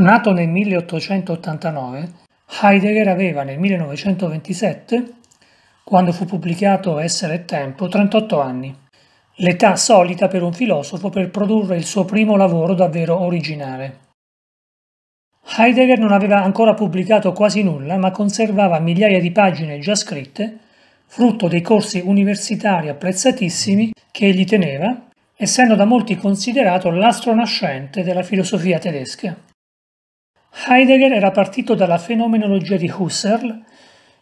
Nato nel 1889, Heidegger aveva nel 1927, quando fu pubblicato Essere e Tempo, 38 anni, l'età solita per un filosofo per produrre il suo primo lavoro davvero originale. Heidegger non aveva ancora pubblicato quasi nulla, ma conservava migliaia di pagine già scritte, frutto dei corsi universitari apprezzatissimi che egli teneva, essendo da molti considerato l'astronascente della filosofia tedesca. Heidegger era partito dalla fenomenologia di Husserl,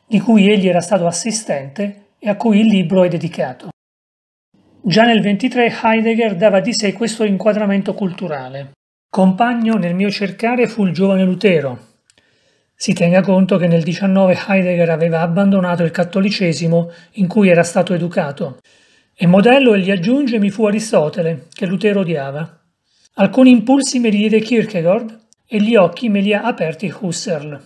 di cui egli era stato assistente e a cui il libro è dedicato. Già nel 23 Heidegger dava di sé questo inquadramento culturale. Compagno nel mio cercare fu il giovane Lutero. Si tenga conto che nel 19 Heidegger aveva abbandonato il cattolicesimo in cui era stato educato. E modello, egli aggiunge, mi fu Aristotele, che Lutero odiava. Alcuni impulsi mi diede Kierkegaard, e gli occhi me li ha aperti Husserl.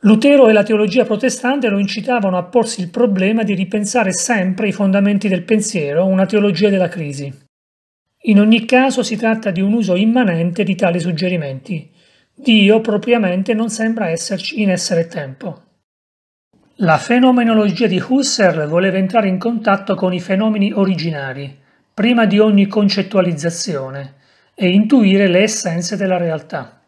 Lutero e la teologia protestante lo incitavano a porsi il problema di ripensare sempre i fondamenti del pensiero, una teologia della crisi. In ogni caso si tratta di un uso immanente di tali suggerimenti. Dio propriamente non sembra esserci in essere tempo. La fenomenologia di Husserl voleva entrare in contatto con i fenomeni originari, prima di ogni concettualizzazione, e intuire le essenze della realtà.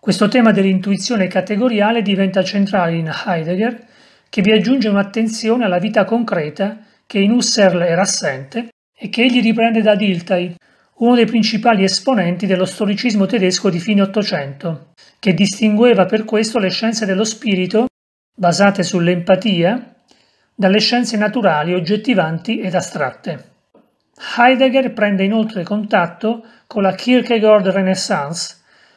Questo tema dell'intuizione categoriale diventa centrale in Heidegger, che vi aggiunge un'attenzione alla vita concreta che in Husserl era assente e che egli riprende da Diltai, uno dei principali esponenti dello storicismo tedesco di fine Ottocento, che distingueva per questo le scienze dello spirito, basate sull'empatia, dalle scienze naturali, oggettivanti ed astratte. Heidegger prende inoltre contatto con la Kierkegaard Renaissance,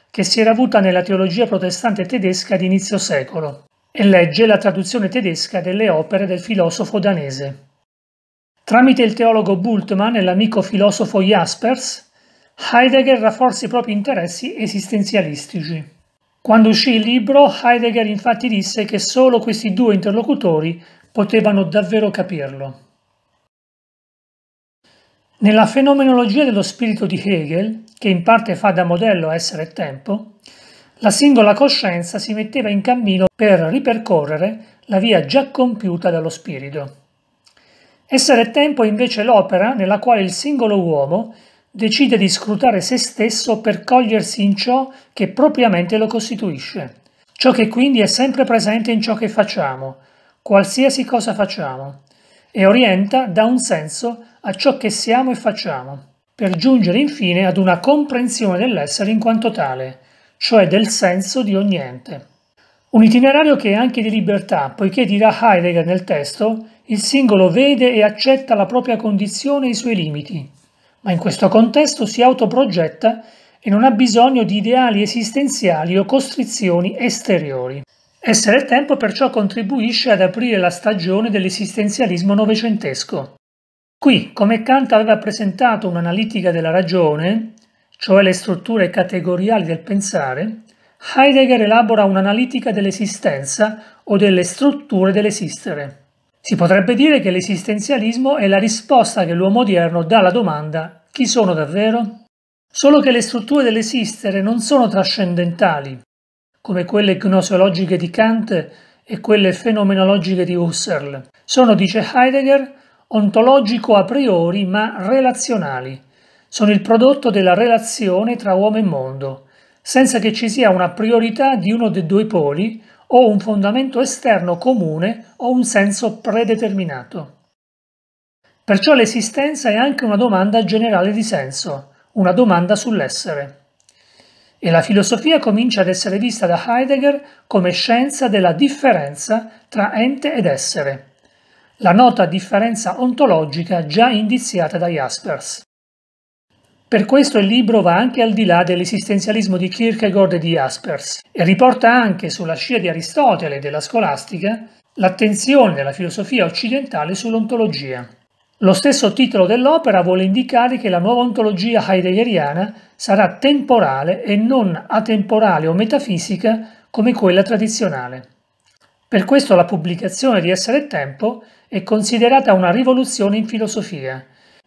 che si era avuta nella teologia protestante tedesca di inizio secolo, e legge la traduzione tedesca delle opere del filosofo danese. Tramite il teologo Bultmann e l'amico filosofo Jaspers, Heidegger rafforza i propri interessi esistenzialistici. Quando uscì il libro, Heidegger infatti disse che solo questi due interlocutori potevano davvero capirlo. Nella fenomenologia dello spirito di Hegel, che in parte fa da modello a essere tempo, la singola coscienza si metteva in cammino per ripercorrere la via già compiuta dallo spirito. Essere tempo è invece l'opera nella quale il singolo uomo decide di scrutare se stesso per cogliersi in ciò che propriamente lo costituisce, ciò che quindi è sempre presente in ciò che facciamo, qualsiasi cosa facciamo, e orienta dà un senso a ciò che siamo e facciamo, per giungere infine ad una comprensione dell'essere in quanto tale, cioè del senso di ogni ente. Un itinerario che è anche di libertà, poiché dirà Heidegger nel testo, il singolo vede e accetta la propria condizione e i suoi limiti, ma in questo contesto si autoprogetta e non ha bisogno di ideali esistenziali o costrizioni esteriori. Essere il tempo perciò contribuisce ad aprire la stagione dell'esistenzialismo novecentesco. Qui, come Kant aveva presentato un'analitica della ragione, cioè le strutture categoriali del pensare, Heidegger elabora un'analitica dell'esistenza o delle strutture dell'esistere. Si potrebbe dire che l'esistenzialismo è la risposta che l'uomo odierno dà alla domanda chi sono davvero? Solo che le strutture dell'esistere non sono trascendentali, come quelle gnoseologiche di Kant e quelle fenomenologiche di Husserl. Sono, dice Heidegger, ontologico a priori ma relazionali. Sono il prodotto della relazione tra uomo e mondo, senza che ci sia una priorità di uno dei due poli o un fondamento esterno comune o un senso predeterminato. Perciò l'esistenza è anche una domanda generale di senso, una domanda sull'essere e la filosofia comincia ad essere vista da Heidegger come scienza della differenza tra ente ed essere, la nota differenza ontologica già indiziata da Jaspers. Per questo il libro va anche al di là dell'esistenzialismo di Kierkegaard e di Jaspers e riporta anche sulla scia di Aristotele e della scolastica l'attenzione della filosofia occidentale sull'ontologia. Lo stesso titolo dell'opera vuole indicare che la nuova ontologia heideggeriana sarà temporale e non atemporale o metafisica come quella tradizionale. Per questo la pubblicazione di Essere e Tempo è considerata una rivoluzione in filosofia,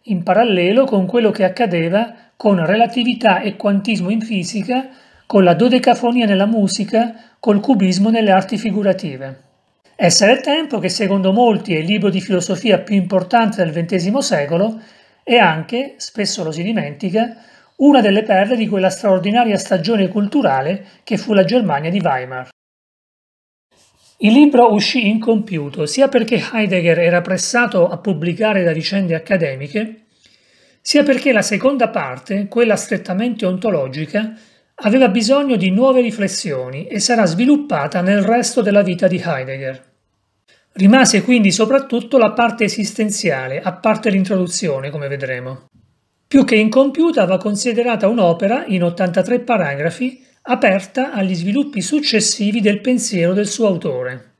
in parallelo con quello che accadeva con relatività e quantismo in fisica, con la dodecafonia nella musica, col cubismo nelle arti figurative. Essere e tempo, che secondo molti è il libro di filosofia più importante del XX secolo, è anche, spesso lo si dimentica, una delle perle di quella straordinaria stagione culturale che fu la Germania di Weimar. Il libro uscì incompiuto sia perché Heidegger era pressato a pubblicare da vicende accademiche, sia perché la seconda parte, quella strettamente ontologica, aveva bisogno di nuove riflessioni e sarà sviluppata nel resto della vita di Heidegger. Rimase quindi soprattutto la parte esistenziale, a parte l'introduzione, come vedremo. Più che incompiuta va considerata un'opera, in 83 paragrafi, aperta agli sviluppi successivi del pensiero del suo autore.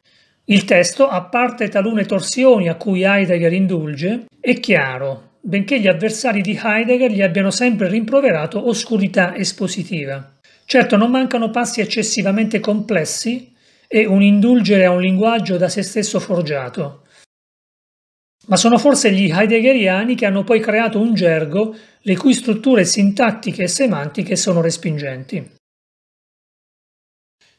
Il testo, a parte talune torsioni a cui Heidegger indulge, è chiaro, benché gli avversari di Heidegger gli abbiano sempre rimproverato oscurità espositiva. Certo, non mancano passi eccessivamente complessi e un indulgere a un linguaggio da se stesso forgiato, ma sono forse gli heideggeriani che hanno poi creato un gergo le cui strutture sintattiche e semantiche sono respingenti.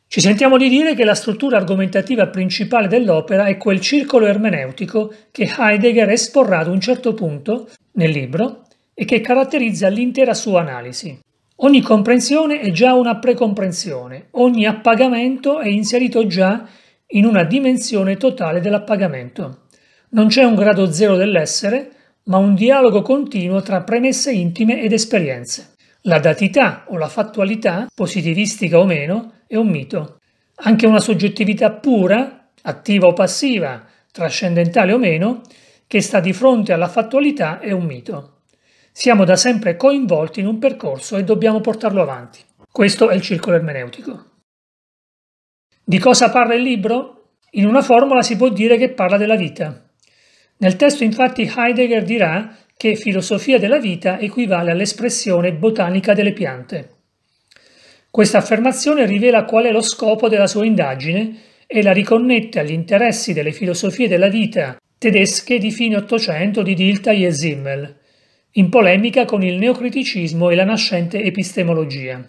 Ci sentiamo di dire che la struttura argomentativa principale dell'opera è quel circolo ermeneutico che Heidegger esporrà ad un certo punto nel libro e che caratterizza l'intera sua analisi. Ogni comprensione è già una precomprensione, ogni appagamento è inserito già in una dimensione totale dell'appagamento. Non c'è un grado zero dell'essere, ma un dialogo continuo tra premesse intime ed esperienze. La datità o la fattualità, positivistica o meno, è un mito. Anche una soggettività pura, attiva o passiva, trascendentale o meno, che sta di fronte alla fattualità è un mito. Siamo da sempre coinvolti in un percorso e dobbiamo portarlo avanti. Questo è il circolo ermeneutico. Di cosa parla il libro? In una formula si può dire che parla della vita. Nel testo infatti Heidegger dirà che filosofia della vita equivale all'espressione botanica delle piante. Questa affermazione rivela qual è lo scopo della sua indagine e la riconnette agli interessi delle filosofie della vita tedesche di fine Ottocento di Dilthey e Simmel, in polemica con il neocriticismo e la nascente epistemologia.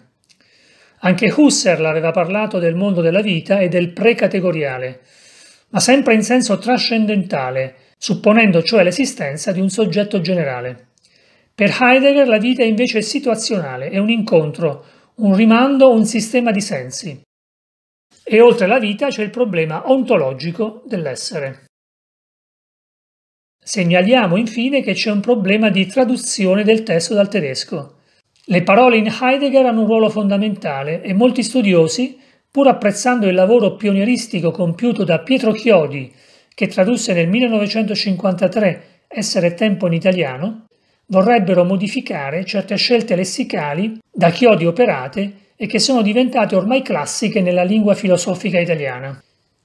Anche Husserl aveva parlato del mondo della vita e del precategoriale, ma sempre in senso trascendentale, supponendo cioè l'esistenza di un soggetto generale. Per Heidegger la vita è invece situazionale, è un incontro un rimando, un sistema di sensi. E oltre alla vita c'è il problema ontologico dell'essere. Segnaliamo infine che c'è un problema di traduzione del testo dal tedesco. Le parole in Heidegger hanno un ruolo fondamentale e molti studiosi, pur apprezzando il lavoro pionieristico compiuto da Pietro Chiodi, che tradusse nel 1953 Essere tempo in italiano, vorrebbero modificare certe scelte lessicali da Chiodi operate e che sono diventate ormai classiche nella lingua filosofica italiana.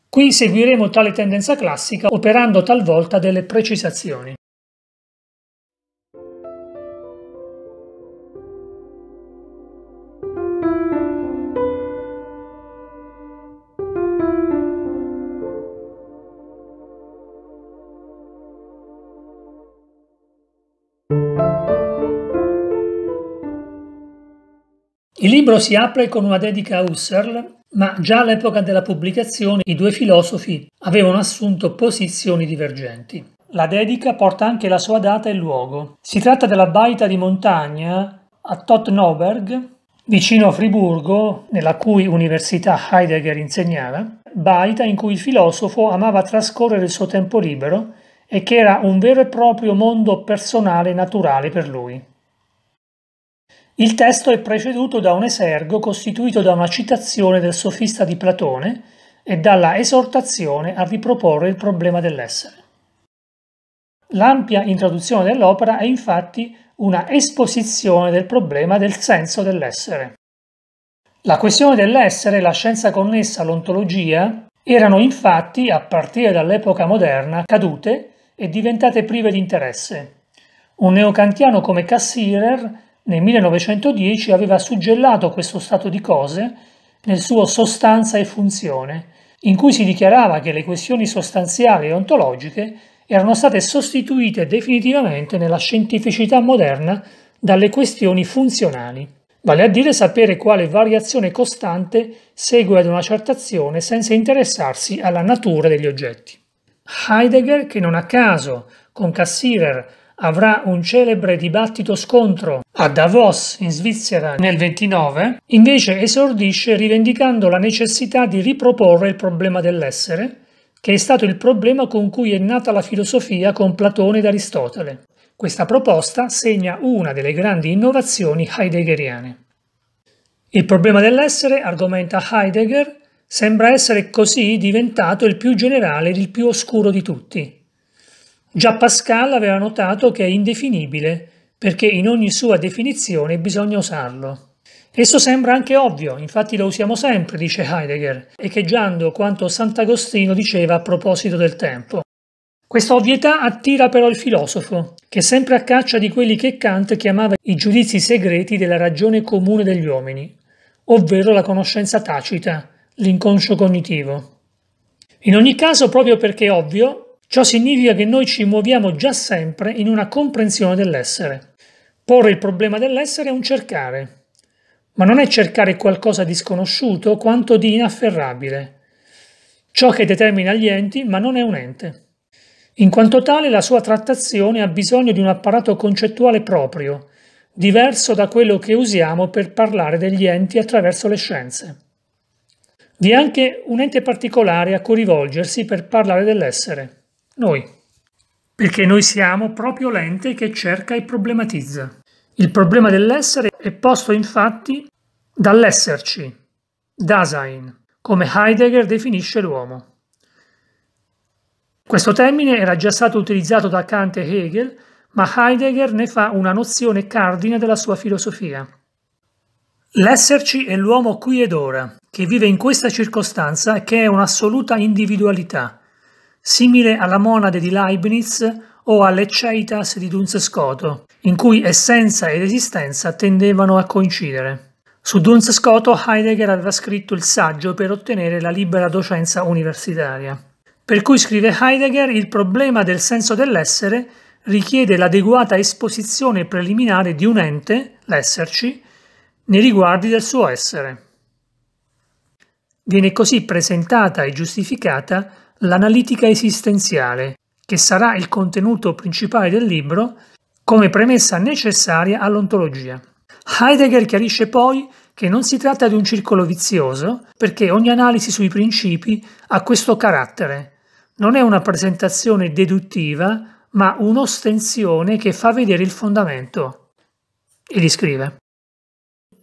Qui seguiremo tale tendenza classica operando talvolta delle precisazioni. Il libro si apre con una dedica a Husserl, ma già all'epoca della pubblicazione i due filosofi avevano assunto posizioni divergenti. La dedica porta anche la sua data e luogo. Si tratta della baita di montagna a Tottenberg, vicino a Friburgo, nella cui università Heidegger insegnava, baita in cui il filosofo amava trascorrere il suo tempo libero e che era un vero e proprio mondo personale naturale per lui. Il testo è preceduto da un esergo costituito da una citazione del sofista di Platone e dalla esortazione a riproporre il problema dell'essere. L'ampia introduzione dell'opera è infatti una esposizione del problema del senso dell'essere. La questione dell'essere e la scienza connessa all'ontologia erano infatti, a partire dall'epoca moderna, cadute e diventate prive di interesse. Un neocantiano come Cassirer nel 1910 aveva suggellato questo stato di cose nel suo Sostanza e funzione, in cui si dichiarava che le questioni sostanziali e ontologiche erano state sostituite definitivamente nella scientificità moderna dalle questioni funzionali, vale a dire sapere quale variazione costante segue ad una certa azione senza interessarsi alla natura degli oggetti. Heidegger, che non a caso con Cassirer avrà un celebre dibattito scontro a Davos in Svizzera nel 29, invece esordisce rivendicando la necessità di riproporre il problema dell'essere, che è stato il problema con cui è nata la filosofia con Platone ed Aristotele. Questa proposta segna una delle grandi innovazioni heideggeriane. Il problema dell'essere, argomenta Heidegger, sembra essere così diventato il più generale ed il più oscuro di tutti, Già Pascal aveva notato che è indefinibile perché in ogni sua definizione bisogna usarlo. Esso sembra anche ovvio, infatti lo usiamo sempre, dice Heidegger, echeggiando quanto Sant'Agostino diceva a proposito del tempo. Questa ovvietà attira però il filosofo, che è sempre a caccia di quelli che Kant chiamava i giudizi segreti della ragione comune degli uomini, ovvero la conoscenza tacita, l'inconscio cognitivo. In ogni caso, proprio perché è ovvio, Ciò significa che noi ci muoviamo già sempre in una comprensione dell'essere. Porre il problema dell'essere è un cercare, ma non è cercare qualcosa di sconosciuto quanto di inafferrabile, ciò che determina gli enti ma non è un ente. In quanto tale la sua trattazione ha bisogno di un apparato concettuale proprio, diverso da quello che usiamo per parlare degli enti attraverso le scienze. Vi è anche un ente particolare a cui rivolgersi per parlare dell'essere. Noi. Perché noi siamo proprio l'ente che cerca e problematizza. Il problema dell'essere è posto infatti dall'esserci, Dasein, come Heidegger definisce l'uomo. Questo termine era già stato utilizzato da Kant e Hegel, ma Heidegger ne fa una nozione cardine della sua filosofia. L'esserci è l'uomo qui ed ora, che vive in questa circostanza che è un'assoluta individualità, simile alla monade di Leibniz o all'Ecceitas di Dunsescoto, in cui essenza ed esistenza tendevano a coincidere. Su Dunsescoto Heidegger aveva scritto il saggio per ottenere la libera docenza universitaria. Per cui scrive Heidegger il problema del senso dell'essere richiede l'adeguata esposizione preliminare di un ente, l'esserci, nei riguardi del suo essere. Viene così presentata e giustificata l'analitica esistenziale, che sarà il contenuto principale del libro, come premessa necessaria all'ontologia. Heidegger chiarisce poi che non si tratta di un circolo vizioso, perché ogni analisi sui principi ha questo carattere. Non è una presentazione deduttiva, ma un'ostensione che fa vedere il fondamento. E scrive: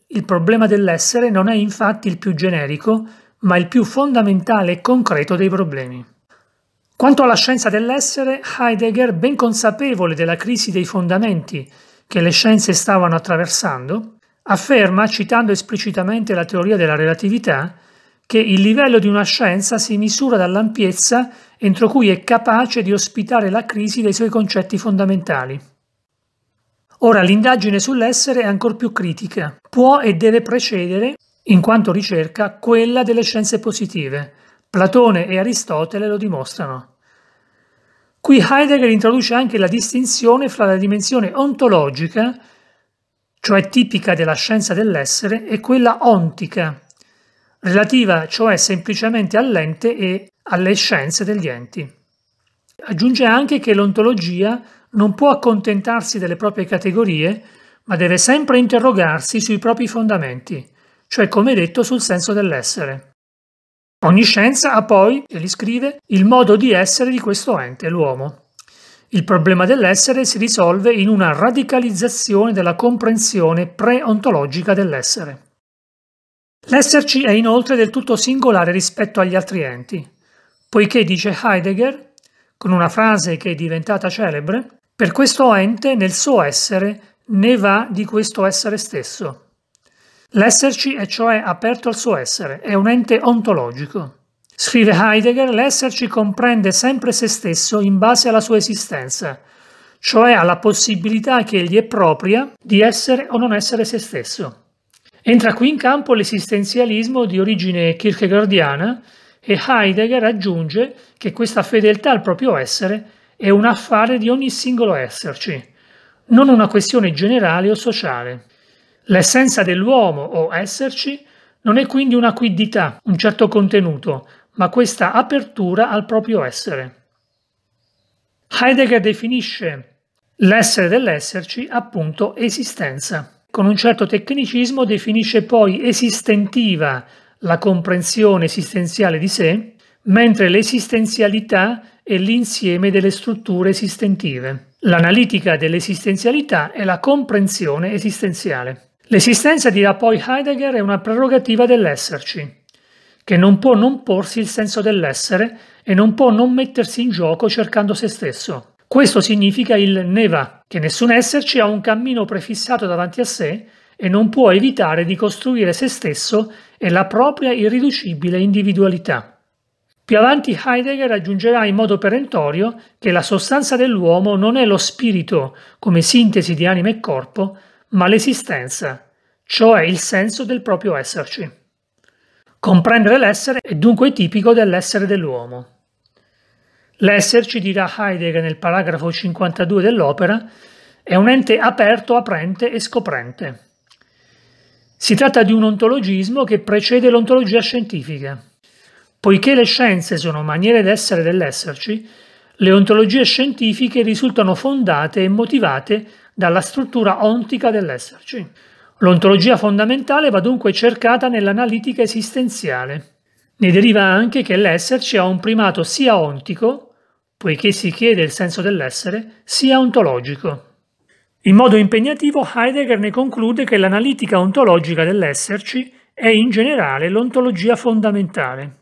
Il problema dell'essere non è infatti il più generico, ma il più fondamentale e concreto dei problemi. Quanto alla scienza dell'essere, Heidegger, ben consapevole della crisi dei fondamenti che le scienze stavano attraversando, afferma, citando esplicitamente la teoria della relatività, che il livello di una scienza si misura dall'ampiezza entro cui è capace di ospitare la crisi dei suoi concetti fondamentali. Ora l'indagine sull'essere è ancor più critica. Può e deve precedere in quanto ricerca, quella delle scienze positive. Platone e Aristotele lo dimostrano. Qui Heidegger introduce anche la distinzione fra la dimensione ontologica, cioè tipica della scienza dell'essere, e quella ontica, relativa cioè semplicemente all'ente e alle scienze degli enti. Aggiunge anche che l'ontologia non può accontentarsi delle proprie categorie, ma deve sempre interrogarsi sui propri fondamenti, cioè come detto sul senso dell'essere. Ogni scienza ha poi, e li scrive, il modo di essere di questo ente, l'uomo. Il problema dell'essere si risolve in una radicalizzazione della comprensione preontologica dell'essere. L'esserci è inoltre del tutto singolare rispetto agli altri enti, poiché, dice Heidegger, con una frase che è diventata celebre, per questo ente nel suo essere ne va di questo essere stesso. L'esserci è cioè aperto al suo essere, è un ente ontologico. Scrive Heidegger, l'esserci comprende sempre se stesso in base alla sua esistenza, cioè alla possibilità che gli è propria di essere o non essere se stesso. Entra qui in campo l'esistenzialismo di origine kierkegaardiana e Heidegger aggiunge che questa fedeltà al proprio essere è un affare di ogni singolo esserci, non una questione generale o sociale. L'essenza dell'uomo o esserci non è quindi una quiddità, un certo contenuto, ma questa apertura al proprio essere. Heidegger definisce l'essere dell'esserci appunto esistenza. Con un certo tecnicismo definisce poi esistentiva la comprensione esistenziale di sé, mentre l'esistenzialità è l'insieme delle strutture esistentive. L'analitica dell'esistenzialità è la comprensione esistenziale. L'esistenza, dirà poi Heidegger, è una prerogativa dell'esserci, che non può non porsi il senso dell'essere e non può non mettersi in gioco cercando se stesso. Questo significa il neva, che nessun esserci ha un cammino prefissato davanti a sé e non può evitare di costruire se stesso e la propria irriducibile individualità. Più avanti Heidegger aggiungerà in modo perentorio che la sostanza dell'uomo non è lo spirito come sintesi di anima e corpo, ma l'esistenza, cioè il senso del proprio esserci. Comprendere l'essere è dunque tipico dell'essere dell'uomo. L'esserci, dirà Heidegger nel paragrafo 52 dell'opera, è un ente aperto, aprente e scoprente. Si tratta di un ontologismo che precede l'ontologia scientifica. Poiché le scienze sono maniere d'essere dell'esserci, le ontologie scientifiche risultano fondate e motivate dalla struttura ontica dell'esserci. L'ontologia fondamentale va dunque cercata nell'analitica esistenziale. Ne deriva anche che l'esserci ha un primato sia ontico, poiché si chiede il senso dell'essere, sia ontologico. In modo impegnativo Heidegger ne conclude che l'analitica ontologica dell'esserci è in generale l'ontologia fondamentale,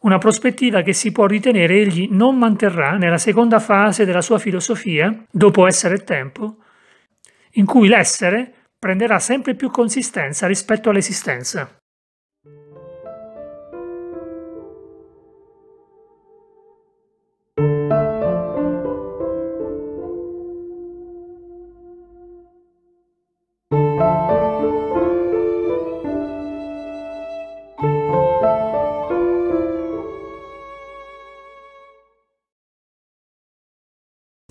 una prospettiva che si può ritenere egli non manterrà nella seconda fase della sua filosofia, dopo essere tempo, in cui l'essere prenderà sempre più consistenza rispetto all'esistenza.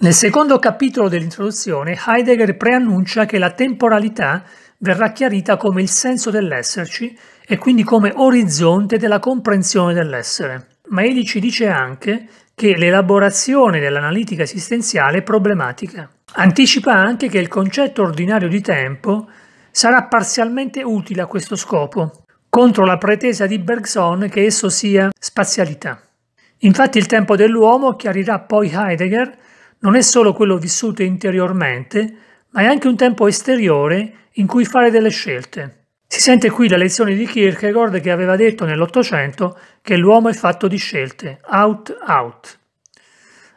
Nel secondo capitolo dell'introduzione Heidegger preannuncia che la temporalità verrà chiarita come il senso dell'esserci e quindi come orizzonte della comprensione dell'essere. Ma egli ci dice anche che l'elaborazione dell'analitica esistenziale è problematica. Anticipa anche che il concetto ordinario di tempo sarà parzialmente utile a questo scopo, contro la pretesa di Bergson che esso sia spazialità. Infatti il tempo dell'uomo, chiarirà poi Heidegger, non è solo quello vissuto interiormente, ma è anche un tempo esteriore in cui fare delle scelte. Si sente qui la lezione di Kierkegaard che aveva detto nell'Ottocento che l'uomo è fatto di scelte, out out.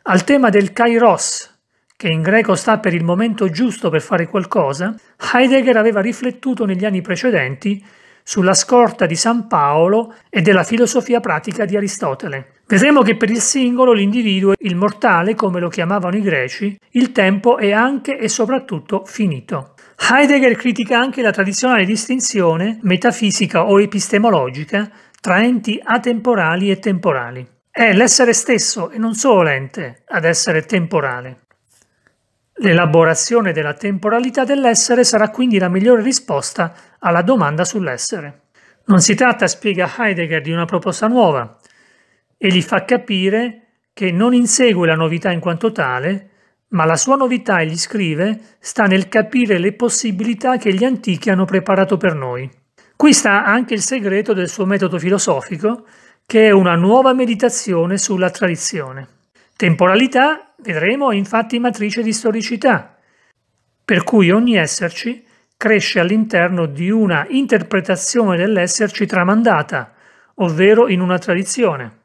Al tema del kairos, che in greco sta per il momento giusto per fare qualcosa, Heidegger aveva riflettuto negli anni precedenti sulla scorta di San Paolo e della filosofia pratica di Aristotele. Vedremo che per il singolo, l'individuo, il mortale, come lo chiamavano i greci, il tempo è anche e soprattutto finito. Heidegger critica anche la tradizionale distinzione metafisica o epistemologica tra enti atemporali e temporali. È l'essere stesso e non solo l'ente ad essere temporale. L'elaborazione della temporalità dell'essere sarà quindi la migliore risposta alla domanda sull'essere. Non si tratta, spiega Heidegger, di una proposta nuova, e gli fa capire che non insegue la novità in quanto tale, ma la sua novità, egli scrive, sta nel capire le possibilità che gli antichi hanno preparato per noi. Qui sta anche il segreto del suo metodo filosofico, che è una nuova meditazione sulla tradizione. Temporalità, vedremo, è infatti matrice di storicità, per cui ogni esserci cresce all'interno di una interpretazione dell'esserci tramandata, ovvero in una tradizione.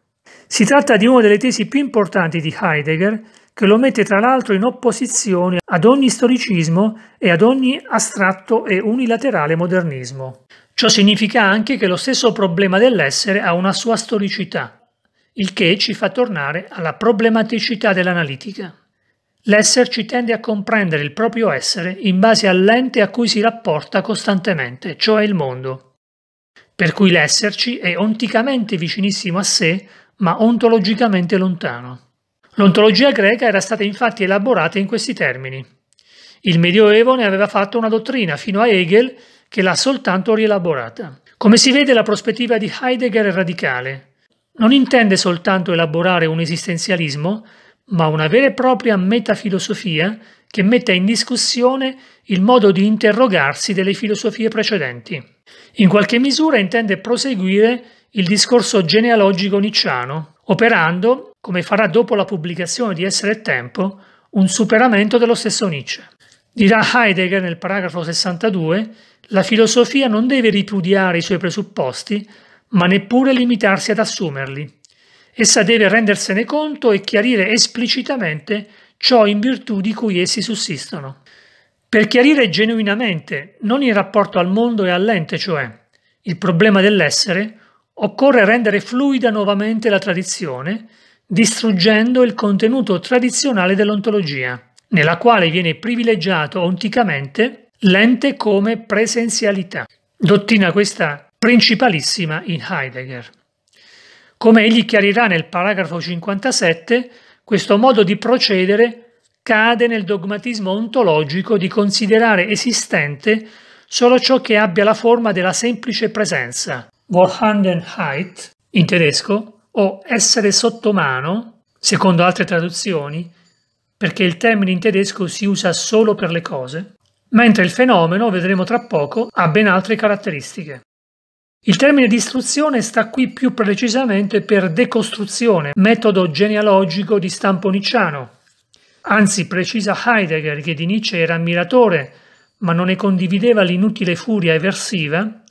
Si tratta di una delle tesi più importanti di Heidegger, che lo mette tra l'altro in opposizione ad ogni storicismo e ad ogni astratto e unilaterale modernismo. Ciò significa anche che lo stesso problema dell'essere ha una sua storicità, il che ci fa tornare alla problematicità dell'analitica. L'esserci tende a comprendere il proprio essere in base all'ente a cui si rapporta costantemente, cioè il mondo. Per cui l'esserci è onticamente vicinissimo a sé ma ontologicamente lontano. L'ontologia greca era stata infatti elaborata in questi termini. Il Medioevo ne aveva fatto una dottrina fino a Hegel che l'ha soltanto rielaborata. Come si vede la prospettiva di Heidegger è radicale. Non intende soltanto elaborare un esistenzialismo, ma una vera e propria metafilosofia che metta in discussione il modo di interrogarsi delle filosofie precedenti. In qualche misura intende proseguire il discorso genealogico nicciano, operando, come farà dopo la pubblicazione di Essere e Tempo, un superamento dello stesso Nietzsche. Dirà Heidegger nel paragrafo 62, la filosofia non deve ripudiare i suoi presupposti, ma neppure limitarsi ad assumerli. Essa deve rendersene conto e chiarire esplicitamente ciò in virtù di cui essi sussistono. Per chiarire genuinamente, non in rapporto al mondo e all'ente, cioè, il problema dell'essere, occorre rendere fluida nuovamente la tradizione, distruggendo il contenuto tradizionale dell'ontologia, nella quale viene privilegiato onticamente l'ente come presenzialità, dottrina questa principalissima in Heidegger. Come egli chiarirà nel paragrafo 57, questo modo di procedere cade nel dogmatismo ontologico di considerare esistente solo ciò che abbia la forma della semplice presenza, Vorhandenheit in tedesco o essere sotto mano, secondo altre traduzioni, perché il termine in tedesco si usa solo per le cose, mentre il fenomeno, vedremo tra poco, ha ben altre caratteristiche. Il termine distruzione sta qui più precisamente per decostruzione, metodo genealogico di stampo nicciano. Anzi, precisa Heidegger che di Nietzsche era ammiratore, ma non ne condivideva l'inutile furia eversiva,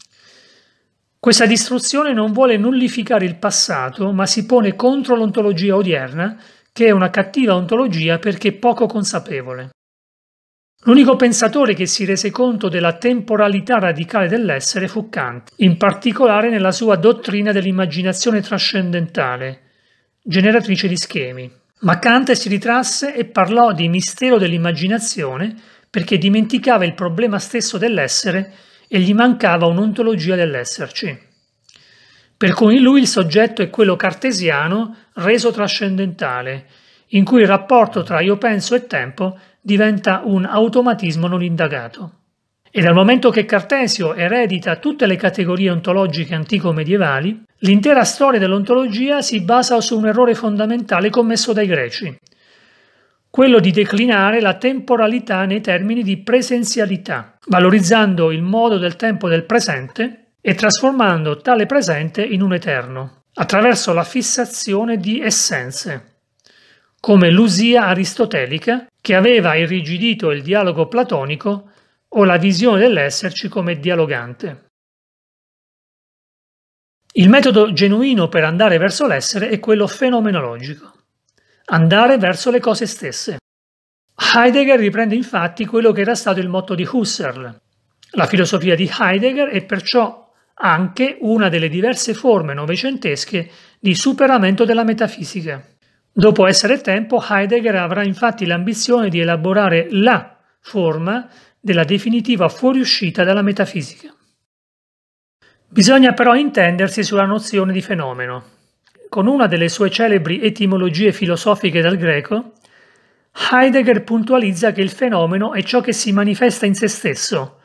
questa distruzione non vuole nullificare il passato, ma si pone contro l'ontologia odierna, che è una cattiva ontologia perché poco consapevole. L'unico pensatore che si rese conto della temporalità radicale dell'essere fu Kant, in particolare nella sua dottrina dell'immaginazione trascendentale, generatrice di schemi. Ma Kant si ritrasse e parlò di mistero dell'immaginazione perché dimenticava il problema stesso dell'essere e gli mancava un'ontologia dell'esserci. Per cui in lui il soggetto è quello cartesiano reso trascendentale, in cui il rapporto tra io penso e tempo diventa un automatismo non indagato. E dal momento che Cartesio eredita tutte le categorie ontologiche antico-medievali, l'intera storia dell'ontologia si basa su un errore fondamentale commesso dai greci, quello di declinare la temporalità nei termini di presenzialità, valorizzando il modo del tempo del presente e trasformando tale presente in un eterno, attraverso la fissazione di essenze, come l'usia aristotelica che aveva irrigidito il dialogo platonico o la visione dell'esserci come dialogante. Il metodo genuino per andare verso l'essere è quello fenomenologico andare verso le cose stesse. Heidegger riprende infatti quello che era stato il motto di Husserl. La filosofia di Heidegger è perciò anche una delle diverse forme novecentesche di superamento della metafisica. Dopo essere tempo, Heidegger avrà infatti l'ambizione di elaborare la forma della definitiva fuoriuscita dalla metafisica. Bisogna però intendersi sulla nozione di fenomeno con una delle sue celebri etimologie filosofiche dal greco, Heidegger puntualizza che il fenomeno è ciò che si manifesta in se stesso,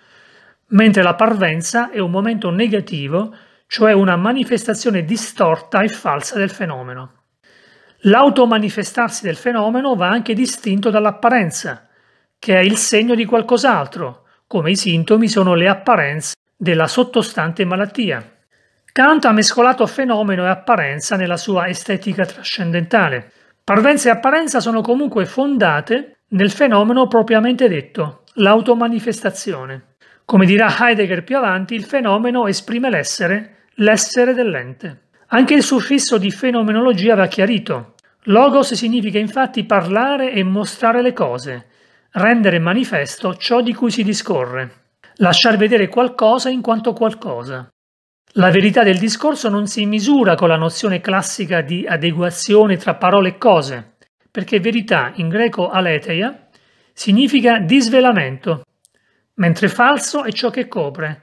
mentre la parvenza è un momento negativo, cioè una manifestazione distorta e falsa del fenomeno. L'automanifestarsi del fenomeno va anche distinto dall'apparenza, che è il segno di qualcos'altro, come i sintomi sono le apparenze della sottostante malattia. Kant ha mescolato fenomeno e apparenza nella sua estetica trascendentale. Parvenza e apparenza sono comunque fondate nel fenomeno propriamente detto, l'automanifestazione. Come dirà Heidegger più avanti, il fenomeno esprime l'essere, l'essere dell'ente. Anche il suffisso di fenomenologia va chiarito. Logos significa infatti parlare e mostrare le cose, rendere manifesto ciò di cui si discorre, lasciar vedere qualcosa in quanto qualcosa. La verità del discorso non si misura con la nozione classica di adeguazione tra parole e cose, perché verità in greco aletheia significa disvelamento, mentre falso è ciò che copre,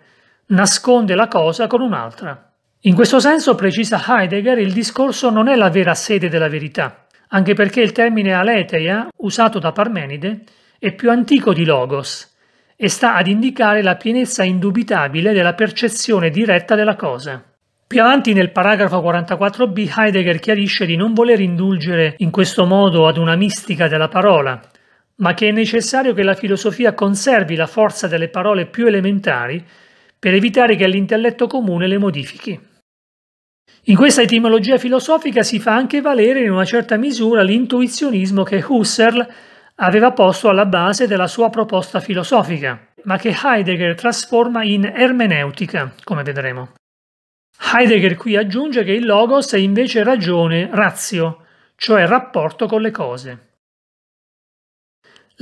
nasconde la cosa con un'altra. In questo senso, precisa Heidegger, il discorso non è la vera sede della verità, anche perché il termine aletheia, usato da Parmenide, è più antico di logos e sta ad indicare la pienezza indubitabile della percezione diretta della cosa. Più avanti nel paragrafo 44b Heidegger chiarisce di non voler indulgere in questo modo ad una mistica della parola, ma che è necessario che la filosofia conservi la forza delle parole più elementari per evitare che l'intelletto comune le modifichi. In questa etimologia filosofica si fa anche valere in una certa misura l'intuizionismo che Husserl aveva posto alla base della sua proposta filosofica, ma che Heidegger trasforma in ermeneutica, come vedremo. Heidegger qui aggiunge che il logos è invece ragione, razio, cioè rapporto con le cose.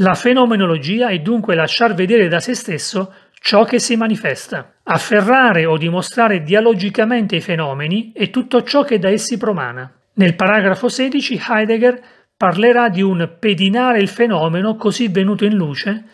La fenomenologia è dunque lasciar vedere da se stesso ciò che si manifesta, afferrare o dimostrare dialogicamente i fenomeni e tutto ciò che da essi promana. Nel paragrafo 16 Heidegger parlerà di un pedinare il fenomeno così venuto in luce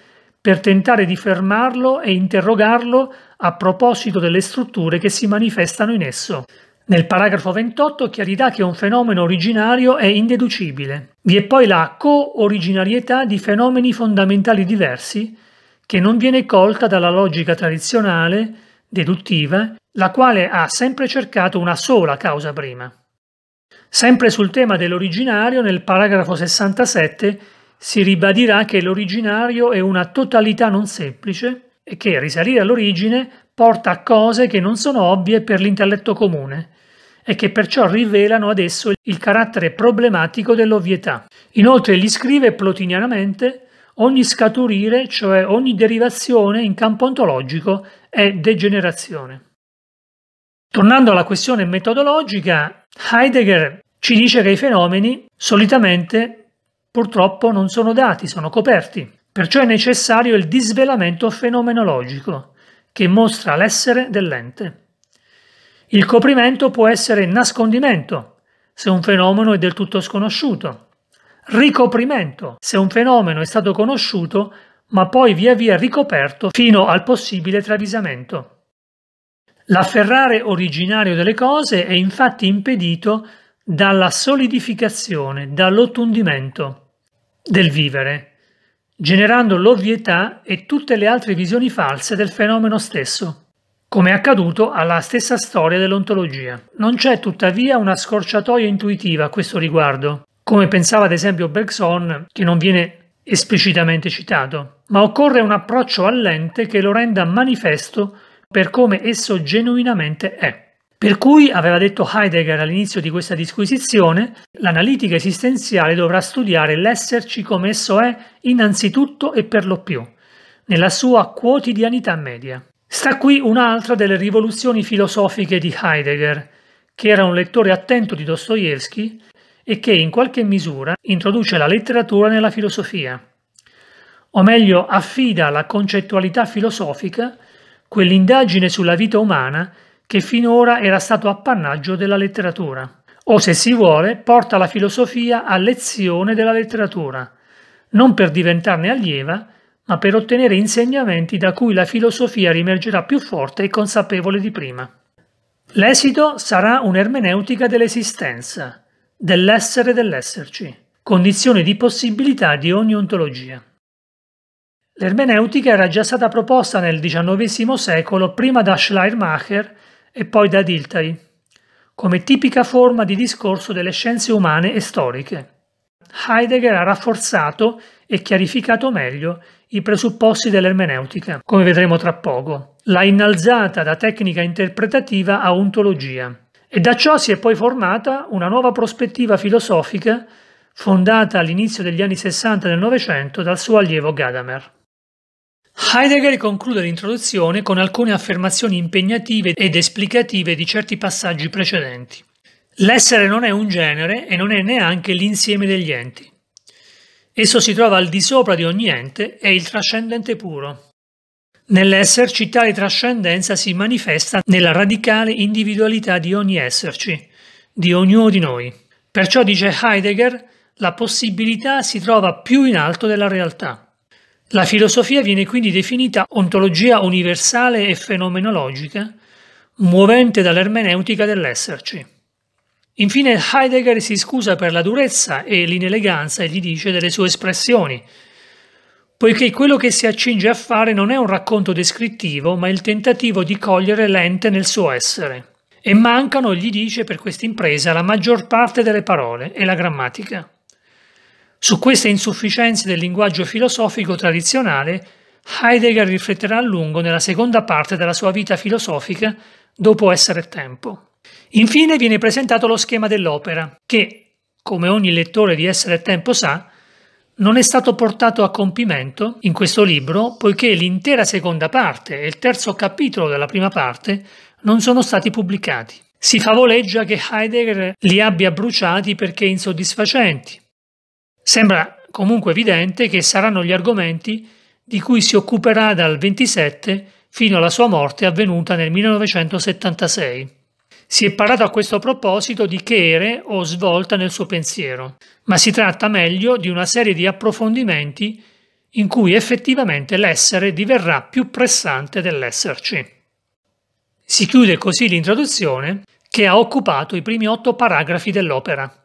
per tentare di fermarlo e interrogarlo a proposito delle strutture che si manifestano in esso. Nel paragrafo 28 chiarirà che un fenomeno originario è indeducibile. Vi è poi la co-originarietà di fenomeni fondamentali diversi che non viene colta dalla logica tradizionale, deduttiva, la quale ha sempre cercato una sola causa prima. Sempre sul tema dell'originario, nel paragrafo 67 si ribadirà che l'originario è una totalità non semplice e che risalire all'origine porta a cose che non sono ovvie per l'intelletto comune e che perciò rivelano ad esso il carattere problematico dell'ovvietà. Inoltre gli scrive plotinianamente ogni scaturire, cioè ogni derivazione in campo ontologico, è degenerazione. Tornando alla questione metodologica, Heidegger ci dice che i fenomeni solitamente purtroppo non sono dati, sono coperti, perciò è necessario il disvelamento fenomenologico che mostra l'essere dell'ente. Il coprimento può essere nascondimento, se un fenomeno è del tutto sconosciuto, ricoprimento, se un fenomeno è stato conosciuto ma poi via via ricoperto fino al possibile travisamento. L'afferrare originario delle cose è infatti impedito dalla solidificazione, dall'ottundimento del vivere, generando l'ovvietà e tutte le altre visioni false del fenomeno stesso, come è accaduto alla stessa storia dell'ontologia. Non c'è tuttavia una scorciatoia intuitiva a questo riguardo, come pensava ad esempio Bergson, che non viene esplicitamente citato, ma occorre un approccio all'ente che lo renda manifesto per come esso genuinamente è. Per cui, aveva detto Heidegger all'inizio di questa disquisizione, l'analitica esistenziale dovrà studiare l'esserci come esso è innanzitutto e per lo più, nella sua quotidianità media. Sta qui un'altra delle rivoluzioni filosofiche di Heidegger, che era un lettore attento di Dostoevsky e che in qualche misura introduce la letteratura nella filosofia, o meglio affida la concettualità filosofica quell'indagine sulla vita umana che finora era stato appannaggio della letteratura. O se si vuole, porta la filosofia a lezione della letteratura, non per diventarne allieva, ma per ottenere insegnamenti da cui la filosofia rimergerà più forte e consapevole di prima. L'esito sarà un'ermeneutica dell'esistenza, dell'essere e dell'esserci, condizione di possibilità di ogni ontologia. L'ermeneutica era già stata proposta nel XIX secolo prima da Schleiermacher e poi da Dilthey, come tipica forma di discorso delle scienze umane e storiche. Heidegger ha rafforzato e chiarificato meglio i presupposti dell'ermeneutica, come vedremo tra poco. L'ha innalzata da tecnica interpretativa a ontologia e da ciò si è poi formata una nuova prospettiva filosofica fondata all'inizio degli anni 60 del Novecento dal suo allievo Gadamer. Heidegger conclude l'introduzione con alcune affermazioni impegnative ed esplicative di certi passaggi precedenti. L'essere non è un genere e non è neanche l'insieme degli enti. Esso si trova al di sopra di ogni ente, è il trascendente puro. Nell'esserci tale trascendenza si manifesta nella radicale individualità di ogni esserci, di ognuno di noi. Perciò dice Heidegger, la possibilità si trova più in alto della realtà. La filosofia viene quindi definita ontologia universale e fenomenologica, muovente dall'ermeneutica dell'esserci. Infine Heidegger si scusa per la durezza e l'ineleganza, gli dice, delle sue espressioni, poiché quello che si accinge a fare non è un racconto descrittivo, ma il tentativo di cogliere l'ente nel suo essere. E mancano, gli dice, per questa impresa la maggior parte delle parole e la grammatica. Su queste insufficienze del linguaggio filosofico tradizionale, Heidegger rifletterà a lungo nella seconda parte della sua vita filosofica dopo Essere Tempo. Infine viene presentato lo schema dell'opera, che, come ogni lettore di Essere Tempo sa, non è stato portato a compimento in questo libro poiché l'intera seconda parte e il terzo capitolo della prima parte non sono stati pubblicati. Si favoleggia che Heidegger li abbia bruciati perché insoddisfacenti, Sembra comunque evidente che saranno gli argomenti di cui si occuperà dal 27 fino alla sua morte avvenuta nel 1976. Si è parlato a questo proposito di chere o svolta nel suo pensiero, ma si tratta meglio di una serie di approfondimenti in cui effettivamente l'essere diverrà più pressante dell'esserci. Si chiude così l'introduzione che ha occupato i primi otto paragrafi dell'opera.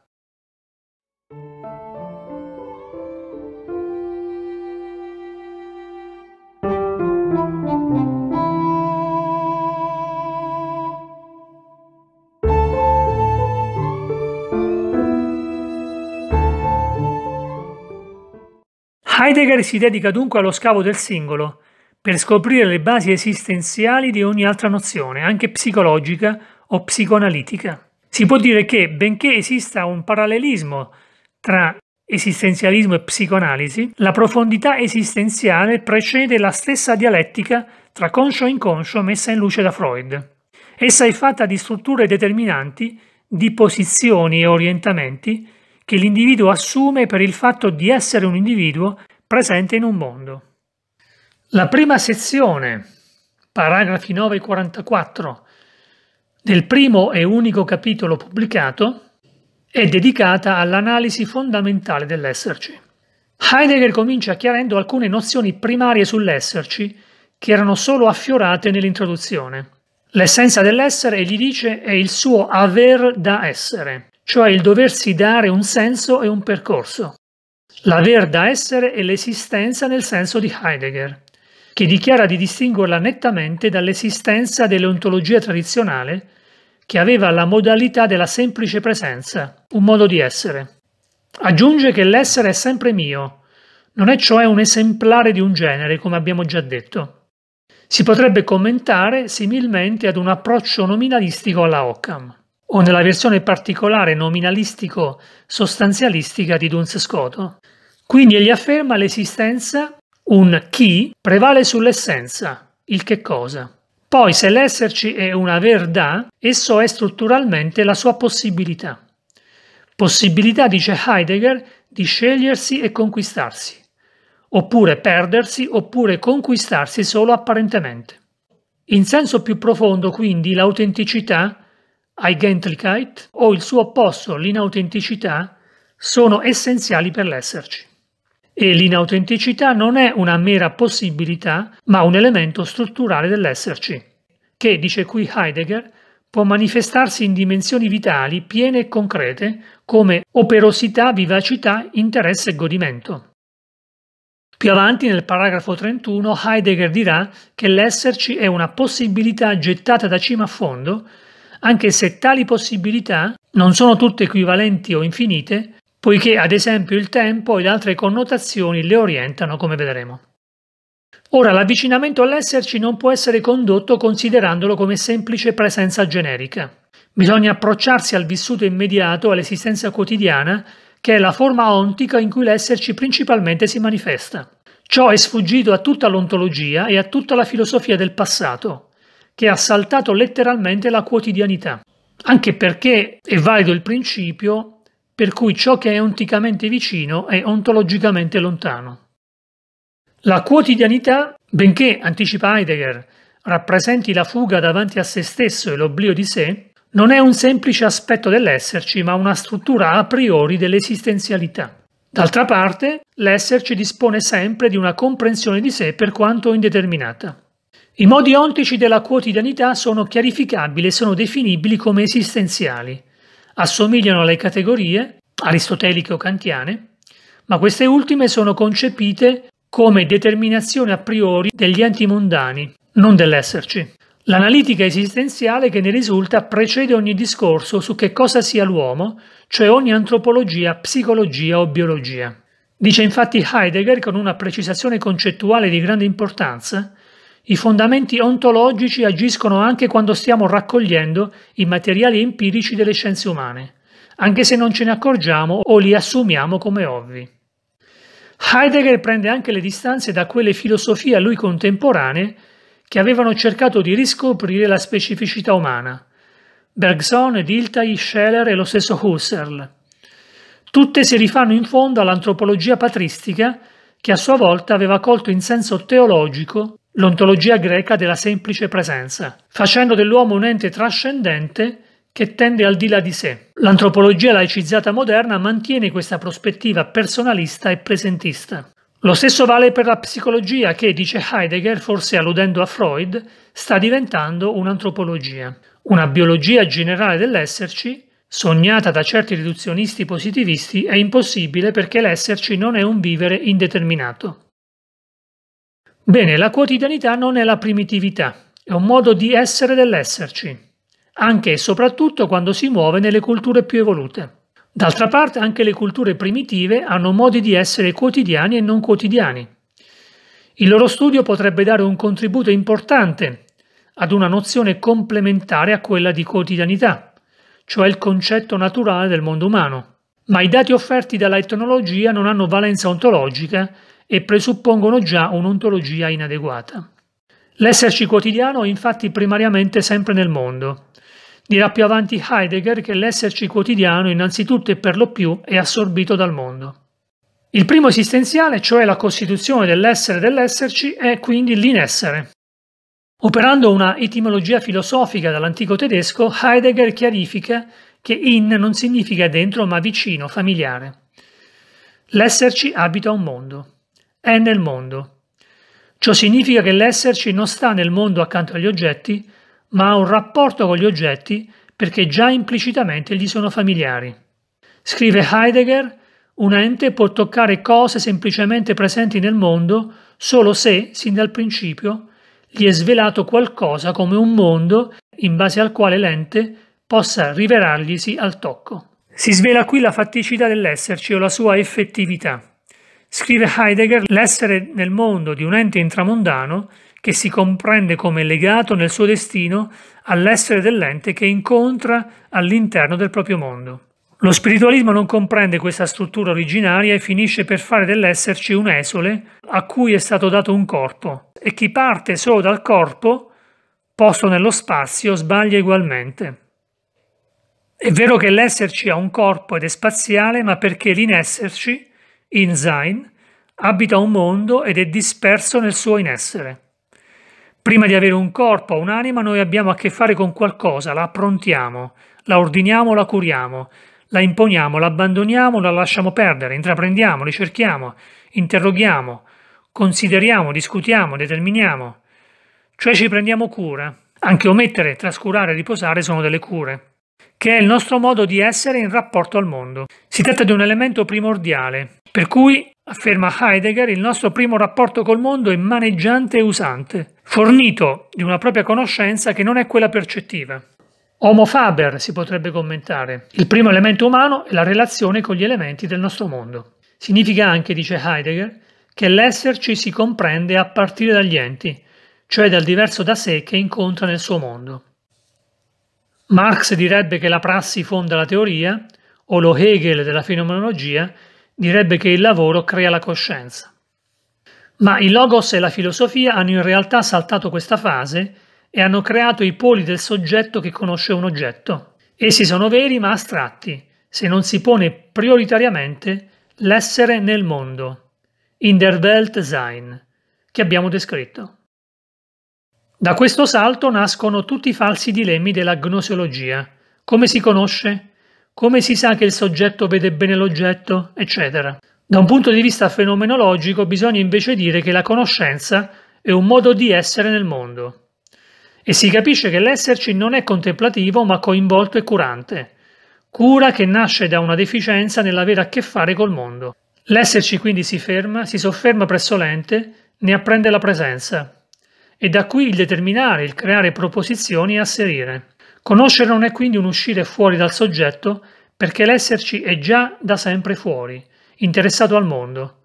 Heidegger si dedica dunque allo scavo del singolo, per scoprire le basi esistenziali di ogni altra nozione, anche psicologica o psicoanalitica. Si può dire che, benché esista un parallelismo tra esistenzialismo e psicoanalisi, la profondità esistenziale precede la stessa dialettica tra conscio e inconscio messa in luce da Freud. Essa è fatta di strutture determinanti, di posizioni e orientamenti che l'individuo assume per il fatto di essere un individuo presente in un mondo. La prima sezione, paragrafi 9 e 44, del primo e unico capitolo pubblicato è dedicata all'analisi fondamentale dell'esserci. Heidegger comincia chiarendo alcune nozioni primarie sull'esserci che erano solo affiorate nell'introduzione. L'essenza dell'essere, egli dice, è il suo aver da essere, cioè il doversi dare un senso e un percorso, l'aver da essere è l'esistenza nel senso di Heidegger, che dichiara di distinguerla nettamente dall'esistenza dell'ontologia tradizionale, che aveva la modalità della semplice presenza, un modo di essere. Aggiunge che l'essere è sempre mio, non è cioè un esemplare di un genere, come abbiamo già detto. Si potrebbe commentare similmente ad un approccio nominalistico alla Occam o nella versione particolare nominalistico-sostanzialistica di Duns Scoto. Quindi egli afferma l'esistenza, un chi prevale sull'essenza, il che cosa. Poi se l'esserci è una verità, esso è strutturalmente la sua possibilità. Possibilità, dice Heidegger, di scegliersi e conquistarsi, oppure perdersi, oppure conquistarsi solo apparentemente. In senso più profondo, quindi, l'autenticità è Eigentlichkeit o il suo opposto, l'inautenticità, sono essenziali per l'esserci. E l'inautenticità non è una mera possibilità, ma un elemento strutturale dell'esserci, che, dice qui Heidegger, può manifestarsi in dimensioni vitali piene e concrete come operosità, vivacità, interesse e godimento. Più avanti nel paragrafo 31 Heidegger dirà che l'esserci è una possibilità gettata da cima a fondo anche se tali possibilità non sono tutte equivalenti o infinite, poiché ad esempio il tempo ed altre connotazioni le orientano come vedremo. Ora, l'avvicinamento all'esserci non può essere condotto considerandolo come semplice presenza generica. Bisogna approcciarsi al vissuto immediato, all'esistenza quotidiana, che è la forma ontica in cui l'esserci principalmente si manifesta. Ciò è sfuggito a tutta l'ontologia e a tutta la filosofia del passato, che ha saltato letteralmente la quotidianità, anche perché è valido il principio per cui ciò che è onticamente vicino è ontologicamente lontano. La quotidianità, benché, anticipa Heidegger, rappresenti la fuga davanti a se stesso e l'oblio di sé, non è un semplice aspetto dell'esserci, ma una struttura a priori dell'esistenzialità. D'altra parte, l'esserci dispone sempre di una comprensione di sé per quanto indeterminata. I modi ontici della quotidianità sono chiarificabili e sono definibili come esistenziali. Assomigliano alle categorie aristoteliche o kantiane, ma queste ultime sono concepite come determinazione a priori degli antimondani, non dell'esserci. L'analitica esistenziale che ne risulta precede ogni discorso su che cosa sia l'uomo, cioè ogni antropologia, psicologia o biologia. Dice infatti Heidegger con una precisazione concettuale di grande importanza i fondamenti ontologici agiscono anche quando stiamo raccogliendo i materiali empirici delle scienze umane, anche se non ce ne accorgiamo o li assumiamo come ovvi. Heidegger prende anche le distanze da quelle filosofie a lui contemporanee che avevano cercato di riscoprire la specificità umana. Bergson, Diltai, Scheller e lo stesso Husserl. Tutte si rifanno in fondo all'antropologia patristica che a sua volta aveva colto in senso teologico l'ontologia greca della semplice presenza, facendo dell'uomo un ente trascendente che tende al di là di sé. L'antropologia laicizzata moderna mantiene questa prospettiva personalista e presentista. Lo stesso vale per la psicologia che, dice Heidegger, forse alludendo a Freud, sta diventando un'antropologia, una biologia generale dell'esserci, sognata da certi riduzionisti positivisti, è impossibile perché l'esserci non è un vivere indeterminato. Bene, la quotidianità non è la primitività, è un modo di essere dell'esserci, anche e soprattutto quando si muove nelle culture più evolute. D'altra parte anche le culture primitive hanno modi di essere quotidiani e non quotidiani. Il loro studio potrebbe dare un contributo importante ad una nozione complementare a quella di quotidianità, cioè il concetto naturale del mondo umano. Ma i dati offerti dalla etnologia non hanno valenza ontologica e presuppongono già un'ontologia inadeguata. L'esserci quotidiano è infatti primariamente sempre nel mondo. Dirà più avanti Heidegger che l'esserci quotidiano innanzitutto e per lo più è assorbito dal mondo. Il primo esistenziale, cioè la costituzione dell'essere e dell'esserci, è quindi l'inessere. Operando una etimologia filosofica dall'antico tedesco, Heidegger chiarifica che in non significa dentro ma vicino, familiare. L'esserci abita un mondo è nel mondo. Ciò significa che l'esserci non sta nel mondo accanto agli oggetti, ma ha un rapporto con gli oggetti perché già implicitamente gli sono familiari. Scrive Heidegger, un ente può toccare cose semplicemente presenti nel mondo solo se, sin dal principio, gli è svelato qualcosa come un mondo in base al quale l'ente possa rivelarglisi al tocco. Si svela qui la fatticità dell'esserci o la sua effettività. Scrive Heidegger l'essere nel mondo di un ente intramondano che si comprende come legato nel suo destino all'essere dell'ente che incontra all'interno del proprio mondo. Lo spiritualismo non comprende questa struttura originaria e finisce per fare dell'esserci un esole a cui è stato dato un corpo e chi parte solo dal corpo, posto nello spazio, sbaglia ugualmente. È vero che l'esserci ha un corpo ed è spaziale, ma perché l'inesserci Inzain, abita un mondo ed è disperso nel suo inessere. Prima di avere un corpo o un'anima noi abbiamo a che fare con qualcosa, la approntiamo, la ordiniamo, la curiamo, la imponiamo, la abbandoniamo, la lasciamo perdere, intraprendiamo, ricerchiamo, interroghiamo, consideriamo, discutiamo, determiniamo. Cioè ci prendiamo cura. Anche omettere, trascurare, riposare sono delle cure che è il nostro modo di essere in rapporto al mondo. Si tratta di un elemento primordiale, per cui, afferma Heidegger, il nostro primo rapporto col mondo è maneggiante e usante, fornito di una propria conoscenza che non è quella percettiva. Homo faber si potrebbe commentare. Il primo elemento umano è la relazione con gli elementi del nostro mondo. Significa anche, dice Heidegger, che l'esserci si comprende a partire dagli enti, cioè dal diverso da sé che incontra nel suo mondo. Marx direbbe che la prassi fonda la teoria, o lo Hegel della fenomenologia, direbbe che il lavoro crea la coscienza. Ma il logos e la filosofia hanno in realtà saltato questa fase e hanno creato i poli del soggetto che conosce un oggetto. Essi sono veri ma astratti, se non si pone prioritariamente l'essere nel mondo, in der Welt sein, che abbiamo descritto. Da questo salto nascono tutti i falsi dilemmi della gnosiologia. Come si conosce? come si sa che il soggetto vede bene l'oggetto, eccetera. Da un punto di vista fenomenologico bisogna invece dire che la conoscenza è un modo di essere nel mondo e si capisce che l'esserci non è contemplativo ma coinvolto e curante, cura che nasce da una deficienza nell'avere a che fare col mondo. L'esserci quindi si ferma, si sofferma presso l'ente, ne apprende la presenza e da qui il determinare, il creare proposizioni e asserire. Conoscere non è quindi un uscire fuori dal soggetto perché l'esserci è già da sempre fuori, interessato al mondo,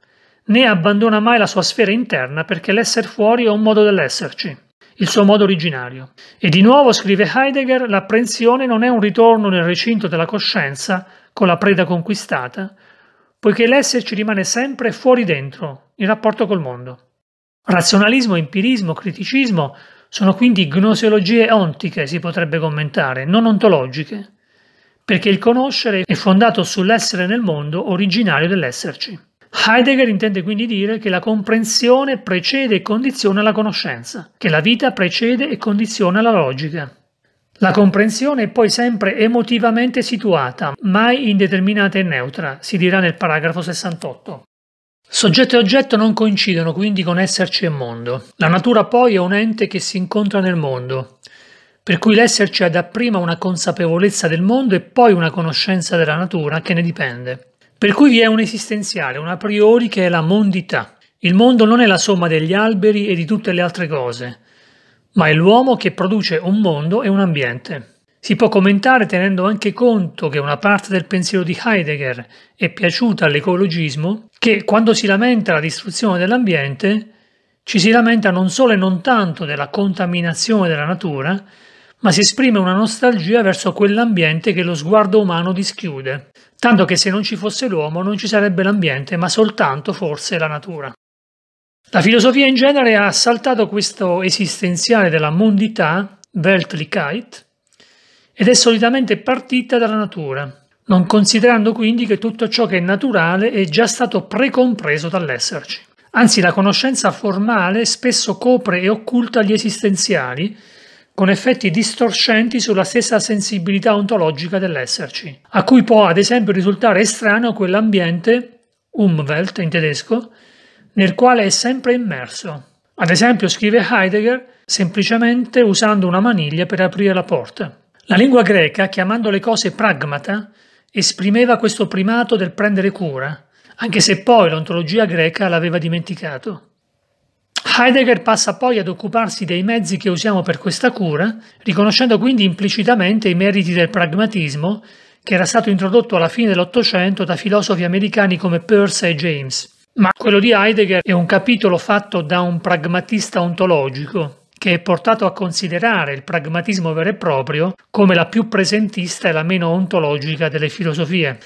né abbandona mai la sua sfera interna perché l'esser fuori è un modo dell'esserci, il suo modo originario. E di nuovo, scrive Heidegger, l'apprensione non è un ritorno nel recinto della coscienza con la preda conquistata, poiché l'esserci rimane sempre fuori dentro, in rapporto col mondo. Razionalismo, empirismo, criticismo sono quindi gnoseologie ontiche, si potrebbe commentare, non ontologiche, perché il conoscere è fondato sull'essere nel mondo originario dell'esserci. Heidegger intende quindi dire che la comprensione precede e condiziona la conoscenza, che la vita precede e condiziona la logica. La comprensione è poi sempre emotivamente situata, mai indeterminata e neutra, si dirà nel paragrafo 68. Soggetto e oggetto non coincidono quindi con esserci e mondo. La natura poi è un ente che si incontra nel mondo, per cui l'esserci ha dapprima una consapevolezza del mondo e poi una conoscenza della natura che ne dipende. Per cui vi è un esistenziale, un a priori che è la mondità. Il mondo non è la somma degli alberi e di tutte le altre cose, ma è l'uomo che produce un mondo e un ambiente. Si può commentare tenendo anche conto che una parte del pensiero di Heidegger è piaciuta all'ecologismo, che quando si lamenta la distruzione dell'ambiente ci si lamenta non solo e non tanto della contaminazione della natura, ma si esprime una nostalgia verso quell'ambiente che lo sguardo umano dischiude, tanto che se non ci fosse l'uomo non ci sarebbe l'ambiente, ma soltanto forse la natura. La filosofia in genere ha assaltato questo esistenziale della mondità, Weltlichkeit, ed è solitamente partita dalla natura, non considerando quindi che tutto ciò che è naturale è già stato precompreso dall'esserci. Anzi, la conoscenza formale spesso copre e occulta gli esistenziali, con effetti distorcenti sulla stessa sensibilità ontologica dell'esserci, a cui può ad esempio risultare estraneo quell'ambiente, Umwelt in tedesco, nel quale è sempre immerso. Ad esempio scrive Heidegger semplicemente usando una maniglia per aprire la porta. La lingua greca, chiamando le cose pragmata, esprimeva questo primato del prendere cura, anche se poi l'ontologia greca l'aveva dimenticato. Heidegger passa poi ad occuparsi dei mezzi che usiamo per questa cura, riconoscendo quindi implicitamente i meriti del pragmatismo che era stato introdotto alla fine dell'Ottocento da filosofi americani come Peirce e James. Ma quello di Heidegger è un capitolo fatto da un pragmatista ontologico, che è portato a considerare il pragmatismo vero e proprio come la più presentista e la meno ontologica delle filosofie.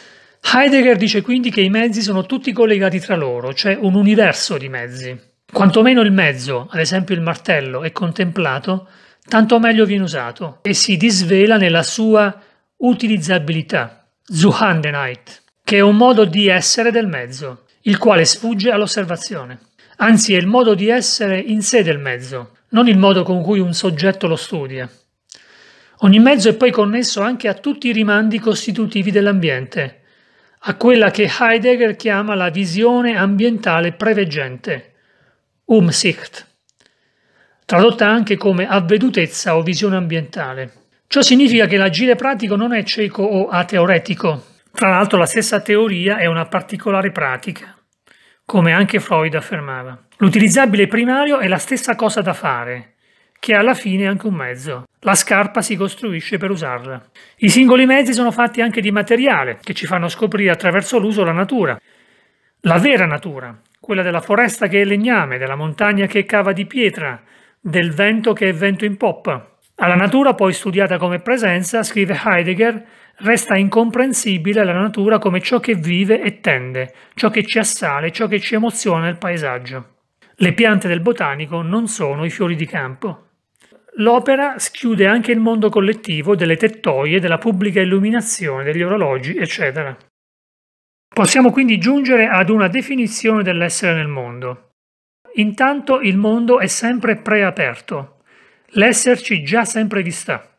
Heidegger dice quindi che i mezzi sono tutti collegati tra loro, cioè un universo di mezzi. Quanto meno il mezzo, ad esempio il martello, è contemplato, tanto meglio viene usato e si disvela nella sua utilizzabilità, Zuhandenheit, che è un modo di essere del mezzo, il quale sfugge all'osservazione. Anzi, è il modo di essere in sé del mezzo, non il modo con cui un soggetto lo studia. Ogni mezzo è poi connesso anche a tutti i rimandi costitutivi dell'ambiente, a quella che Heidegger chiama la visione ambientale preveggente, Umsicht, tradotta anche come avvedutezza o visione ambientale. Ciò significa che l'agire pratico non è cieco o ateoretico. Tra l'altro la stessa teoria è una particolare pratica come anche Freud affermava. L'utilizzabile primario è la stessa cosa da fare, che alla fine è anche un mezzo. La scarpa si costruisce per usarla. I singoli mezzi sono fatti anche di materiale, che ci fanno scoprire attraverso l'uso la natura, la vera natura, quella della foresta che è legname, della montagna che è cava di pietra, del vento che è vento in poppa. Alla natura, poi studiata come presenza, scrive Heidegger, Resta incomprensibile la natura come ciò che vive e tende, ciò che ci assale, ciò che ci emoziona nel paesaggio. Le piante del botanico non sono i fiori di campo. L'opera schiude anche il mondo collettivo delle tettoie, della pubblica illuminazione, degli orologi, eccetera. Possiamo quindi giungere ad una definizione dell'essere nel mondo. Intanto il mondo è sempre preaperto, l'esserci già sempre vi sta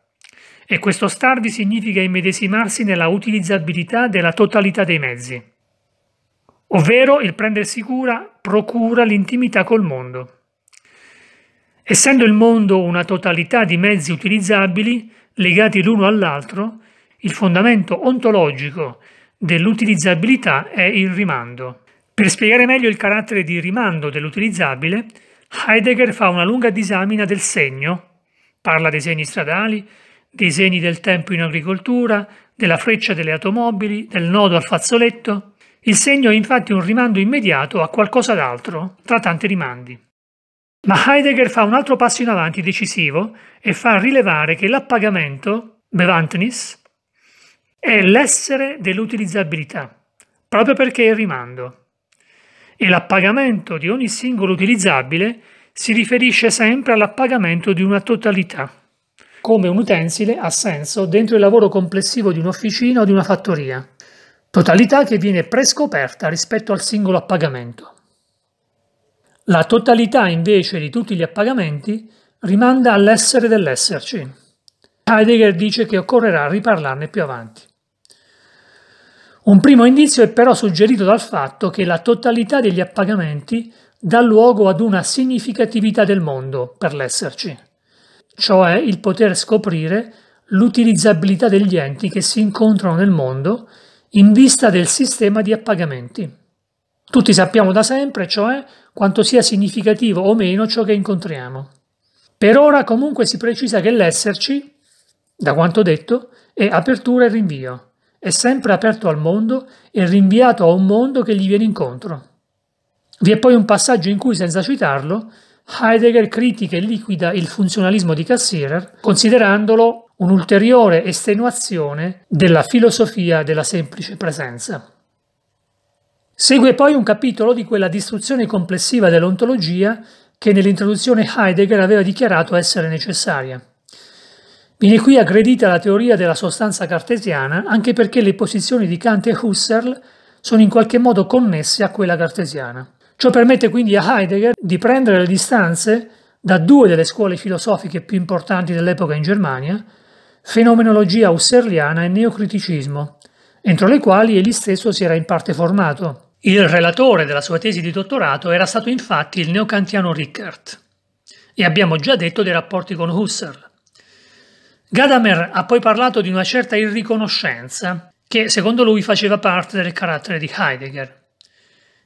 e questo starvi significa immedesimarsi nella utilizzabilità della totalità dei mezzi, ovvero il prendersi cura procura l'intimità col mondo. Essendo il mondo una totalità di mezzi utilizzabili, legati l'uno all'altro, il fondamento ontologico dell'utilizzabilità è il rimando. Per spiegare meglio il carattere di rimando dell'utilizzabile, Heidegger fa una lunga disamina del segno, parla dei segni stradali, disegni del tempo in agricoltura, della freccia delle automobili, del nodo al fazzoletto. Il segno è infatti un rimando immediato a qualcosa d'altro, tra tanti rimandi. Ma Heidegger fa un altro passo in avanti decisivo e fa rilevare che l'appagamento, Bevantnis, è l'essere dell'utilizzabilità, proprio perché è il rimando. E l'appagamento di ogni singolo utilizzabile si riferisce sempre all'appagamento di una totalità come un utensile ha senso dentro il lavoro complessivo di un'officina o di una fattoria, totalità che viene prescoperta rispetto al singolo appagamento. La totalità invece di tutti gli appagamenti rimanda all'essere dell'esserci. Heidegger dice che occorrerà riparlarne più avanti. Un primo indizio è però suggerito dal fatto che la totalità degli appagamenti dà luogo ad una significatività del mondo per l'esserci cioè il poter scoprire l'utilizzabilità degli enti che si incontrano nel mondo in vista del sistema di appagamenti. Tutti sappiamo da sempre, cioè, quanto sia significativo o meno ciò che incontriamo. Per ora comunque si precisa che l'esserci, da quanto detto, è apertura e rinvio, è sempre aperto al mondo e rinviato a un mondo che gli viene incontro. Vi è poi un passaggio in cui, senza citarlo, Heidegger critica e liquida il funzionalismo di Cassirer considerandolo un'ulteriore estenuazione della filosofia della semplice presenza. Segue poi un capitolo di quella distruzione complessiva dell'ontologia che nell'introduzione Heidegger aveva dichiarato essere necessaria. Viene qui aggredita la teoria della sostanza cartesiana anche perché le posizioni di Kant e Husserl sono in qualche modo connesse a quella cartesiana. Ciò permette quindi a Heidegger di prendere le distanze da due delle scuole filosofiche più importanti dell'epoca in Germania, fenomenologia husserliana e neocriticismo, entro le quali egli stesso si era in parte formato. Il relatore della sua tesi di dottorato era stato infatti il neocantiano Rickert, e abbiamo già detto dei rapporti con Husserl. Gadamer ha poi parlato di una certa irriconoscenza che secondo lui faceva parte del carattere di Heidegger.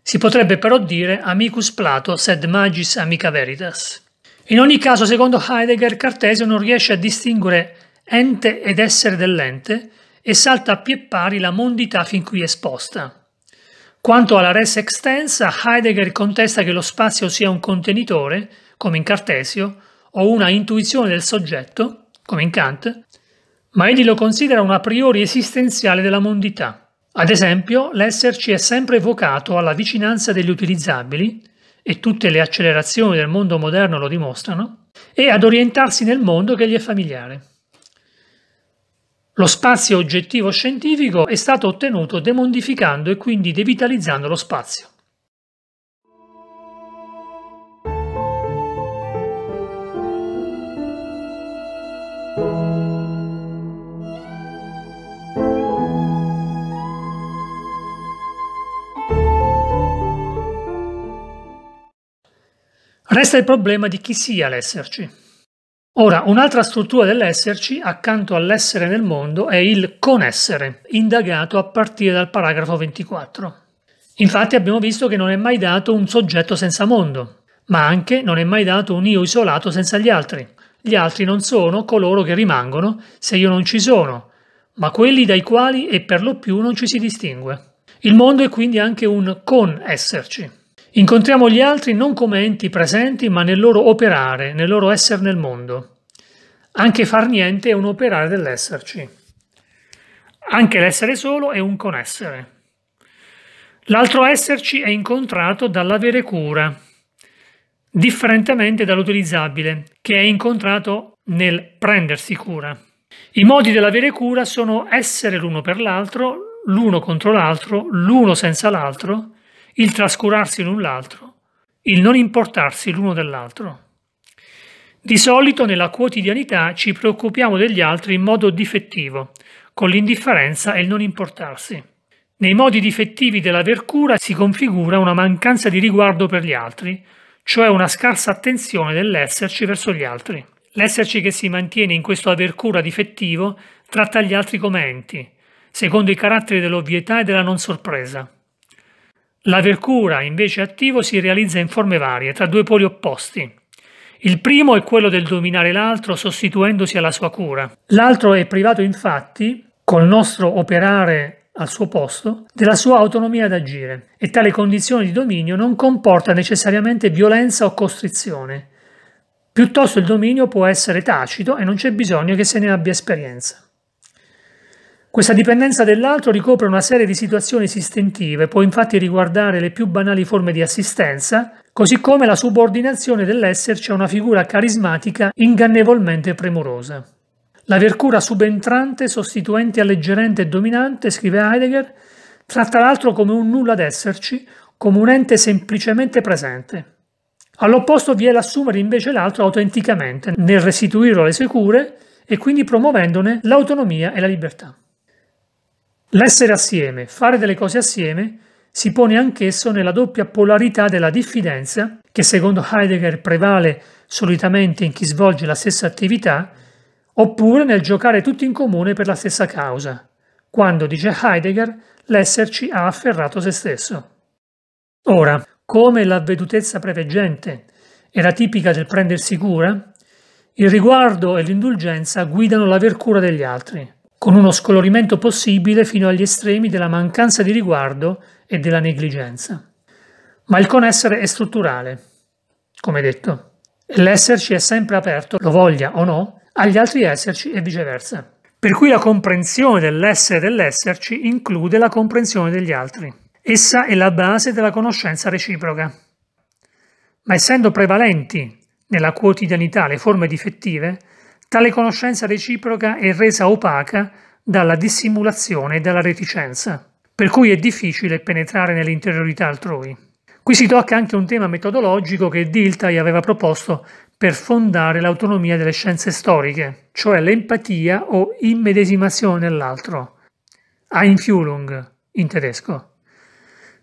Si potrebbe però dire amicus Plato sed magis amica veritas. In ogni caso, secondo Heidegger, Cartesio non riesce a distinguere ente ed essere dell'ente e salta a pie pari la mondità fin qui esposta. Quanto alla res extensa, Heidegger contesta che lo spazio sia un contenitore, come in Cartesio, o una intuizione del soggetto, come in Kant, ma egli lo considera un a priori esistenziale della mondità. Ad esempio, l'esserci è sempre evocato alla vicinanza degli utilizzabili, e tutte le accelerazioni del mondo moderno lo dimostrano, e ad orientarsi nel mondo che gli è familiare. Lo spazio oggettivo scientifico è stato ottenuto demondificando e quindi devitalizzando lo spazio. Resta il problema di chi sia l'esserci. Ora, un'altra struttura dell'esserci, accanto all'essere nel mondo, è il conessere, indagato a partire dal paragrafo 24. Infatti abbiamo visto che non è mai dato un soggetto senza mondo, ma anche non è mai dato un io isolato senza gli altri. Gli altri non sono coloro che rimangono se io non ci sono, ma quelli dai quali e per lo più non ci si distingue. Il mondo è quindi anche un con esserci. Incontriamo gli altri non come enti presenti, ma nel loro operare, nel loro essere nel mondo. Anche far niente è un operare dell'esserci. Anche l'essere solo è un conessere. L'altro esserci è incontrato dall'avere cura, differentemente dall'utilizzabile, che è incontrato nel prendersi cura. I modi dell'avere cura sono essere l'uno per l'altro, l'uno contro l'altro, l'uno senza l'altro, il trascurarsi l'un l'altro, il non importarsi l'uno dell'altro. Di solito nella quotidianità ci preoccupiamo degli altri in modo difettivo, con l'indifferenza e il non importarsi. Nei modi difettivi della vercura si configura una mancanza di riguardo per gli altri, cioè una scarsa attenzione dell'esserci verso gli altri. L'esserci che si mantiene in questo aver cura difettivo tratta gli altri come enti, secondo i caratteri dell'ovvietà e della non sorpresa. La cura invece attivo si realizza in forme varie, tra due poli opposti. Il primo è quello del dominare l'altro sostituendosi alla sua cura. L'altro è privato infatti, col nostro operare al suo posto, della sua autonomia ad agire e tale condizione di dominio non comporta necessariamente violenza o costrizione. Piuttosto il dominio può essere tacito e non c'è bisogno che se ne abbia esperienza. Questa dipendenza dell'altro ricopre una serie di situazioni esistentive, può infatti riguardare le più banali forme di assistenza, così come la subordinazione dell'esserci a una figura carismatica ingannevolmente premurosa. La vercura subentrante, sostituente, alleggerente e dominante, scrive Heidegger, tratta l'altro come un nulla d'esserci, come un ente semplicemente presente. All'opposto vi è l'assumere invece l'altro autenticamente, nel restituirlo alle sue cure e quindi promuovendone l'autonomia e la libertà. L'essere assieme, fare delle cose assieme, si pone anch'esso nella doppia polarità della diffidenza, che secondo Heidegger prevale solitamente in chi svolge la stessa attività, oppure nel giocare tutti in comune per la stessa causa, quando, dice Heidegger, l'esserci ha afferrato se stesso. Ora, come l'avvedutezza preveggente era tipica del prendersi cura, il riguardo e l'indulgenza guidano l'aver cura degli altri, con uno scolorimento possibile fino agli estremi della mancanza di riguardo e della negligenza. Ma il conessere è strutturale, come detto, e l'esserci è sempre aperto, lo voglia o no, agli altri esserci e viceversa. Per cui la comprensione dell'essere e dell'esserci include la comprensione degli altri. Essa è la base della conoscenza reciproca. Ma essendo prevalenti nella quotidianità le forme difettive, Tale conoscenza reciproca è resa opaca dalla dissimulazione e dalla reticenza, per cui è difficile penetrare nell'interiorità altrui. Qui si tocca anche un tema metodologico che Diltai aveva proposto per fondare l'autonomia delle scienze storiche, cioè l'empatia o immedesimazione nell'altro, Einfühlung in tedesco.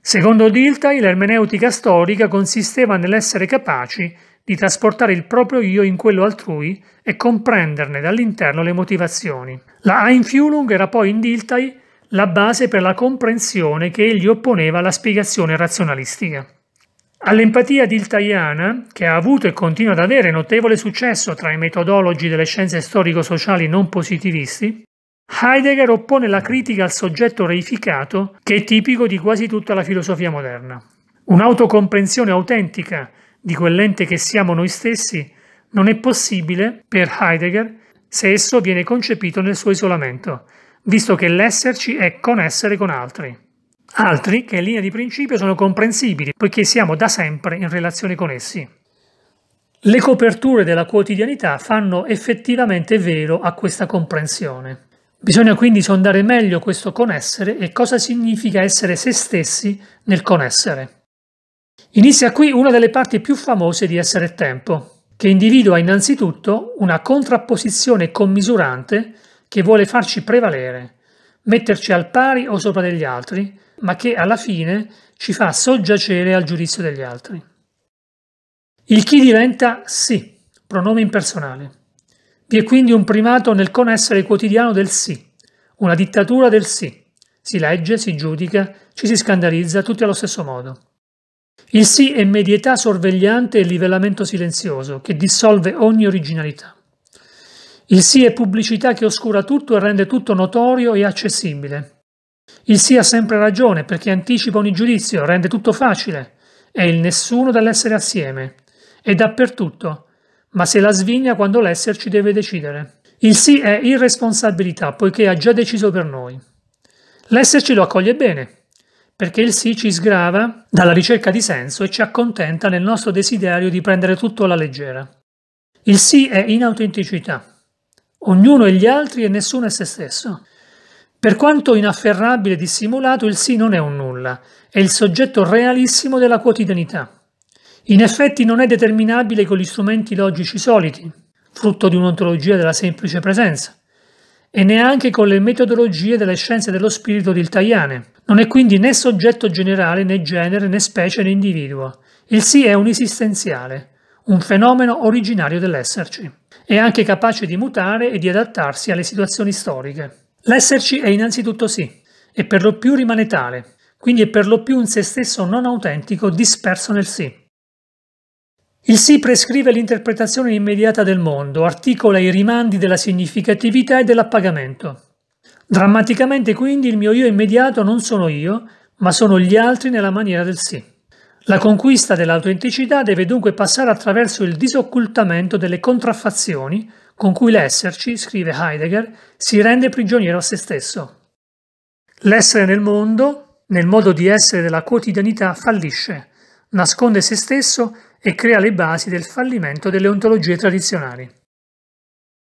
Secondo Diltai, l'ermeneutica storica consisteva nell'essere capaci di trasportare il proprio io in quello altrui e comprenderne dall'interno le motivazioni. La Einfühlung era poi in Diltai la base per la comprensione che egli opponeva alla spiegazione razionalistica. All'empatia diltaiana, che ha avuto e continua ad avere notevole successo tra i metodologi delle scienze storico-sociali non positivisti, Heidegger oppone la critica al soggetto reificato che è tipico di quasi tutta la filosofia moderna. Un'autocomprensione autentica di quell'ente che siamo noi stessi non è possibile per Heidegger se esso viene concepito nel suo isolamento, visto che l'esserci è conessere con altri. Altri che in linea di principio sono comprensibili, poiché siamo da sempre in relazione con essi. Le coperture della quotidianità fanno effettivamente vero a questa comprensione. Bisogna quindi sondare meglio questo conessere e cosa significa essere se stessi nel conessere. Inizia qui una delle parti più famose di Essere Tempo, che individua innanzitutto una contrapposizione commisurante che vuole farci prevalere, metterci al pari o sopra degli altri, ma che alla fine ci fa soggiacere al giudizio degli altri. Il chi diventa sì, pronome impersonale. Vi è quindi un primato nel conessere quotidiano del sì, una dittatura del sì. Si legge, si giudica, ci si scandalizza tutti allo stesso modo. Il sì è medietà sorvegliante e livellamento silenzioso, che dissolve ogni originalità. Il sì è pubblicità che oscura tutto e rende tutto notorio e accessibile. Il sì ha sempre ragione perché anticipa ogni giudizio, rende tutto facile. È il nessuno dall'essere assieme. È dappertutto, ma se la svigna quando l'esserci deve decidere. Il sì è irresponsabilità, poiché ha già deciso per noi. L'esserci lo accoglie bene, perché il sì ci sgrava dalla ricerca di senso e ci accontenta nel nostro desiderio di prendere tutto alla leggera. Il sì è inautenticità. Ognuno è gli altri e nessuno è se stesso. Per quanto inafferrabile e dissimulato, il sì non è un nulla, è il soggetto realissimo della quotidianità. In effetti non è determinabile con gli strumenti logici soliti, frutto di un'ontologia della semplice presenza, e neanche con le metodologie delle scienze dello spirito Tajane, non è quindi né soggetto generale né genere né specie né individuo. Il sì è un esistenziale, un fenomeno originario dell'esserci. È anche capace di mutare e di adattarsi alle situazioni storiche. L'esserci è innanzitutto sì, e per lo più rimane tale, quindi è per lo più un se stesso non autentico disperso nel sì. Il sì prescrive l'interpretazione immediata del mondo, articola i rimandi della significatività e dell'appagamento. Drammaticamente quindi il mio io immediato non sono io, ma sono gli altri nella maniera del sì. La conquista dell'autenticità deve dunque passare attraverso il disoccultamento delle contraffazioni con cui l'esserci, scrive Heidegger, si rende prigioniero a se stesso. L'essere nel mondo, nel modo di essere della quotidianità, fallisce, nasconde se stesso e crea le basi del fallimento delle ontologie tradizionali.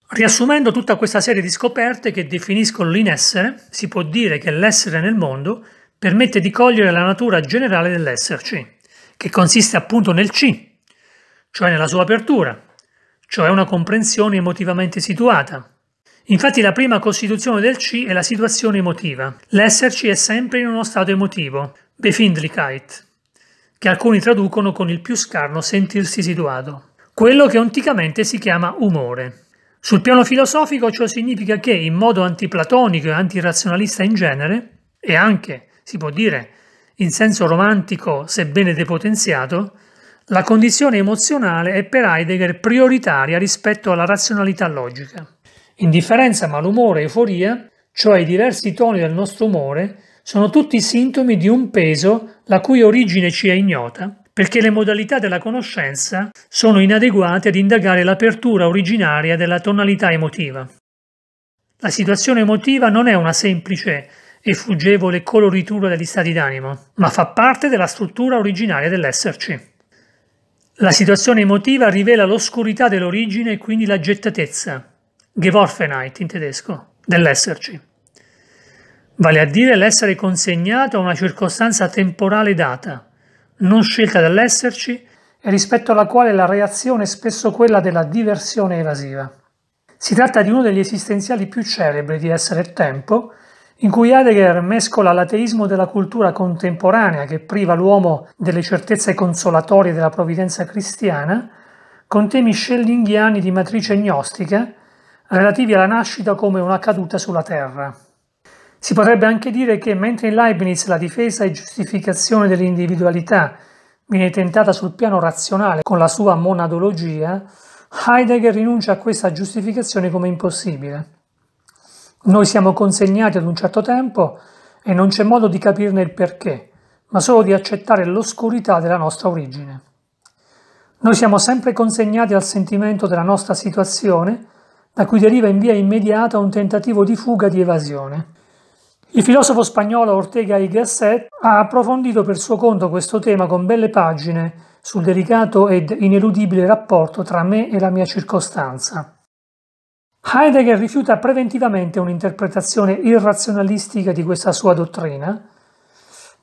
Riassumendo tutta questa serie di scoperte che definiscono l'inessere, si può dire che l'essere nel mondo permette di cogliere la natura generale dell'esserci, che consiste appunto nel ci, cioè nella sua apertura, cioè una comprensione emotivamente situata. Infatti la prima costituzione del ci è la situazione emotiva. L'esserci è sempre in uno stato emotivo, Befindlichkeit, che alcuni traducono con il più scarno sentirsi situato, quello che anticamente si chiama umore. Sul piano filosofico ciò significa che in modo antiplatonico e antirazionalista in genere, e anche, si può dire, in senso romantico sebbene depotenziato, la condizione emozionale è per Heidegger prioritaria rispetto alla razionalità logica. Indifferenza, malumore, euforia, cioè i diversi toni del nostro umore, sono tutti sintomi di un peso la cui origine ci è ignota perché le modalità della conoscenza sono inadeguate ad indagare l'apertura originaria della tonalità emotiva. La situazione emotiva non è una semplice e fuggevole coloritura degli stati d'animo, ma fa parte della struttura originaria dell'esserci. La situazione emotiva rivela l'oscurità dell'origine e quindi la gettatezza, Geworfenheit in tedesco, dell'esserci. Vale a dire l'essere consegnato a una circostanza temporale data, non scelta dall'esserci e rispetto alla quale la reazione è spesso quella della diversione evasiva. Si tratta di uno degli esistenziali più celebri di Essere e Tempo, in cui Heidegger mescola l'ateismo della cultura contemporanea che priva l'uomo delle certezze consolatorie della provvidenza cristiana con temi schellingiani di matrice gnostica relativi alla nascita come una caduta sulla terra. Si potrebbe anche dire che mentre in Leibniz la difesa e giustificazione dell'individualità viene tentata sul piano razionale con la sua monadologia, Heidegger rinuncia a questa giustificazione come impossibile. Noi siamo consegnati ad un certo tempo e non c'è modo di capirne il perché, ma solo di accettare l'oscurità della nostra origine. Noi siamo sempre consegnati al sentimento della nostra situazione, da cui deriva in via immediata un tentativo di fuga di evasione. Il filosofo spagnolo Ortega y Gasset ha approfondito per suo conto questo tema con belle pagine sul delicato ed ineludibile rapporto tra me e la mia circostanza. Heidegger rifiuta preventivamente un'interpretazione irrazionalistica di questa sua dottrina.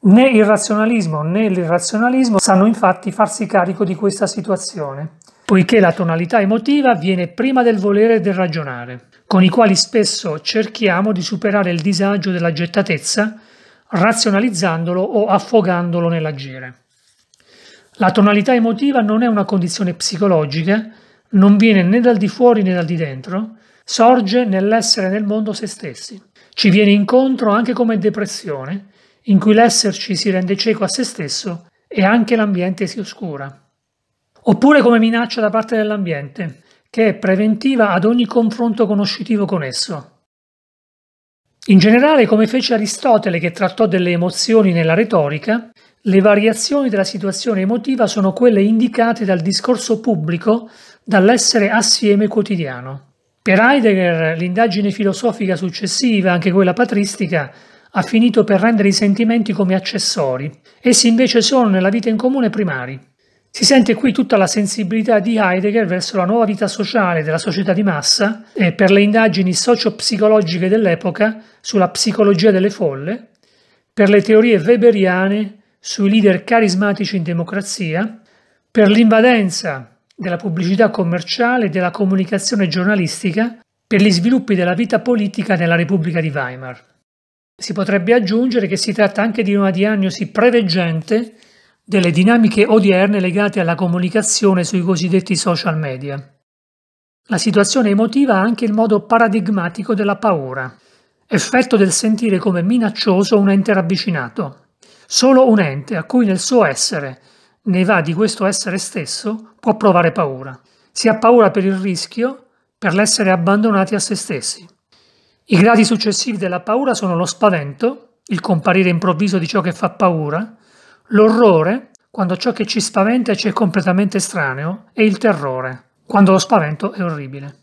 Né il razionalismo né l'irrazionalismo sanno infatti farsi carico di questa situazione, poiché la tonalità emotiva viene prima del volere e del ragionare con i quali spesso cerchiamo di superare il disagio della gettatezza razionalizzandolo o affogandolo nell'agire. La tonalità emotiva non è una condizione psicologica, non viene né dal di fuori né dal di dentro, sorge nell'essere nel mondo se stessi. Ci viene incontro anche come depressione, in cui l'esserci si rende cieco a se stesso e anche l'ambiente si oscura. Oppure come minaccia da parte dell'ambiente, che è preventiva ad ogni confronto conoscitivo con esso. In generale, come fece Aristotele che trattò delle emozioni nella retorica, le variazioni della situazione emotiva sono quelle indicate dal discorso pubblico, dall'essere assieme quotidiano. Per Heidegger l'indagine filosofica successiva, anche quella patristica, ha finito per rendere i sentimenti come accessori. Essi invece sono nella vita in comune primari. Si sente qui tutta la sensibilità di Heidegger verso la nuova vita sociale della società di massa e eh, per le indagini socio-psicologiche dell'epoca sulla psicologia delle folle, per le teorie weberiane sui leader carismatici in democrazia, per l'invadenza della pubblicità commerciale e della comunicazione giornalistica, per gli sviluppi della vita politica nella Repubblica di Weimar. Si potrebbe aggiungere che si tratta anche di una diagnosi preveggente delle dinamiche odierne legate alla comunicazione sui cosiddetti social media. La situazione emotiva ha anche il modo paradigmatico della paura, effetto del sentire come minaccioso un ente ravvicinato, solo un ente a cui nel suo essere, ne va di questo essere stesso, può provare paura. Si ha paura per il rischio, per l'essere abbandonati a se stessi. I gradi successivi della paura sono lo spavento, il comparire improvviso di ciò che fa paura, L'orrore, quando ciò che ci spaventa ci è completamente estraneo, e il terrore, quando lo spavento è orribile.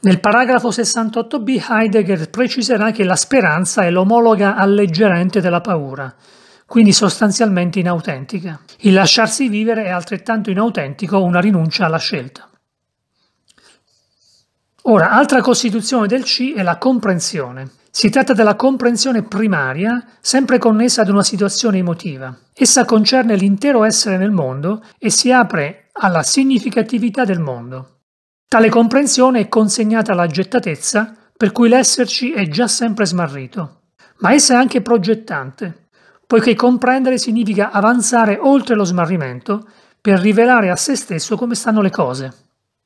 Nel paragrafo 68b Heidegger preciserà che la speranza è l'omologa alleggerente della paura, quindi sostanzialmente inautentica. Il lasciarsi vivere è altrettanto inautentico una rinuncia alla scelta. Ora, altra costituzione del C è la comprensione. Si tratta della comprensione primaria, sempre connessa ad una situazione emotiva. Essa concerne l'intero essere nel mondo e si apre alla significatività del mondo. Tale comprensione è consegnata alla gettatezza, per cui l'esserci è già sempre smarrito. Ma essa è anche progettante, poiché comprendere significa avanzare oltre lo smarrimento per rivelare a se stesso come stanno le cose.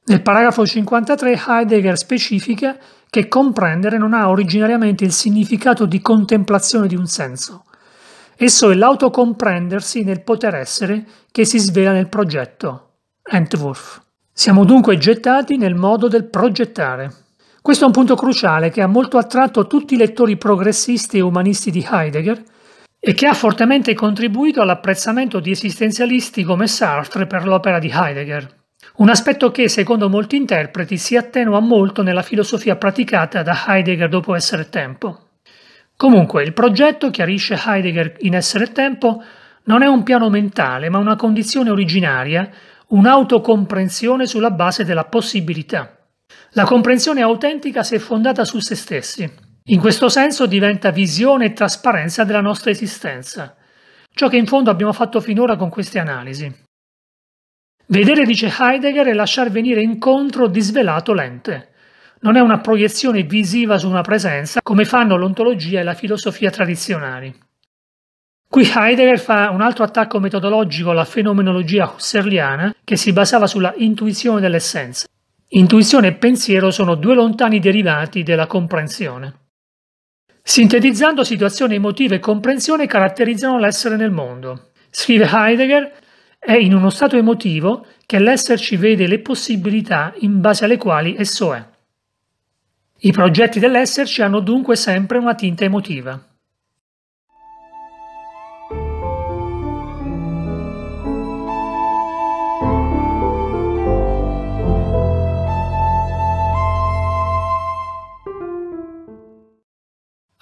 Nel paragrafo 53 Heidegger specifica che comprendere non ha originariamente il significato di contemplazione di un senso. Esso è l'autocomprendersi nel poter essere che si svela nel progetto. Entwurf. Siamo dunque gettati nel modo del progettare. Questo è un punto cruciale che ha molto attratto tutti i lettori progressisti e umanisti di Heidegger e che ha fortemente contribuito all'apprezzamento di esistenzialisti come Sartre per l'opera di Heidegger. Un aspetto che, secondo molti interpreti, si attenua molto nella filosofia praticata da Heidegger dopo Essere Tempo. Comunque, il progetto, chiarisce Heidegger in Essere Tempo, non è un piano mentale, ma una condizione originaria, un'autocomprensione sulla base della possibilità. La comprensione autentica se fondata su se stessi. In questo senso diventa visione e trasparenza della nostra esistenza, ciò che in fondo abbiamo fatto finora con queste analisi. Vedere, dice Heidegger, è lasciar venire incontro disvelato l'ente. Non è una proiezione visiva su una presenza, come fanno l'ontologia e la filosofia tradizionali. Qui Heidegger fa un altro attacco metodologico alla fenomenologia husserliana che si basava sulla intuizione dell'essenza. Intuizione e pensiero sono due lontani derivati della comprensione. Sintetizzando situazioni emotive e comprensione caratterizzano l'essere nel mondo. Scrive Heidegger, è in uno stato emotivo che l'esserci vede le possibilità in base alle quali esso è. I progetti dell'esserci hanno dunque sempre una tinta emotiva.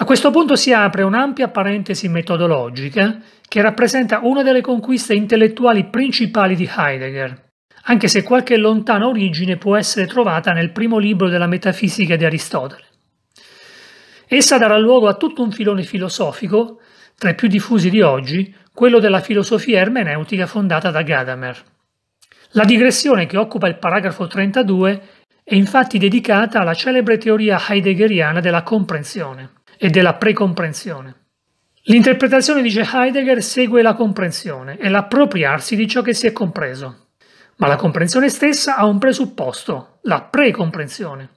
A questo punto si apre un'ampia parentesi metodologica che rappresenta una delle conquiste intellettuali principali di Heidegger, anche se qualche lontana origine può essere trovata nel primo libro della metafisica di Aristotele. Essa darà luogo a tutto un filone filosofico, tra i più diffusi di oggi, quello della filosofia ermeneutica fondata da Gadamer. La digressione che occupa il paragrafo 32 è infatti dedicata alla celebre teoria heideggeriana della comprensione e della precomprensione. L'interpretazione, dice Heidegger, segue la comprensione, è l'appropriarsi di ciò che si è compreso. Ma la comprensione stessa ha un presupposto, la precomprensione.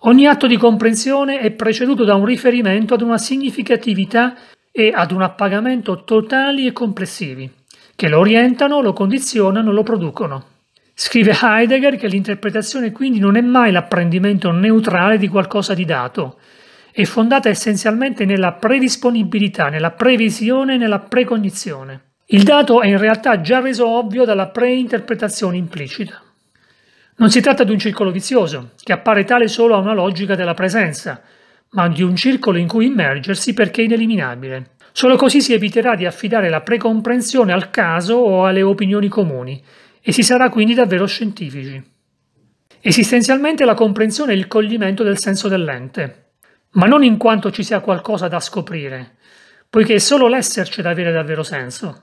Ogni atto di comprensione è preceduto da un riferimento ad una significatività e ad un appagamento totali e complessivi, che lo orientano, lo condizionano, lo producono. Scrive Heidegger che l'interpretazione quindi non è mai l'apprendimento neutrale di qualcosa di dato, è fondata essenzialmente nella predisponibilità, nella previsione nella precognizione. Il dato è in realtà già reso ovvio dalla preinterpretazione implicita. Non si tratta di un circolo vizioso, che appare tale solo a una logica della presenza, ma di un circolo in cui immergersi perché ineliminabile. Solo così si eviterà di affidare la precomprensione al caso o alle opinioni comuni e si sarà quindi davvero scientifici. Esistenzialmente la comprensione è il coglimento del senso dell'ente, ma non in quanto ci sia qualcosa da scoprire, poiché è solo l'esserci ad avere davvero senso.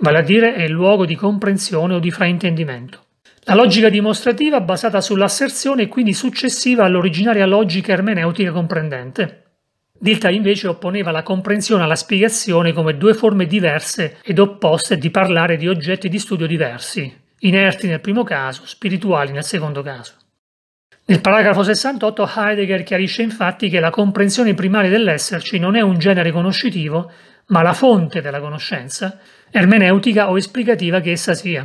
Vale a dire è il luogo di comprensione o di fraintendimento. La logica dimostrativa basata sull'asserzione e quindi successiva all'originaria logica ermeneutica comprendente. Dilta invece opponeva la comprensione alla spiegazione come due forme diverse ed opposte di parlare di oggetti di studio diversi, inerti nel primo caso, spirituali nel secondo caso. Nel paragrafo 68 Heidegger chiarisce infatti che la comprensione primaria dell'esserci non è un genere conoscitivo, ma la fonte della conoscenza, ermeneutica o esplicativa che essa sia.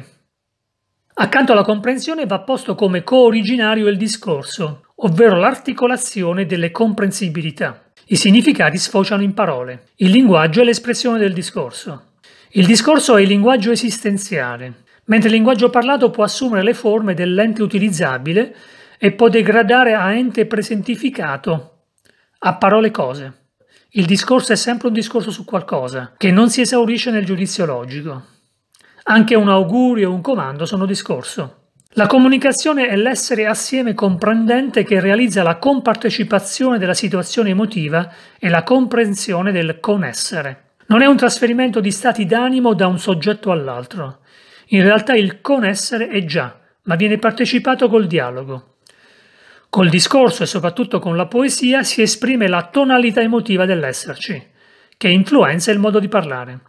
Accanto alla comprensione va posto come co-originario il discorso, ovvero l'articolazione delle comprensibilità. I significati sfociano in parole. Il linguaggio è l'espressione del discorso. Il discorso è il linguaggio esistenziale, mentre il linguaggio parlato può assumere le forme dell'ente utilizzabile e può degradare a ente presentificato, a parole cose. Il discorso è sempre un discorso su qualcosa, che non si esaurisce nel giudizio logico. Anche un augurio o un comando sono discorso. La comunicazione è l'essere assieme comprendente che realizza la compartecipazione della situazione emotiva e la comprensione del conessere. Non è un trasferimento di stati d'animo da un soggetto all'altro. In realtà il conessere è già, ma viene partecipato col dialogo. Col discorso e soprattutto con la poesia si esprime la tonalità emotiva dell'esserci, che influenza il modo di parlare.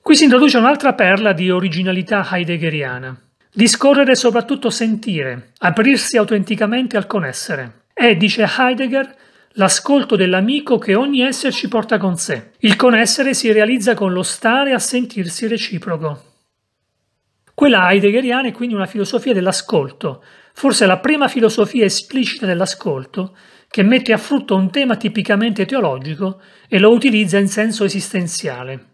Qui si introduce un'altra perla di originalità heideggeriana. Discorrere e soprattutto sentire, aprirsi autenticamente al conessere. È, dice Heidegger, l'ascolto dell'amico che ogni esserci porta con sé. Il conessere si realizza con lo stare a sentirsi reciproco. Quella heideggeriana è quindi una filosofia dell'ascolto, forse la prima filosofia esplicita dell'ascolto che mette a frutto un tema tipicamente teologico e lo utilizza in senso esistenziale.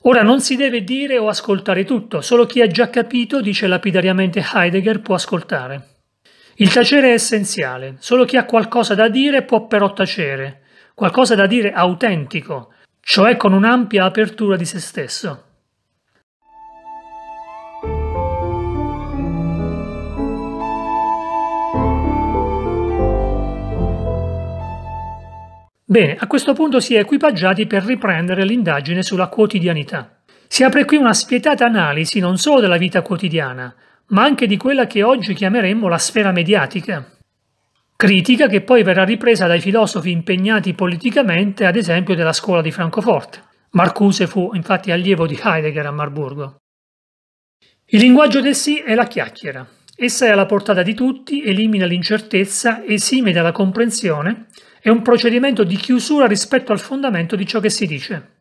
Ora non si deve dire o ascoltare tutto, solo chi ha già capito, dice lapidariamente Heidegger, può ascoltare. Il tacere è essenziale, solo chi ha qualcosa da dire può però tacere, qualcosa da dire autentico, cioè con un'ampia apertura di se stesso. Bene, a questo punto si è equipaggiati per riprendere l'indagine sulla quotidianità. Si apre qui una spietata analisi non solo della vita quotidiana, ma anche di quella che oggi chiameremmo la sfera mediatica. Critica che poi verrà ripresa dai filosofi impegnati politicamente, ad esempio della scuola di Francoforte. Marcuse fu infatti allievo di Heidegger a Marburgo. Il linguaggio del sì è la chiacchiera. Essa è alla portata di tutti, elimina l'incertezza, esime dalla comprensione è un procedimento di chiusura rispetto al fondamento di ciò che si dice.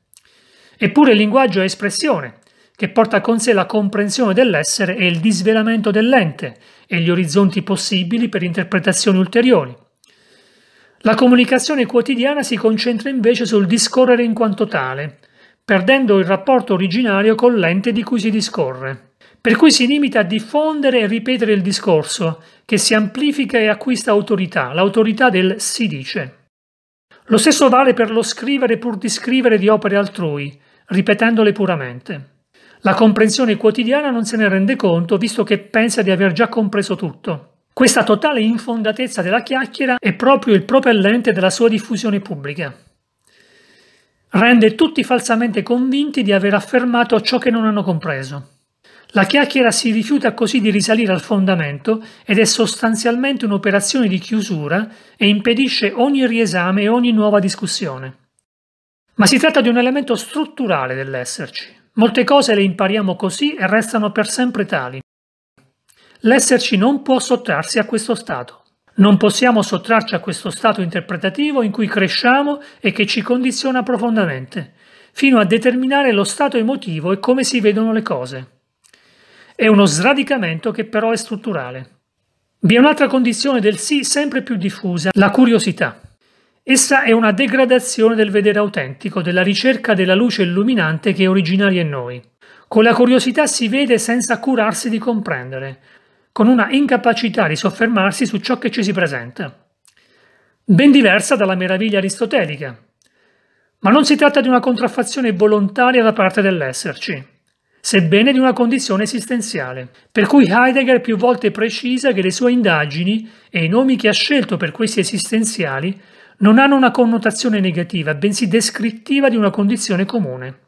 Eppure il linguaggio è espressione, che porta con sé la comprensione dell'essere e il disvelamento dell'ente e gli orizzonti possibili per interpretazioni ulteriori. La comunicazione quotidiana si concentra invece sul discorrere in quanto tale, perdendo il rapporto originario con l'ente di cui si discorre per cui si limita a diffondere e ripetere il discorso, che si amplifica e acquista autorità, l'autorità del si dice. Lo stesso vale per lo scrivere pur di scrivere di opere altrui, ripetendole puramente. La comprensione quotidiana non se ne rende conto, visto che pensa di aver già compreso tutto. Questa totale infondatezza della chiacchiera è proprio il propellente della sua diffusione pubblica. Rende tutti falsamente convinti di aver affermato ciò che non hanno compreso. La chiacchiera si rifiuta così di risalire al fondamento ed è sostanzialmente un'operazione di chiusura e impedisce ogni riesame e ogni nuova discussione. Ma si tratta di un elemento strutturale dell'esserci. Molte cose le impariamo così e restano per sempre tali. L'esserci non può sottrarsi a questo stato. Non possiamo sottrarci a questo stato interpretativo in cui cresciamo e che ci condiziona profondamente, fino a determinare lo stato emotivo e come si vedono le cose. È uno sradicamento che però è strutturale. Vi è un'altra condizione del sì sempre più diffusa, la curiosità. Essa è una degradazione del vedere autentico, della ricerca della luce illuminante che è originaria in noi. Con la curiosità si vede senza curarsi di comprendere, con una incapacità di soffermarsi su ciò che ci si presenta. Ben diversa dalla meraviglia aristotelica. Ma non si tratta di una contraffazione volontaria da parte dell'esserci sebbene di una condizione esistenziale. Per cui Heidegger più volte precisa che le sue indagini e i nomi che ha scelto per questi esistenziali non hanno una connotazione negativa, bensì descrittiva di una condizione comune.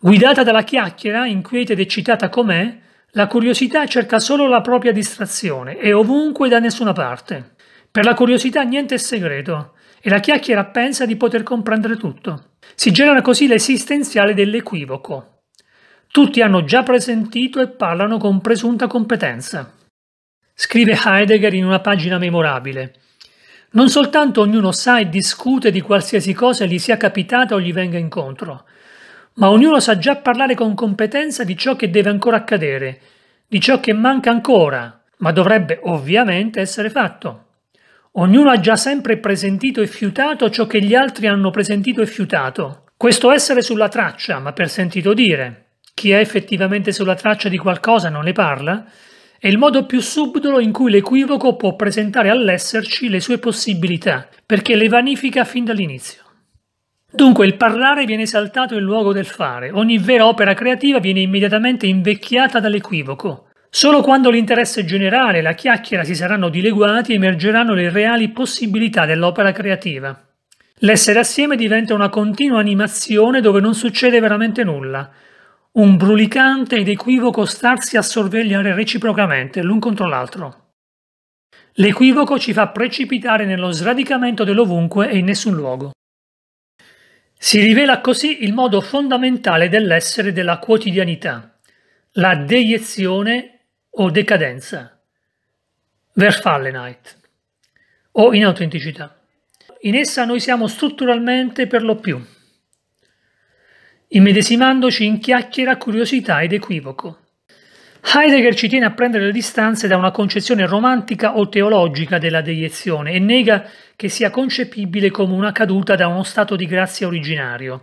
Guidata dalla chiacchiera, inquieta ed eccitata com'è, la curiosità cerca solo la propria distrazione e ovunque da nessuna parte. Per la curiosità niente è segreto e la chiacchiera pensa di poter comprendere tutto. Si genera così l'esistenziale dell'equivoco. Tutti hanno già presentito e parlano con presunta competenza. Scrive Heidegger in una pagina memorabile. Non soltanto ognuno sa e discute di qualsiasi cosa gli sia capitata o gli venga incontro, ma ognuno sa già parlare con competenza di ciò che deve ancora accadere, di ciò che manca ancora, ma dovrebbe ovviamente essere fatto. Ognuno ha già sempre presentito e fiutato ciò che gli altri hanno presentito e fiutato. Questo essere sulla traccia, ma per sentito dire chi è effettivamente sulla traccia di qualcosa non ne parla, è il modo più subdolo in cui l'equivoco può presentare all'esserci le sue possibilità, perché le vanifica fin dall'inizio. Dunque il parlare viene saltato in luogo del fare, ogni vera opera creativa viene immediatamente invecchiata dall'equivoco. Solo quando l'interesse generale e la chiacchiera si saranno dileguati emergeranno le reali possibilità dell'opera creativa. L'essere assieme diventa una continua animazione dove non succede veramente nulla, un brulicante ed equivoco starsi a sorvegliare reciprocamente l'un contro l'altro. L'equivoco ci fa precipitare nello sradicamento dell'ovunque e in nessun luogo. Si rivela così il modo fondamentale dell'essere della quotidianità, la deiezione o decadenza, verfallenheit, o inautenticità. In essa noi siamo strutturalmente per lo più immedesimandoci in chiacchiera, curiosità ed equivoco. Heidegger ci tiene a prendere le distanze da una concezione romantica o teologica della deiezione e nega che sia concepibile come una caduta da uno stato di grazia originario.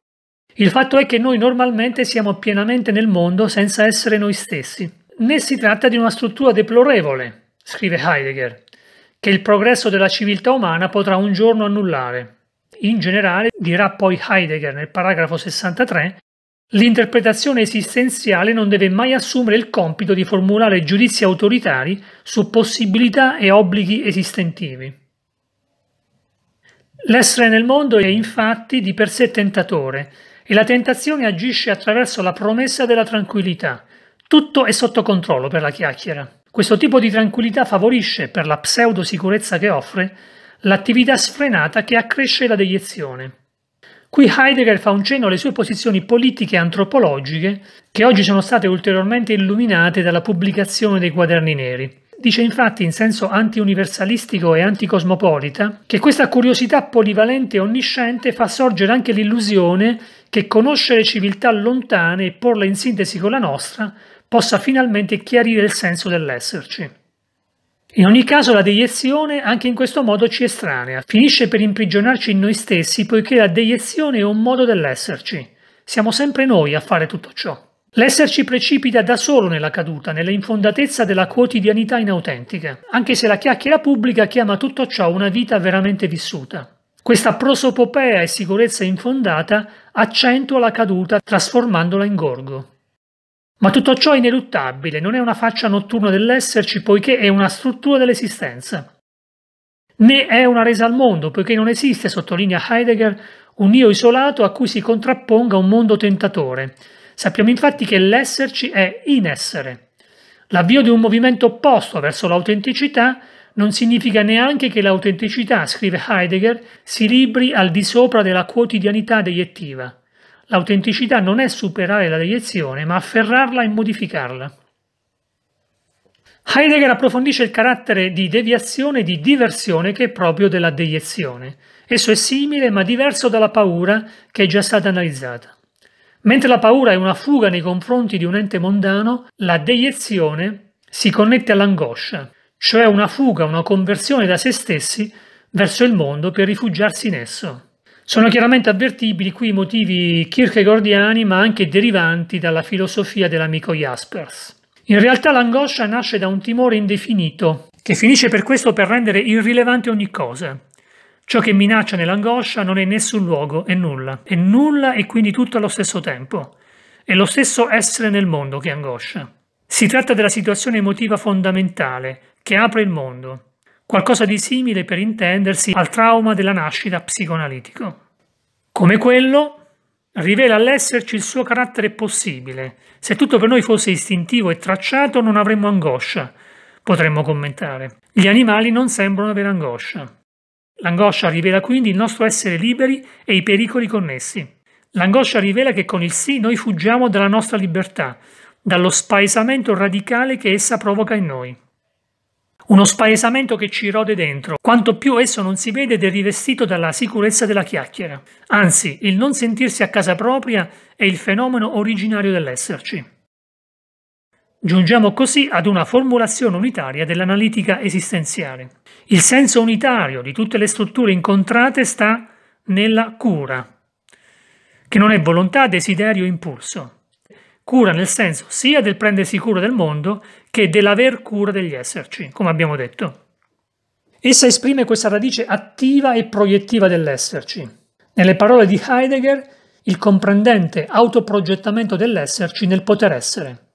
Il fatto è che noi normalmente siamo pienamente nel mondo senza essere noi stessi. Né si tratta di una struttura deplorevole, scrive Heidegger, che il progresso della civiltà umana potrà un giorno annullare. In generale, dirà poi Heidegger nel paragrafo 63, l'interpretazione esistenziale non deve mai assumere il compito di formulare giudizi autoritari su possibilità e obblighi esistentivi. L'essere nel mondo è infatti di per sé tentatore e la tentazione agisce attraverso la promessa della tranquillità. Tutto è sotto controllo per la chiacchiera. Questo tipo di tranquillità favorisce, per la pseudo sicurezza che offre, l'attività sfrenata che accresce la deiezione. Qui Heidegger fa un cenno alle sue posizioni politiche e antropologiche, che oggi sono state ulteriormente illuminate dalla pubblicazione dei Quaderni Neri. Dice infatti in senso antiuniversalistico e anticosmopolita che questa curiosità polivalente e onnisciente fa sorgere anche l'illusione che conoscere civiltà lontane e porle in sintesi con la nostra possa finalmente chiarire il senso dell'esserci. In ogni caso la deiezione anche in questo modo ci estranea, finisce per imprigionarci in noi stessi poiché la deiezione è un modo dell'esserci. Siamo sempre noi a fare tutto ciò. L'esserci precipita da solo nella caduta, nella infondatezza della quotidianità inautentica, anche se la chiacchiera pubblica chiama tutto ciò una vita veramente vissuta. Questa prosopopea e sicurezza infondata accentua la caduta trasformandola in gorgo. Ma tutto ciò è ineluttabile, non è una faccia notturna dell'esserci poiché è una struttura dell'esistenza. Né è una resa al mondo, poiché non esiste, sottolinea Heidegger, un io isolato a cui si contrapponga un mondo tentatore. Sappiamo infatti che l'esserci è in essere. L'avvio di un movimento opposto verso l'autenticità non significa neanche che l'autenticità, scrive Heidegger, si libri al di sopra della quotidianità deiettiva. L'autenticità non è superare la deiezione, ma afferrarla e modificarla. Heidegger approfondisce il carattere di deviazione e di diversione che è proprio della deiezione. Esso è simile ma diverso dalla paura che è già stata analizzata. Mentre la paura è una fuga nei confronti di un ente mondano, la deiezione si connette all'angoscia, cioè una fuga, una conversione da se stessi verso il mondo per rifugiarsi in esso. Sono chiaramente avvertibili qui i motivi kierkegaardiani ma anche derivanti dalla filosofia dell'amico Jaspers. In realtà l'angoscia nasce da un timore indefinito, che finisce per questo per rendere irrilevante ogni cosa. Ciò che minaccia nell'angoscia non è nessun luogo, è nulla. È nulla e quindi tutto allo stesso tempo. È lo stesso essere nel mondo che angoscia. Si tratta della situazione emotiva fondamentale, che apre il mondo, qualcosa di simile per intendersi al trauma della nascita psicoanalitico. Come quello, rivela all'esserci il suo carattere possibile. Se tutto per noi fosse istintivo e tracciato non avremmo angoscia, potremmo commentare. Gli animali non sembrano avere angoscia. L'angoscia rivela quindi il nostro essere liberi e i pericoli connessi. L'angoscia rivela che con il sì noi fuggiamo dalla nostra libertà, dallo spaesamento radicale che essa provoca in noi uno spaesamento che ci rode dentro, quanto più esso non si vede ed è rivestito dalla sicurezza della chiacchiera. Anzi, il non sentirsi a casa propria è il fenomeno originario dell'esserci. Giungiamo così ad una formulazione unitaria dell'analitica esistenziale. Il senso unitario di tutte le strutture incontrate sta nella cura, che non è volontà, desiderio, o impulso. Cura nel senso sia del prendersi cura del mondo che dell'aver cura degli esserci, come abbiamo detto. Essa esprime questa radice attiva e proiettiva dell'esserci. Nelle parole di Heidegger, il comprendente autoprogettamento dell'esserci nel poter essere,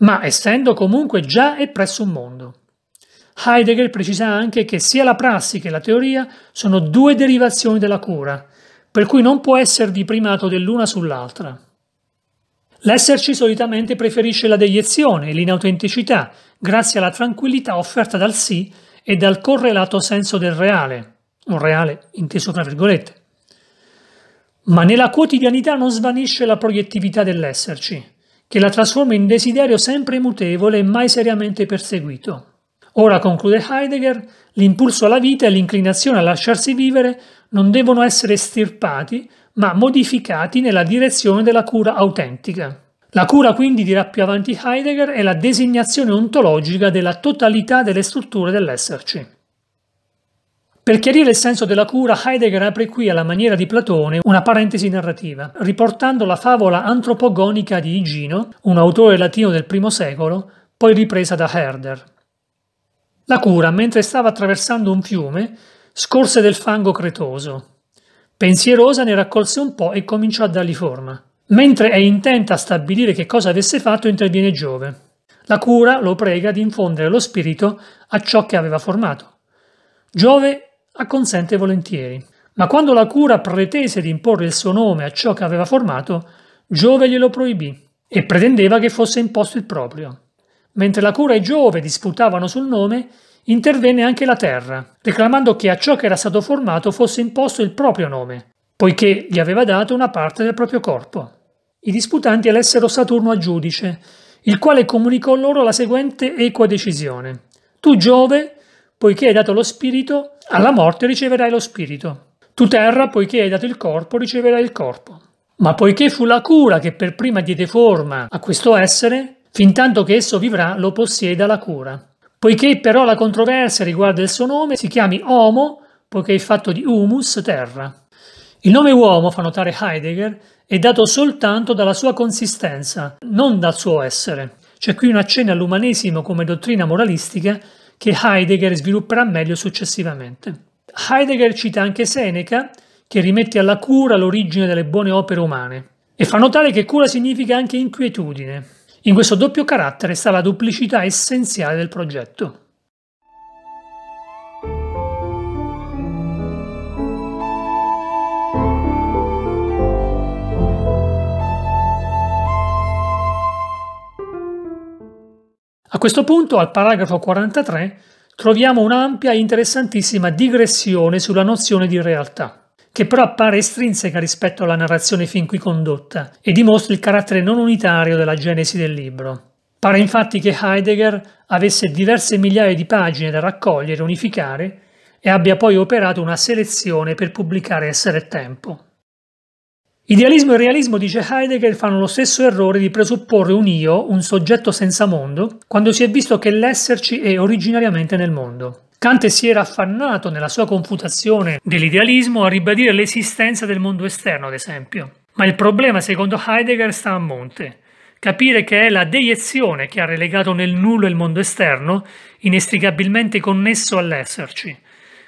ma essendo comunque già e presso un mondo. Heidegger precisa anche che sia la prassi che la teoria sono due derivazioni della cura, per cui non può esservi primato dell'una sull'altra. L'esserci solitamente preferisce la deiezione e l'inautenticità, grazie alla tranquillità offerta dal sì e dal correlato senso del reale, un reale inteso tra virgolette. Ma nella quotidianità non svanisce la proiettività dell'esserci, che la trasforma in desiderio sempre mutevole e mai seriamente perseguito. Ora, conclude Heidegger, l'impulso alla vita e l'inclinazione a lasciarsi vivere non devono essere stirpati ma modificati nella direzione della cura autentica. La cura quindi, dirà più avanti Heidegger, è la designazione ontologica della totalità delle strutture dell'esserci. Per chiarire il senso della cura, Heidegger apre qui, alla maniera di Platone, una parentesi narrativa, riportando la favola antropogonica di Igino, un autore latino del I secolo, poi ripresa da Herder. La cura, mentre stava attraversando un fiume, scorse del fango cretoso. Pensierosa ne raccolse un po' e cominciò a dargli forma. Mentre è intenta a stabilire che cosa avesse fatto, interviene Giove. La cura lo prega di infondere lo spirito a ciò che aveva formato. Giove acconsente volentieri, ma quando la cura pretese di imporre il suo nome a ciò che aveva formato, Giove glielo proibì e pretendeva che fosse imposto il proprio. Mentre la cura e Giove disputavano sul nome, intervenne anche la terra, reclamando che a ciò che era stato formato fosse imposto il proprio nome, poiché gli aveva dato una parte del proprio corpo. I disputanti elessero Saturno a giudice, il quale comunicò loro la seguente equa decisione. Tu Giove, poiché hai dato lo spirito, alla morte riceverai lo spirito. Tu terra, poiché hai dato il corpo, riceverai il corpo. Ma poiché fu la cura che per prima diede forma a questo essere, fintanto che esso vivrà lo possieda la cura. Poiché però la controversia riguarda il suo nome, si chiami Homo, poiché è fatto di humus, terra. Il nome uomo, fa notare Heidegger, è dato soltanto dalla sua consistenza, non dal suo essere. C'è qui un accenno all'umanesimo come dottrina moralistica che Heidegger svilupperà meglio successivamente. Heidegger cita anche Seneca, che rimette alla cura l'origine delle buone opere umane, e fa notare che cura significa anche inquietudine, in questo doppio carattere sta la duplicità essenziale del progetto. A questo punto, al paragrafo 43, troviamo un'ampia e interessantissima digressione sulla nozione di realtà che però appare estrinseca rispetto alla narrazione fin qui condotta e dimostra il carattere non unitario della genesi del libro. Pare infatti che Heidegger avesse diverse migliaia di pagine da raccogliere e unificare e abbia poi operato una selezione per pubblicare Essere e Tempo. Idealismo e realismo, dice Heidegger, fanno lo stesso errore di presupporre un io, un soggetto senza mondo, quando si è visto che l'esserci è originariamente nel mondo. Kant si era affannato nella sua confutazione dell'idealismo a ribadire l'esistenza del mondo esterno, ad esempio. Ma il problema, secondo Heidegger, sta a monte. Capire che è la deiezione che ha relegato nel nullo il mondo esterno, inestricabilmente connesso all'esserci,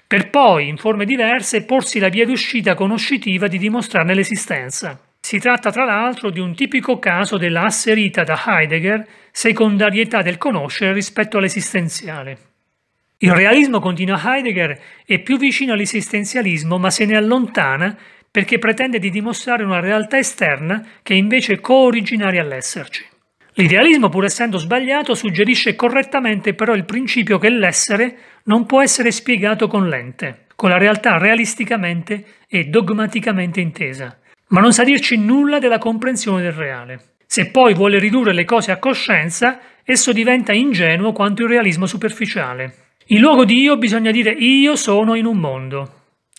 per poi, in forme diverse, porsi la via d'uscita conoscitiva di dimostrarne l'esistenza. Si tratta tra l'altro di un tipico caso della asserita da Heidegger secondarietà del conoscere rispetto all'esistenziale. Il realismo, continua Heidegger, è più vicino all'esistenzialismo ma se ne allontana perché pretende di dimostrare una realtà esterna che è invece originaria all'esserci. L'idealismo, pur essendo sbagliato, suggerisce correttamente però il principio che l'essere non può essere spiegato con l'ente, con la realtà realisticamente e dogmaticamente intesa, ma non sa dirci nulla della comprensione del reale. Se poi vuole ridurre le cose a coscienza, esso diventa ingenuo quanto il realismo superficiale. In luogo di io bisogna dire io sono in un mondo.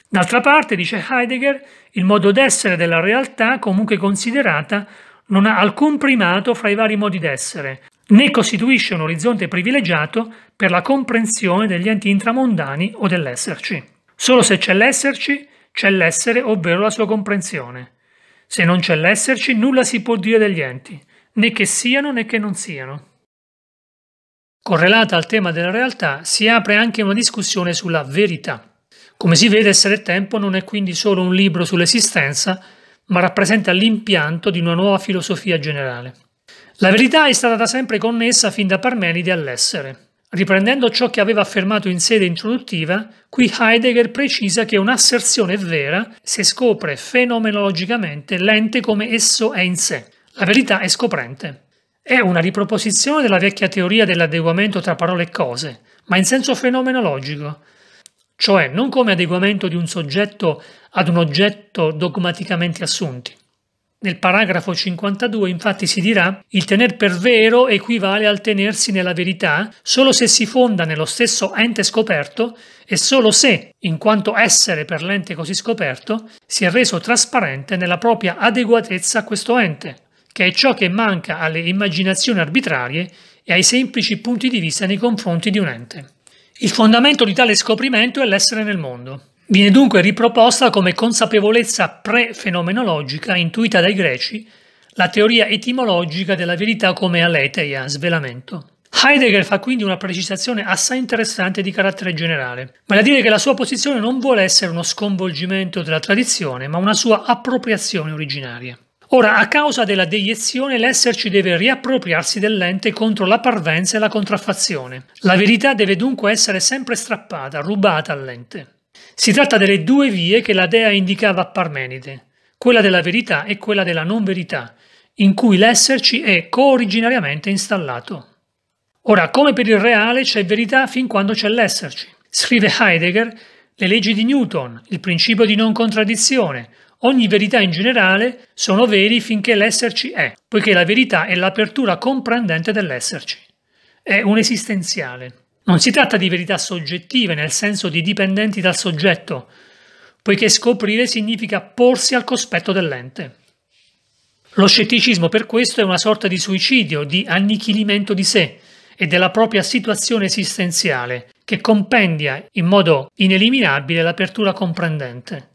D'altra parte, dice Heidegger, il modo d'essere della realtà, comunque considerata, non ha alcun primato fra i vari modi d'essere, né costituisce un orizzonte privilegiato per la comprensione degli enti intramondani o dell'esserci. Solo se c'è l'esserci, c'è l'essere, ovvero la sua comprensione. Se non c'è l'esserci, nulla si può dire degli enti, né che siano né che non siano correlata al tema della realtà, si apre anche una discussione sulla verità. Come si vede, Essere Tempo non è quindi solo un libro sull'esistenza, ma rappresenta l'impianto di una nuova filosofia generale. La verità è stata da sempre connessa fin da Parmenide all'essere. Riprendendo ciò che aveva affermato in sede introduttiva, qui Heidegger precisa che un'asserzione è vera se scopre fenomenologicamente l'ente come esso è in sé. La verità è scoprente. È una riproposizione della vecchia teoria dell'adeguamento tra parole e cose, ma in senso fenomenologico, cioè non come adeguamento di un soggetto ad un oggetto dogmaticamente assunti. Nel paragrafo 52 infatti si dirà il tener per vero equivale al tenersi nella verità solo se si fonda nello stesso ente scoperto e solo se, in quanto essere per l'ente così scoperto, si è reso trasparente nella propria adeguatezza a questo ente, che è ciò che manca alle immaginazioni arbitrarie e ai semplici punti di vista nei confronti di un ente. Il fondamento di tale scoprimento è l'essere nel mondo. Viene dunque riproposta come consapevolezza pre-fenomenologica intuita dai greci la teoria etimologica della verità come aleteia, svelamento. Heidegger fa quindi una precisazione assai interessante di carattere generale, vale a dire che la sua posizione non vuole essere uno sconvolgimento della tradizione, ma una sua appropriazione originaria. Ora, a causa della deiezione, l'esserci deve riappropriarsi dell'ente contro la parvenza e la contraffazione. La verità deve dunque essere sempre strappata, rubata all'ente. Si tratta delle due vie che la dea indicava a Parmenide, quella della verità e quella della non verità, in cui l'esserci è co-originariamente installato. Ora, come per il reale, c'è verità fin quando c'è l'esserci. Scrive Heidegger le leggi di Newton, il principio di non contraddizione, Ogni verità in generale sono veri finché l'esserci è, poiché la verità è l'apertura comprendente dell'esserci. È un esistenziale. Non si tratta di verità soggettive nel senso di dipendenti dal soggetto, poiché scoprire significa porsi al cospetto dell'ente. Lo scetticismo per questo è una sorta di suicidio, di annichilimento di sé e della propria situazione esistenziale, che compendia in modo ineliminabile l'apertura comprendente.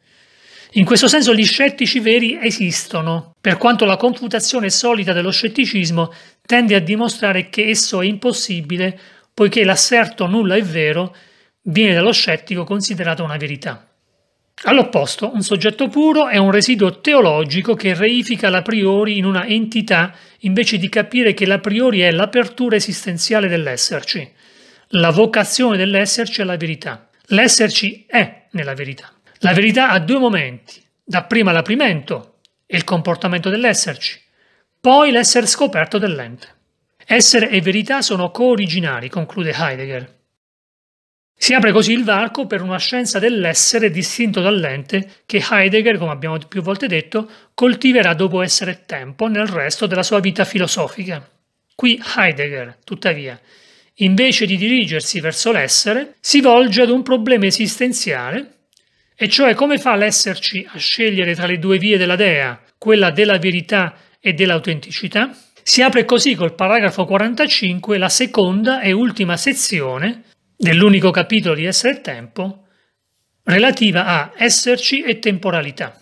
In questo senso gli scettici veri esistono, per quanto la confutazione solita dello scetticismo tende a dimostrare che esso è impossibile, poiché l'asserto nulla è vero viene dallo scettico considerato una verità. All'opposto, un soggetto puro è un residuo teologico che reifica l'a priori in una entità invece di capire che l'a priori è l'apertura esistenziale dell'esserci. La vocazione dell'esserci alla verità. L'esserci è nella verità. La verità ha due momenti, dapprima l'aprimento e il comportamento dell'esserci, poi l'essere scoperto dell'ente. Essere e verità sono co cooriginari, conclude Heidegger. Si apre così il varco per una scienza dell'essere distinto dall'ente che Heidegger, come abbiamo più volte detto, coltiverà dopo essere tempo nel resto della sua vita filosofica. Qui Heidegger, tuttavia, invece di dirigersi verso l'essere, si volge ad un problema esistenziale e cioè come fa l'esserci a scegliere tra le due vie della dea, quella della verità e dell'autenticità? Si apre così col paragrafo 45 la seconda e ultima sezione dell'unico capitolo di Essere e Tempo relativa a esserci e temporalità.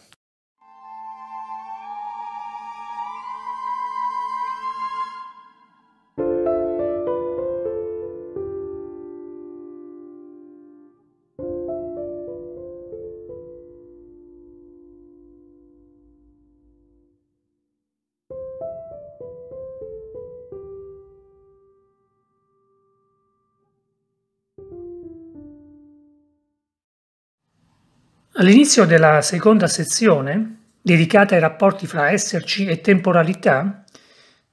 All'inizio della seconda sezione, dedicata ai rapporti fra esserci e temporalità,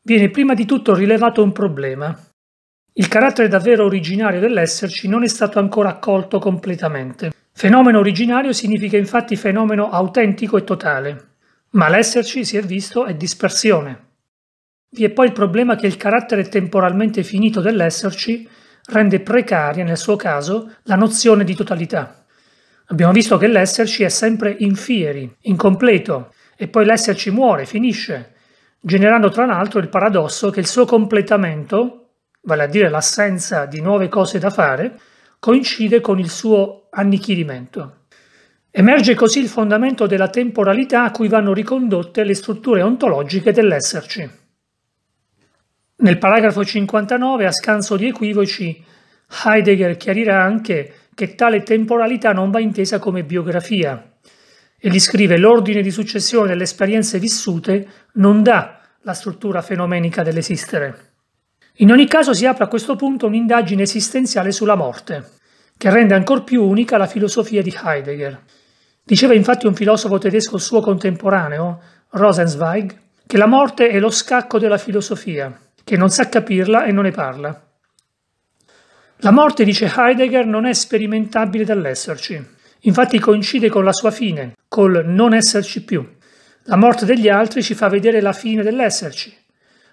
viene prima di tutto rilevato un problema. Il carattere davvero originario dell'esserci non è stato ancora accolto completamente. Fenomeno originario significa infatti fenomeno autentico e totale, ma l'esserci si è visto è dispersione. Vi è poi il problema che il carattere temporalmente finito dell'esserci rende precaria, nel suo caso, la nozione di totalità. Abbiamo visto che l'esserci è sempre infieri, incompleto, e poi l'esserci muore, finisce, generando tra l'altro il paradosso che il suo completamento, vale a dire l'assenza di nuove cose da fare, coincide con il suo annichilimento. Emerge così il fondamento della temporalità a cui vanno ricondotte le strutture ontologiche dell'esserci. Nel paragrafo 59, a scanso di equivoci, Heidegger chiarirà anche che tale temporalità non va intesa come biografia. Egli scrive l'ordine di successione delle esperienze vissute non dà la struttura fenomenica dell'esistere. In ogni caso si apre a questo punto un'indagine esistenziale sulla morte, che rende ancor più unica la filosofia di Heidegger. Diceva infatti un filosofo tedesco suo contemporaneo, Rosenzweig, che la morte è lo scacco della filosofia, che non sa capirla e non ne parla. La morte, dice Heidegger, non è sperimentabile dall'esserci. Infatti coincide con la sua fine, col non esserci più. La morte degli altri ci fa vedere la fine dell'esserci.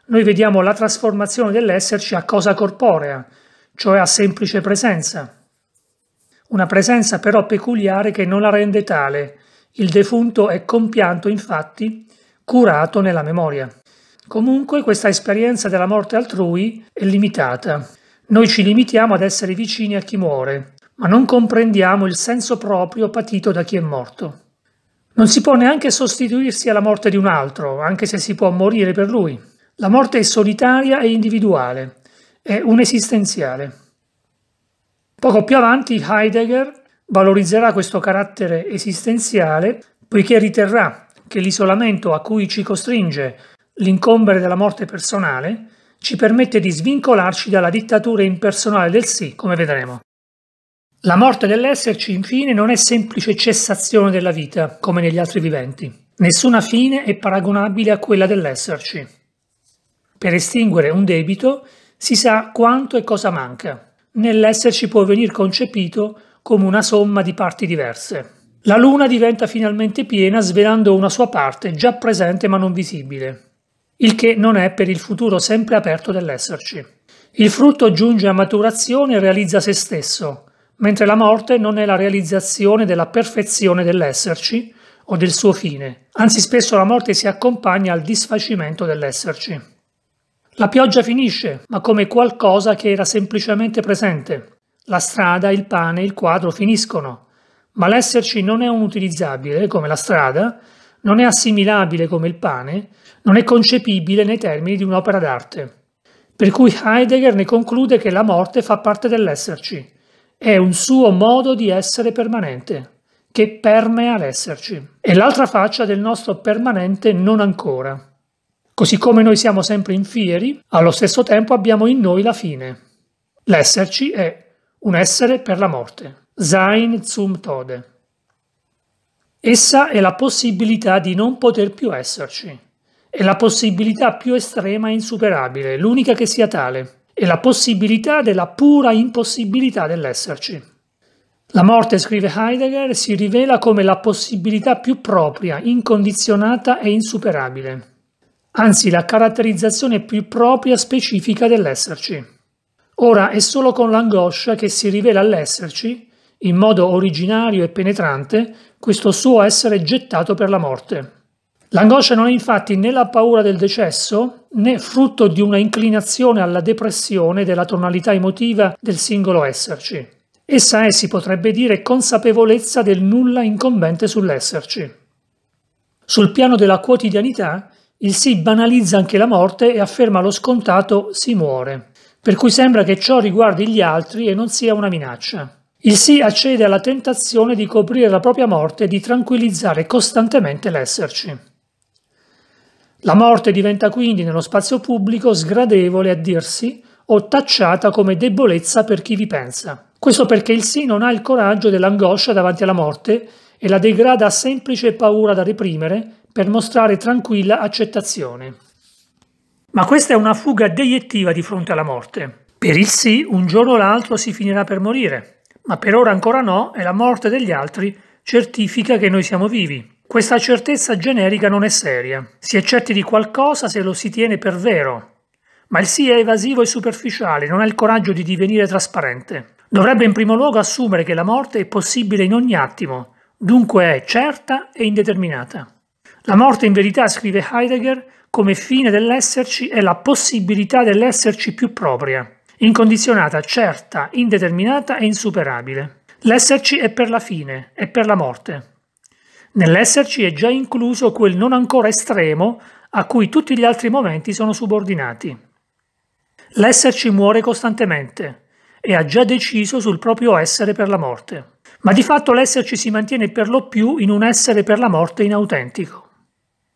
Noi vediamo la trasformazione dell'esserci a cosa corporea, cioè a semplice presenza. Una presenza però peculiare che non la rende tale. Il defunto è compianto, infatti, curato nella memoria. Comunque questa esperienza della morte altrui è limitata, noi ci limitiamo ad essere vicini a chi muore, ma non comprendiamo il senso proprio patito da chi è morto. Non si può neanche sostituirsi alla morte di un altro, anche se si può morire per lui. La morte è solitaria e individuale, è un'esistenziale. Poco più avanti Heidegger valorizzerà questo carattere esistenziale poiché riterrà che l'isolamento a cui ci costringe l'incombere della morte personale ci permette di svincolarci dalla dittatura impersonale del sì, come vedremo. La morte dell'esserci, infine, non è semplice cessazione della vita, come negli altri viventi. Nessuna fine è paragonabile a quella dell'esserci. Per estinguere un debito si sa quanto e cosa manca. Nell'esserci può venir concepito come una somma di parti diverse. La luna diventa finalmente piena svelando una sua parte già presente ma non visibile il che non è per il futuro sempre aperto dell'esserci. Il frutto giunge a maturazione e realizza se stesso, mentre la morte non è la realizzazione della perfezione dell'esserci o del suo fine, anzi spesso la morte si accompagna al disfacimento dell'esserci. La pioggia finisce, ma come qualcosa che era semplicemente presente. La strada, il pane, il quadro finiscono, ma l'esserci non è un utilizzabile come la strada, non è assimilabile come il pane, non è concepibile nei termini di un'opera d'arte. Per cui Heidegger ne conclude che la morte fa parte dell'esserci, è un suo modo di essere permanente, che permea l'esserci. È l'altra faccia del nostro permanente non ancora. Così come noi siamo sempre in fieri, allo stesso tempo abbiamo in noi la fine. L'esserci è un essere per la morte. Sein zum Tode. Essa è la possibilità di non poter più esserci, è la possibilità più estrema e insuperabile, l'unica che sia tale, è la possibilità della pura impossibilità dell'esserci. La morte, scrive Heidegger, si rivela come la possibilità più propria, incondizionata e insuperabile, anzi la caratterizzazione più propria specifica dell'esserci. Ora è solo con l'angoscia che si rivela all'esserci, in modo originario e penetrante, questo suo essere gettato per la morte. L'angoscia non è infatti né la paura del decesso né frutto di una inclinazione alla depressione della tonalità emotiva del singolo esserci. Essa è, si potrebbe dire, consapevolezza del nulla incombente sull'esserci. Sul piano della quotidianità, il sì banalizza anche la morte e afferma lo scontato si muore, per cui sembra che ciò riguardi gli altri e non sia una minaccia. Il sì accede alla tentazione di coprire la propria morte e di tranquillizzare costantemente l'esserci. La morte diventa quindi nello spazio pubblico sgradevole a dirsi o tacciata come debolezza per chi vi pensa. Questo perché il sì non ha il coraggio dell'angoscia davanti alla morte e la degrada a semplice paura da reprimere per mostrare tranquilla accettazione. Ma questa è una fuga deiettiva di fronte alla morte. Per il sì, un giorno o l'altro si finirà per morire, ma per ora ancora no e la morte degli altri certifica che noi siamo vivi. Questa certezza generica non è seria. Si è certi di qualcosa se lo si tiene per vero, ma il sì è evasivo e superficiale, non ha il coraggio di divenire trasparente. Dovrebbe in primo luogo assumere che la morte è possibile in ogni attimo, dunque è certa e indeterminata. La morte in verità, scrive Heidegger, come fine dell'esserci è la possibilità dell'esserci più propria, incondizionata, certa, indeterminata e insuperabile. L'esserci è per la fine, è per la morte. Nell'esserci è già incluso quel non ancora estremo a cui tutti gli altri momenti sono subordinati. L'esserci muore costantemente e ha già deciso sul proprio essere per la morte, ma di fatto l'esserci si mantiene per lo più in un essere per la morte inautentico.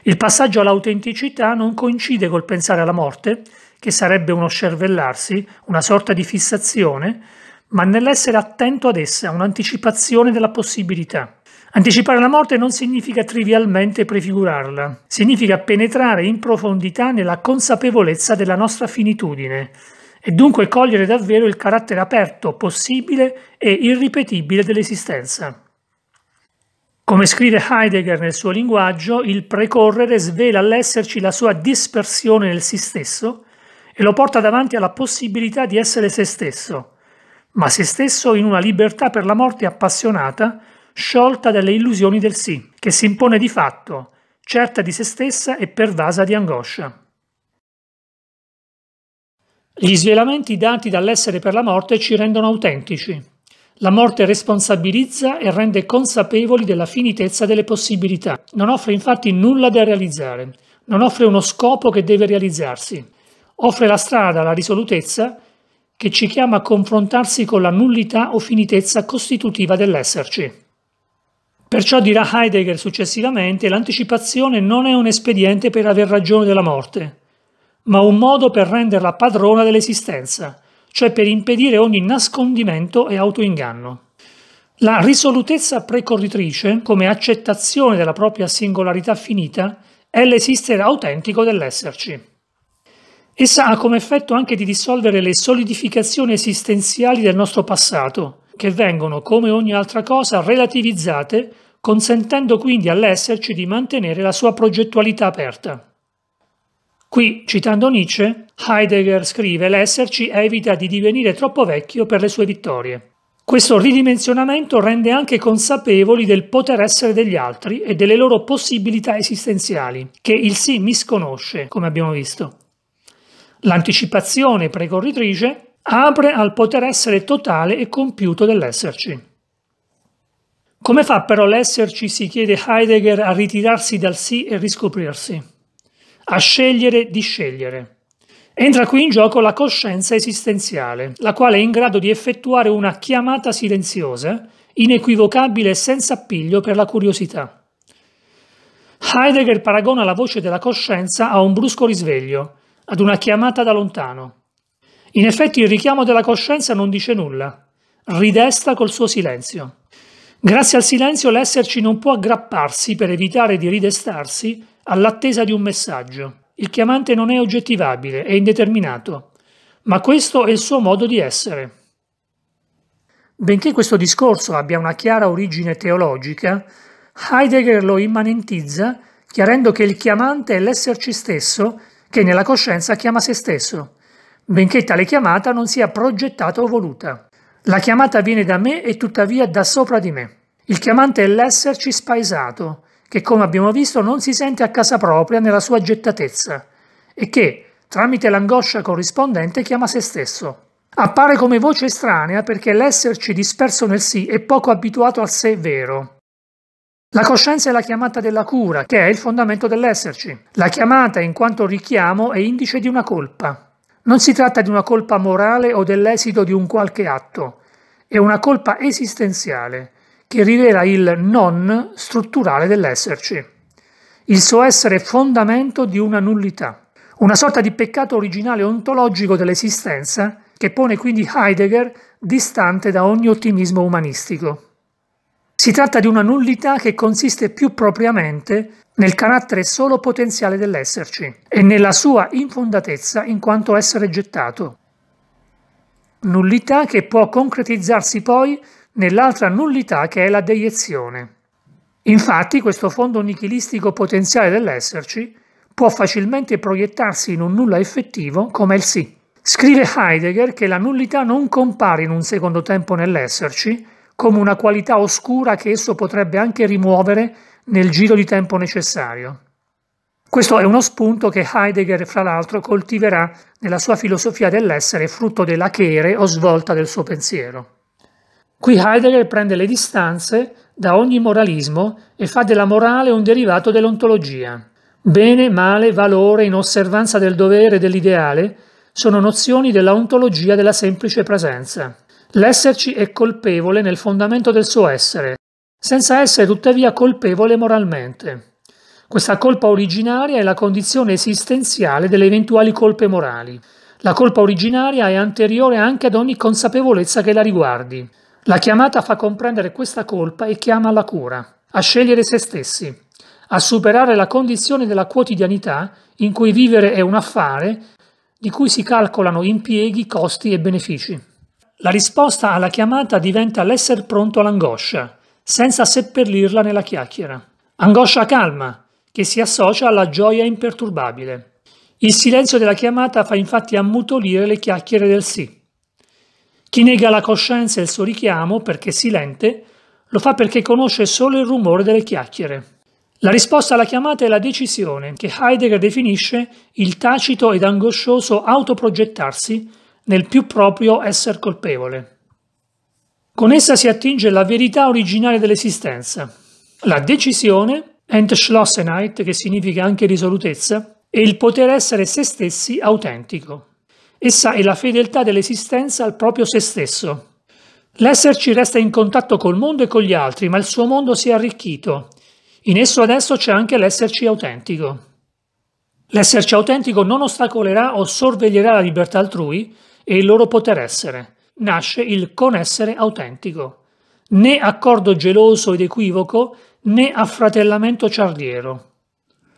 Il passaggio all'autenticità non coincide col pensare alla morte, che sarebbe uno scervellarsi, una sorta di fissazione, ma nell'essere attento ad essa, un'anticipazione della possibilità. Anticipare la morte non significa trivialmente prefigurarla, significa penetrare in profondità nella consapevolezza della nostra finitudine e dunque cogliere davvero il carattere aperto, possibile e irripetibile dell'esistenza. Come scrive Heidegger nel suo linguaggio, il precorrere svela all'esserci la sua dispersione nel si stesso e lo porta davanti alla possibilità di essere se stesso, ma se stesso in una libertà per la morte appassionata sciolta dalle illusioni del sì, che si impone di fatto, certa di se stessa e pervasa di angoscia. Gli svelamenti dati dall'essere per la morte ci rendono autentici. La morte responsabilizza e rende consapevoli della finitezza delle possibilità. Non offre infatti nulla da realizzare, non offre uno scopo che deve realizzarsi. Offre la strada alla risolutezza che ci chiama a confrontarsi con la nullità o finitezza costitutiva dell'esserci. Perciò dirà Heidegger successivamente l'anticipazione non è un espediente per aver ragione della morte, ma un modo per renderla padrona dell'esistenza, cioè per impedire ogni nascondimento e autoinganno. La risolutezza precorritrice, come accettazione della propria singolarità finita, è l'esistere autentico dell'esserci. Essa ha come effetto anche di dissolvere le solidificazioni esistenziali del nostro passato, che vengono, come ogni altra cosa, relativizzate, consentendo quindi all'esserci di mantenere la sua progettualità aperta. Qui, citando Nietzsche, Heidegger scrive l'esserci evita di divenire troppo vecchio per le sue vittorie. Questo ridimensionamento rende anche consapevoli del poter essere degli altri e delle loro possibilità esistenziali, che il sì misconosce, come abbiamo visto. L'anticipazione precorritrice apre al poter essere totale e compiuto dell'esserci. Come fa però l'esserci, si chiede Heidegger, a ritirarsi dal sì e riscoprirsi, a scegliere di scegliere? Entra qui in gioco la coscienza esistenziale, la quale è in grado di effettuare una chiamata silenziosa, inequivocabile e senza appiglio per la curiosità. Heidegger paragona la voce della coscienza a un brusco risveglio, ad una chiamata da lontano. In effetti il richiamo della coscienza non dice nulla, ridesta col suo silenzio. Grazie al silenzio l'esserci non può aggrapparsi per evitare di ridestarsi all'attesa di un messaggio. Il chiamante non è oggettivabile, è indeterminato, ma questo è il suo modo di essere. Benché questo discorso abbia una chiara origine teologica, Heidegger lo immanentizza chiarendo che il chiamante è l'esserci stesso che nella coscienza chiama se stesso benché tale chiamata non sia progettata o voluta. La chiamata viene da me e tuttavia da sopra di me. Il chiamante è l'esserci spaesato, che come abbiamo visto non si sente a casa propria nella sua gettatezza e che, tramite l'angoscia corrispondente, chiama se stesso. Appare come voce estranea perché l'esserci disperso nel sì è poco abituato al sé vero. La coscienza è la chiamata della cura, che è il fondamento dell'esserci. La chiamata, in quanto richiamo, è indice di una colpa. Non si tratta di una colpa morale o dell'esito di un qualche atto, è una colpa esistenziale che rivela il non strutturale dell'esserci. Il suo essere è fondamento di una nullità, una sorta di peccato originale ontologico dell'esistenza che pone quindi Heidegger distante da ogni ottimismo umanistico. Si tratta di una nullità che consiste più propriamente nel carattere solo potenziale dell'esserci e nella sua infondatezza in quanto essere gettato. Nullità che può concretizzarsi poi nell'altra nullità che è la deiezione. Infatti questo fondo nichilistico potenziale dell'esserci può facilmente proiettarsi in un nulla effettivo come il sì. Scrive Heidegger che la nullità non compare in un secondo tempo nell'esserci, come una qualità oscura che esso potrebbe anche rimuovere nel giro di tempo necessario. Questo è uno spunto che Heidegger, fra l'altro, coltiverà nella sua filosofia dell'essere frutto dell'achere o svolta del suo pensiero. Qui Heidegger prende le distanze da ogni moralismo e fa della morale un derivato dell'ontologia. Bene, male, valore, in osservanza del dovere e dell'ideale sono nozioni della ontologia della semplice presenza. L'esserci è colpevole nel fondamento del suo essere, senza essere tuttavia colpevole moralmente. Questa colpa originaria è la condizione esistenziale delle eventuali colpe morali. La colpa originaria è anteriore anche ad ogni consapevolezza che la riguardi. La chiamata fa comprendere questa colpa e chiama alla cura, a scegliere se stessi, a superare la condizione della quotidianità in cui vivere è un affare di cui si calcolano impieghi, costi e benefici. La risposta alla chiamata diventa l'essere pronto all'angoscia, senza seppellirla nella chiacchiera. Angoscia calma, che si associa alla gioia imperturbabile. Il silenzio della chiamata fa infatti ammutolire le chiacchiere del sì. Chi nega la coscienza e il suo richiamo perché silente lo fa perché conosce solo il rumore delle chiacchiere. La risposta alla chiamata è la decisione, che Heidegger definisce il tacito ed angoscioso autoprogettarsi nel più proprio essere colpevole. Con essa si attinge la verità originale dell'esistenza. La decisione, Entschlossenheit, che significa anche risolutezza, è il poter essere se stessi autentico. Essa è la fedeltà dell'esistenza al proprio se stesso. L'esserci resta in contatto col mondo e con gli altri, ma il suo mondo si è arricchito. In esso adesso c'è anche l'esserci autentico. L'esserci autentico non ostacolerà o sorveglierà la libertà altrui, e il loro poter essere. Nasce il conessere autentico. Né accordo geloso ed equivoco, né affratellamento ciardiero.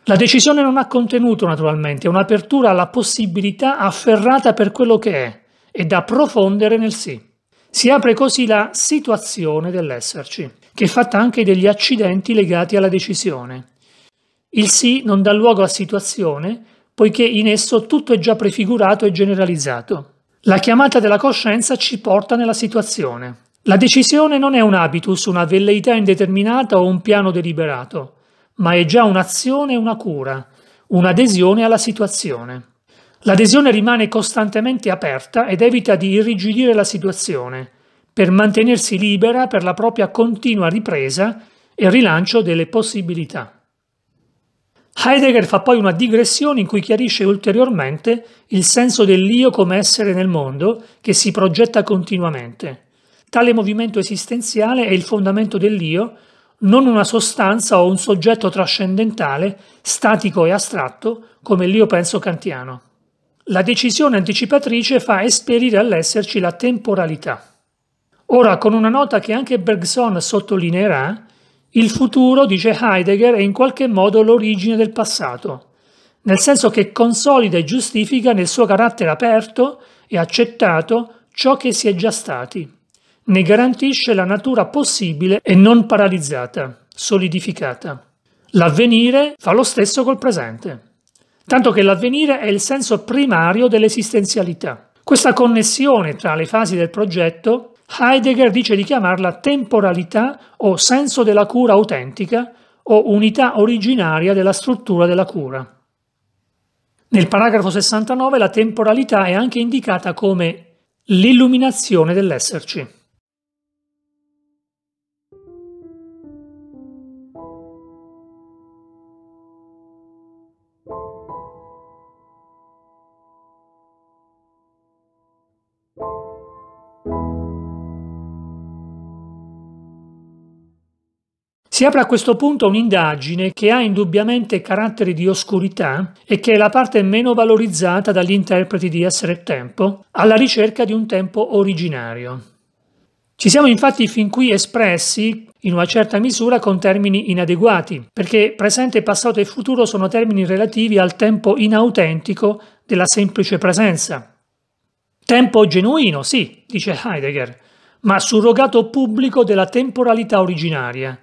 La decisione non ha contenuto, naturalmente, è un'apertura alla possibilità afferrata per quello che è e da profondere nel sì. Si apre così la situazione dell'esserci, che è fatta anche degli accidenti legati alla decisione. Il sì non dà luogo a situazione, poiché in esso tutto è già prefigurato e generalizzato. La chiamata della coscienza ci porta nella situazione. La decisione non è un habitus, una velleità indeterminata o un piano deliberato, ma è già un'azione e una cura, un'adesione alla situazione. L'adesione rimane costantemente aperta ed evita di irrigidire la situazione, per mantenersi libera per la propria continua ripresa e rilancio delle possibilità. Heidegger fa poi una digressione in cui chiarisce ulteriormente il senso dell'io come essere nel mondo che si progetta continuamente. Tale movimento esistenziale è il fondamento dell'io, non una sostanza o un soggetto trascendentale, statico e astratto, come l'io penso kantiano. La decisione anticipatrice fa esperire all'esserci la temporalità. Ora, con una nota che anche Bergson sottolineerà, il futuro, dice Heidegger, è in qualche modo l'origine del passato, nel senso che consolida e giustifica nel suo carattere aperto e accettato ciò che si è già stati, ne garantisce la natura possibile e non paralizzata, solidificata. L'avvenire fa lo stesso col presente, tanto che l'avvenire è il senso primario dell'esistenzialità. Questa connessione tra le fasi del progetto Heidegger dice di chiamarla temporalità o senso della cura autentica o unità originaria della struttura della cura. Nel paragrafo 69 la temporalità è anche indicata come l'illuminazione dell'esserci. Si apre a questo punto un'indagine che ha indubbiamente caratteri di oscurità e che è la parte meno valorizzata dagli interpreti di Essere Tempo, alla ricerca di un tempo originario. Ci siamo infatti fin qui espressi in una certa misura con termini inadeguati, perché presente, passato e futuro sono termini relativi al tempo inautentico della semplice presenza. Tempo genuino, sì, dice Heidegger, ma surrogato pubblico della temporalità originaria,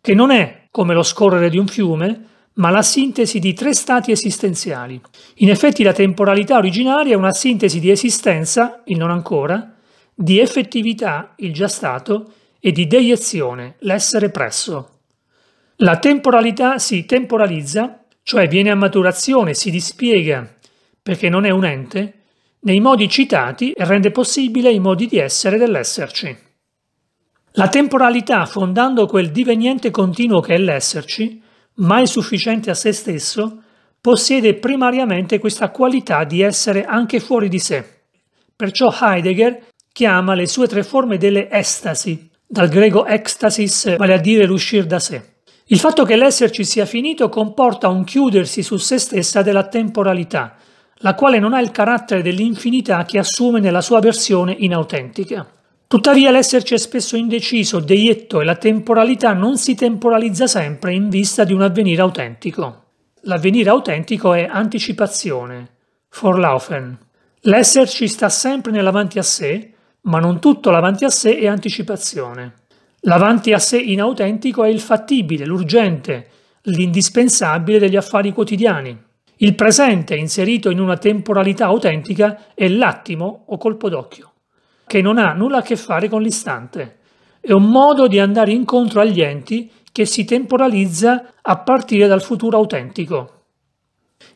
che non è come lo scorrere di un fiume, ma la sintesi di tre stati esistenziali. In effetti la temporalità originaria è una sintesi di esistenza, il non ancora, di effettività, il già stato, e di deiezione, l'essere presso. La temporalità si temporalizza, cioè viene a maturazione, si dispiega, perché non è un ente, nei modi citati e rende possibile i modi di essere dell'esserci. La temporalità, fondando quel diveniente continuo che è l'esserci, mai sufficiente a se stesso, possiede primariamente questa qualità di essere anche fuori di sé. Perciò Heidegger chiama le sue tre forme delle estasi, dal greco ecstasis, vale a dire l'uscir da sé. Il fatto che l'esserci sia finito comporta un chiudersi su se stessa della temporalità, la quale non ha il carattere dell'infinità che assume nella sua versione inautentica. Tuttavia l'esserci è spesso indeciso, deietto e la temporalità non si temporalizza sempre in vista di un avvenire autentico. L'avvenire autentico è anticipazione, forlaufen. L'esserci sta sempre nell'avanti a sé, ma non tutto l'avanti a sé è anticipazione. L'avanti a sé inautentico è il fattibile, l'urgente, l'indispensabile degli affari quotidiani. Il presente, inserito in una temporalità autentica, è l'attimo o colpo d'occhio che non ha nulla a che fare con l'istante. È un modo di andare incontro agli enti che si temporalizza a partire dal futuro autentico.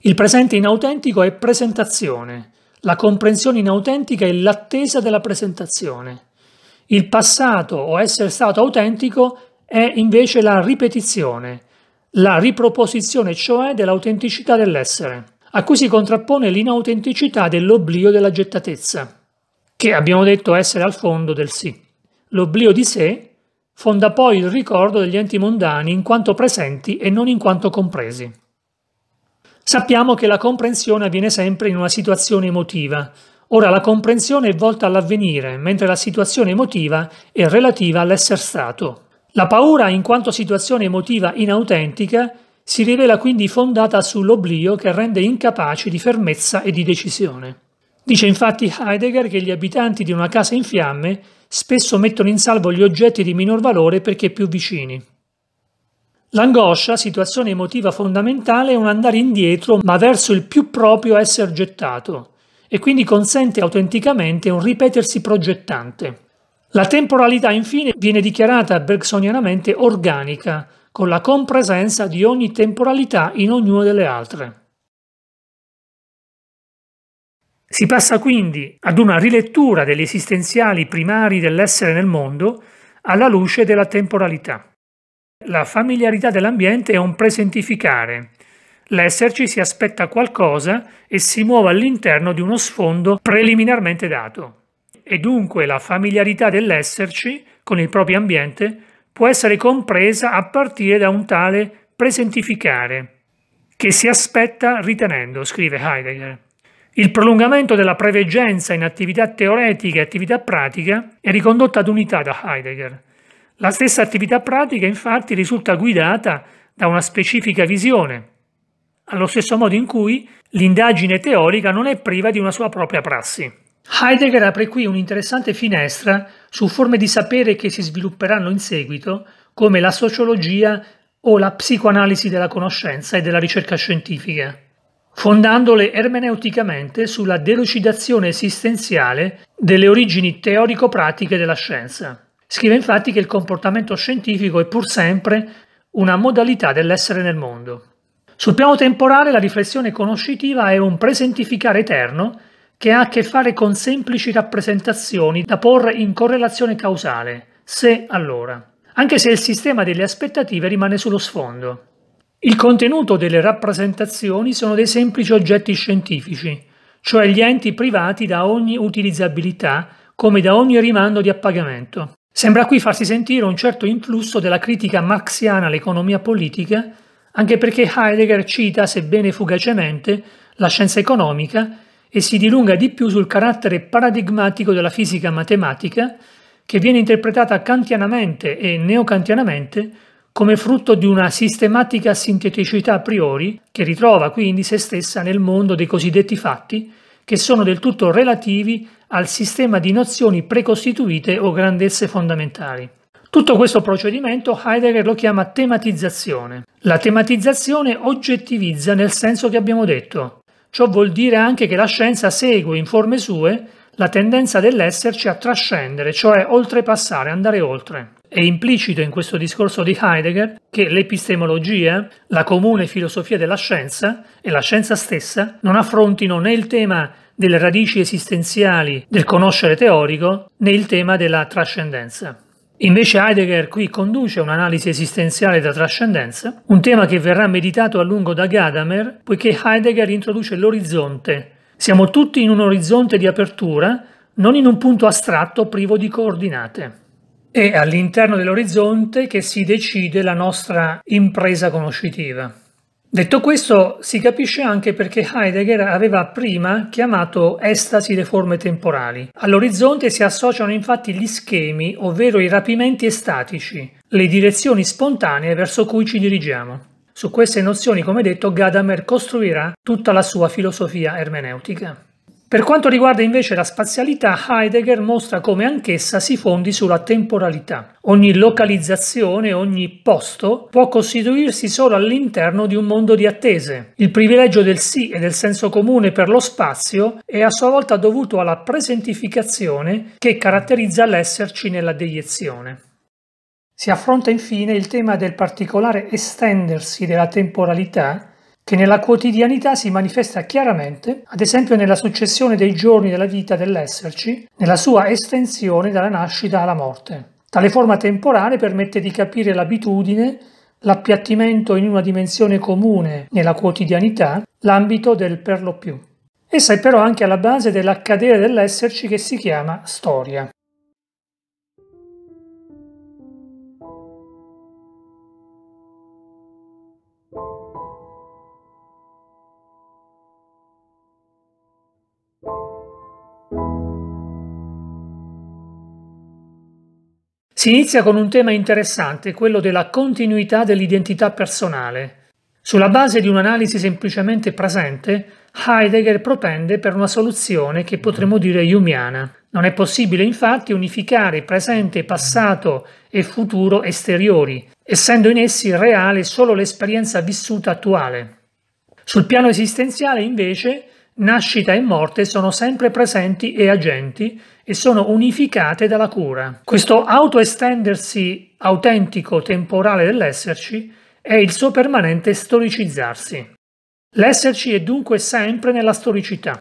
Il presente inautentico è presentazione, la comprensione inautentica è l'attesa della presentazione. Il passato o essere stato autentico è invece la ripetizione, la riproposizione cioè dell'autenticità dell'essere, a cui si contrappone l'inautenticità dell'oblio della gettatezza che abbiamo detto essere al fondo del sì. L'oblio di sé fonda poi il ricordo degli enti mondani in quanto presenti e non in quanto compresi. Sappiamo che la comprensione avviene sempre in una situazione emotiva. Ora la comprensione è volta all'avvenire, mentre la situazione emotiva è relativa all'essere stato. La paura, in quanto situazione emotiva inautentica, si rivela quindi fondata sull'oblio che rende incapaci di fermezza e di decisione. Dice infatti Heidegger che gli abitanti di una casa in fiamme spesso mettono in salvo gli oggetti di minor valore perché più vicini. L'angoscia, situazione emotiva fondamentale, è un andare indietro ma verso il più proprio essere gettato e quindi consente autenticamente un ripetersi progettante. La temporalità infine viene dichiarata bergsonianamente organica, con la compresenza di ogni temporalità in ognuna delle altre. Si passa quindi ad una rilettura degli esistenziali primari dell'essere nel mondo alla luce della temporalità. La familiarità dell'ambiente è un presentificare. L'esserci si aspetta qualcosa e si muove all'interno di uno sfondo preliminarmente dato. E dunque la familiarità dell'esserci con il proprio ambiente può essere compresa a partire da un tale presentificare, che si aspetta ritenendo, scrive Heidegger. Il prolungamento della preveggenza in attività teoretica e attività pratica è ricondotto ad unità da Heidegger. La stessa attività pratica infatti risulta guidata da una specifica visione, allo stesso modo in cui l'indagine teorica non è priva di una sua propria prassi. Heidegger apre qui un'interessante finestra su forme di sapere che si svilupperanno in seguito, come la sociologia o la psicoanalisi della conoscenza e della ricerca scientifica fondandole ermeneuticamente sulla delucidazione esistenziale delle origini teorico-pratiche della scienza. Scrive infatti che il comportamento scientifico è pur sempre una modalità dell'essere nel mondo. Sul piano temporale la riflessione conoscitiva è un presentificare eterno che ha a che fare con semplici rappresentazioni da porre in correlazione causale, se allora, anche se il sistema delle aspettative rimane sullo sfondo. Il contenuto delle rappresentazioni sono dei semplici oggetti scientifici, cioè gli enti privati da ogni utilizzabilità, come da ogni rimando di appagamento. Sembra qui farsi sentire un certo influsso della critica marxiana all'economia politica, anche perché Heidegger cita, sebbene fugacemente, la scienza economica e si dilunga di più sul carattere paradigmatico della fisica matematica, che viene interpretata kantianamente e neocantianamente come frutto di una sistematica sinteticità a priori che ritrova quindi se stessa nel mondo dei cosiddetti fatti, che sono del tutto relativi al sistema di nozioni precostituite o grandezze fondamentali. Tutto questo procedimento Heidegger lo chiama tematizzazione. La tematizzazione oggettivizza nel senso che abbiamo detto. Ciò vuol dire anche che la scienza segue in forme sue la tendenza dell'esserci a trascendere, cioè oltrepassare, andare oltre. È implicito in questo discorso di Heidegger che l'epistemologia, la comune filosofia della scienza e la scienza stessa non affrontino né il tema delle radici esistenziali del conoscere teorico né il tema della trascendenza. Invece Heidegger qui conduce un'analisi esistenziale da trascendenza, un tema che verrà meditato a lungo da Gadamer, poiché Heidegger introduce l'orizzonte. Siamo tutti in un orizzonte di apertura, non in un punto astratto privo di coordinate. È all'interno dell'orizzonte che si decide la nostra impresa conoscitiva. Detto questo, si capisce anche perché Heidegger aveva prima chiamato estasi le forme temporali. All'orizzonte si associano infatti gli schemi, ovvero i rapimenti estatici, le direzioni spontanee verso cui ci dirigiamo. Su queste nozioni, come detto, Gadamer costruirà tutta la sua filosofia ermeneutica. Per quanto riguarda invece la spazialità, Heidegger mostra come anch'essa si fondi sulla temporalità. Ogni localizzazione, ogni posto può costituirsi solo all'interno di un mondo di attese. Il privilegio del sì e del senso comune per lo spazio è a sua volta dovuto alla presentificazione che caratterizza l'esserci nella deiezione. Si affronta infine il tema del particolare estendersi della temporalità che nella quotidianità si manifesta chiaramente, ad esempio nella successione dei giorni della vita dell'esserci, nella sua estensione dalla nascita alla morte. Tale forma temporale permette di capire l'abitudine, l'appiattimento in una dimensione comune nella quotidianità, l'ambito del per lo più. Essa è però anche alla base dell'accadere dell'esserci che si chiama storia. Si inizia con un tema interessante, quello della continuità dell'identità personale. Sulla base di un'analisi semplicemente presente, Heidegger propende per una soluzione che potremmo dire jumiana. Non è possibile infatti unificare presente, passato e futuro esteriori, essendo in essi reale solo l'esperienza vissuta attuale. Sul piano esistenziale invece Nascita e morte sono sempre presenti e agenti e sono unificate dalla cura. Questo autoestendersi autentico temporale dell'esserci è il suo permanente storicizzarsi. L'esserci è dunque sempre nella storicità.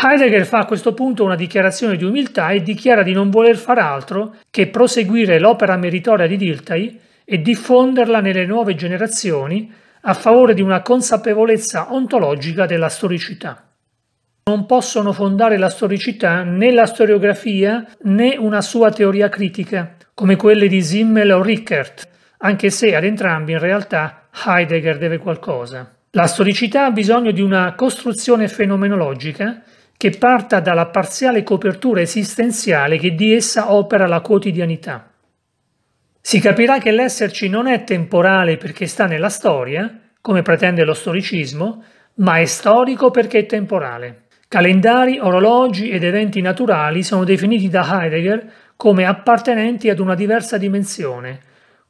Heidegger fa a questo punto una dichiarazione di umiltà e dichiara di non voler far altro che proseguire l'opera meritoria di Diltai e diffonderla nelle nuove generazioni a favore di una consapevolezza ontologica della storicità non possono fondare la storicità né la storiografia né una sua teoria critica, come quelle di Simmel o Rickert, anche se ad entrambi in realtà Heidegger deve qualcosa. La storicità ha bisogno di una costruzione fenomenologica che parta dalla parziale copertura esistenziale che di essa opera la quotidianità. Si capirà che l'esserci non è temporale perché sta nella storia, come pretende lo storicismo, ma è storico perché è temporale. Calendari, orologi ed eventi naturali sono definiti da Heidegger come appartenenti ad una diversa dimensione,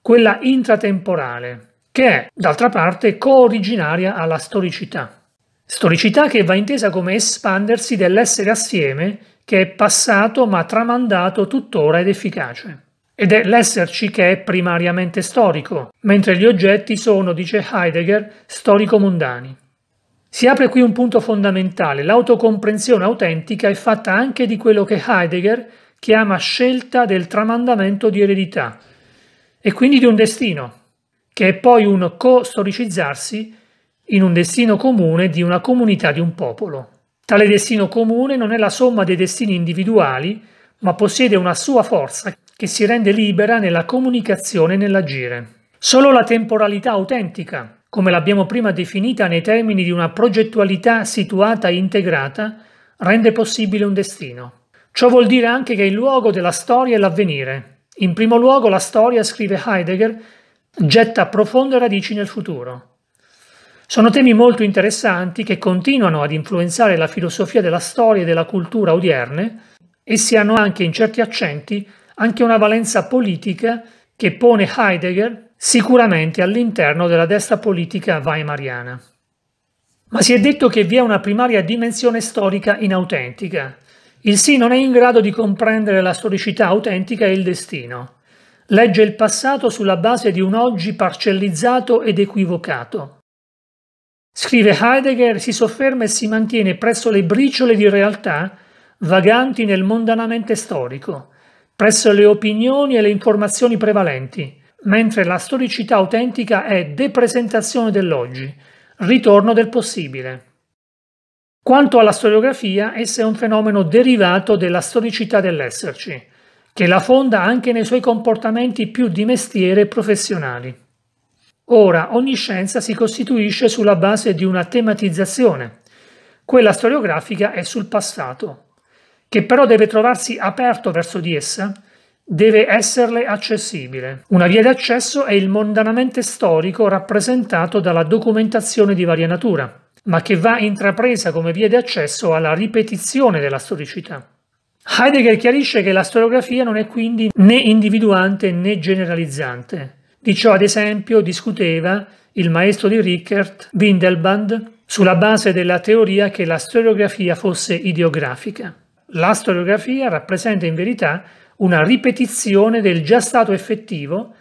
quella intratemporale, che è, d'altra parte, co-originaria alla storicità. Storicità che va intesa come espandersi dell'essere assieme che è passato ma tramandato tuttora ed efficace. Ed è l'esserci che è primariamente storico, mentre gli oggetti sono, dice Heidegger, storico-mondani. Si apre qui un punto fondamentale, l'autocomprensione autentica è fatta anche di quello che Heidegger chiama scelta del tramandamento di eredità e quindi di un destino, che è poi un co-storicizzarsi in un destino comune di una comunità, di un popolo. Tale destino comune non è la somma dei destini individuali, ma possiede una sua forza che si rende libera nella comunicazione e nell'agire. Solo la temporalità autentica come l'abbiamo prima definita nei termini di una progettualità situata e integrata, rende possibile un destino. Ciò vuol dire anche che il luogo della storia è l'avvenire. In primo luogo la storia, scrive Heidegger, getta profonde radici nel futuro. Sono temi molto interessanti che continuano ad influenzare la filosofia della storia e della cultura odierne essi hanno anche in certi accenti anche una valenza politica che pone Heidegger sicuramente all'interno della destra politica weimariana. Ma si è detto che vi è una primaria dimensione storica inautentica. Il sì non è in grado di comprendere la storicità autentica e il destino. Legge il passato sulla base di un oggi parcellizzato ed equivocato. Scrive Heidegger, si sofferma e si mantiene presso le briciole di realtà vaganti nel mondanamente storico, presso le opinioni e le informazioni prevalenti, mentre la storicità autentica è depresentazione dell'oggi, ritorno del possibile. Quanto alla storiografia, essa è un fenomeno derivato della storicità dell'esserci, che la fonda anche nei suoi comportamenti più di mestiere e professionali. Ora, ogni scienza si costituisce sulla base di una tematizzazione. Quella storiografica è sul passato, che però deve trovarsi aperto verso di essa deve esserle accessibile. Una via d'accesso è il mondanamente storico rappresentato dalla documentazione di varia natura, ma che va intrapresa come via d'accesso alla ripetizione della storicità. Heidegger chiarisce che la storiografia non è quindi né individuante né generalizzante. Di ciò, ad esempio, discuteva il maestro di Rickert, Windelband, sulla base della teoria che la storiografia fosse ideografica. La storiografia rappresenta in verità una ripetizione del già stato effettivo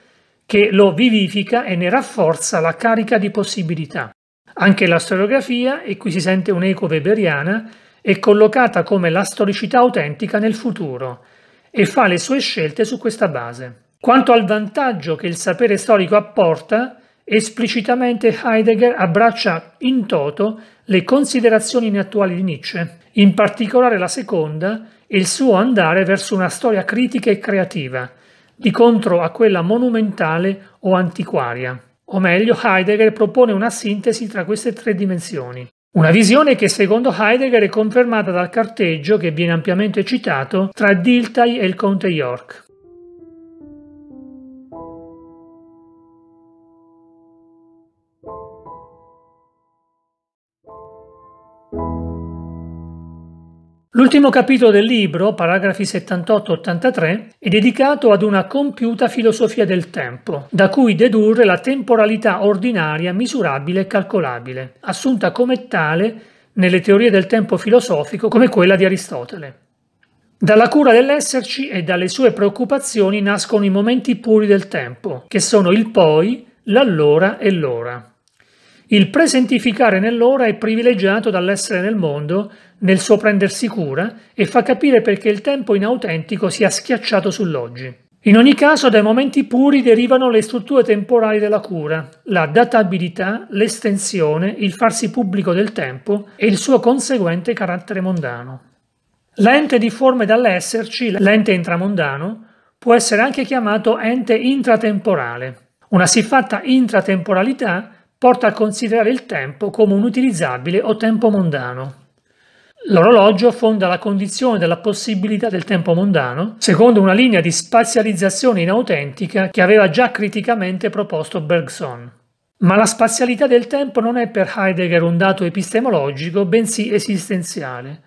che lo vivifica e ne rafforza la carica di possibilità. Anche la storiografia, e qui si sente un'eco weberiana, è collocata come la storicità autentica nel futuro e fa le sue scelte su questa base. Quanto al vantaggio che il sapere storico apporta, esplicitamente Heidegger abbraccia in toto le considerazioni inattuali di Nietzsche, in particolare la seconda, il suo andare verso una storia critica e creativa, di contro a quella monumentale o antiquaria. O meglio, Heidegger propone una sintesi tra queste tre dimensioni. Una visione che secondo Heidegger è confermata dal carteggio che viene ampiamente citato tra Diltai e il conte York. L'ultimo capitolo del libro, paragrafi 78-83, è dedicato ad una compiuta filosofia del tempo, da cui dedurre la temporalità ordinaria misurabile e calcolabile, assunta come tale nelle teorie del tempo filosofico come quella di Aristotele. Dalla cura dell'esserci e dalle sue preoccupazioni nascono i momenti puri del tempo, che sono il poi, l'allora e l'ora. Il presentificare nell'ora è privilegiato dall'essere nel mondo, nel suo prendersi cura, e fa capire perché il tempo inautentico sia schiacciato sull'oggi. In ogni caso, dai momenti puri derivano le strutture temporali della cura, la databilità, l'estensione, il farsi pubblico del tempo e il suo conseguente carattere mondano. L'ente di forme dall'esserci, l'ente intramondano, può essere anche chiamato ente intratemporale. Una siffatta intratemporalità porta a considerare il tempo come un utilizzabile o tempo mondano. L'orologio fonda la condizione della possibilità del tempo mondano, secondo una linea di spazializzazione inautentica che aveva già criticamente proposto Bergson. Ma la spazialità del tempo non è per Heidegger un dato epistemologico, bensì esistenziale.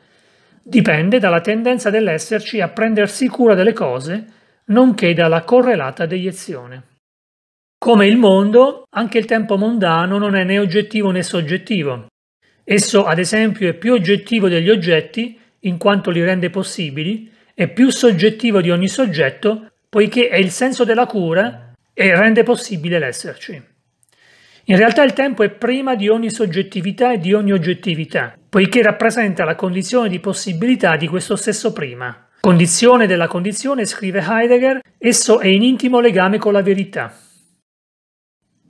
Dipende dalla tendenza dell'esserci a prendersi cura delle cose, nonché dalla correlata deiezione. Come il mondo, anche il tempo mondano non è né oggettivo né soggettivo. Esso, ad esempio, è più oggettivo degli oggetti, in quanto li rende possibili, è più soggettivo di ogni soggetto, poiché è il senso della cura e rende possibile l'esserci. In realtà il tempo è prima di ogni soggettività e di ogni oggettività, poiché rappresenta la condizione di possibilità di questo stesso prima. Condizione della condizione, scrive Heidegger, esso è in intimo legame con la verità.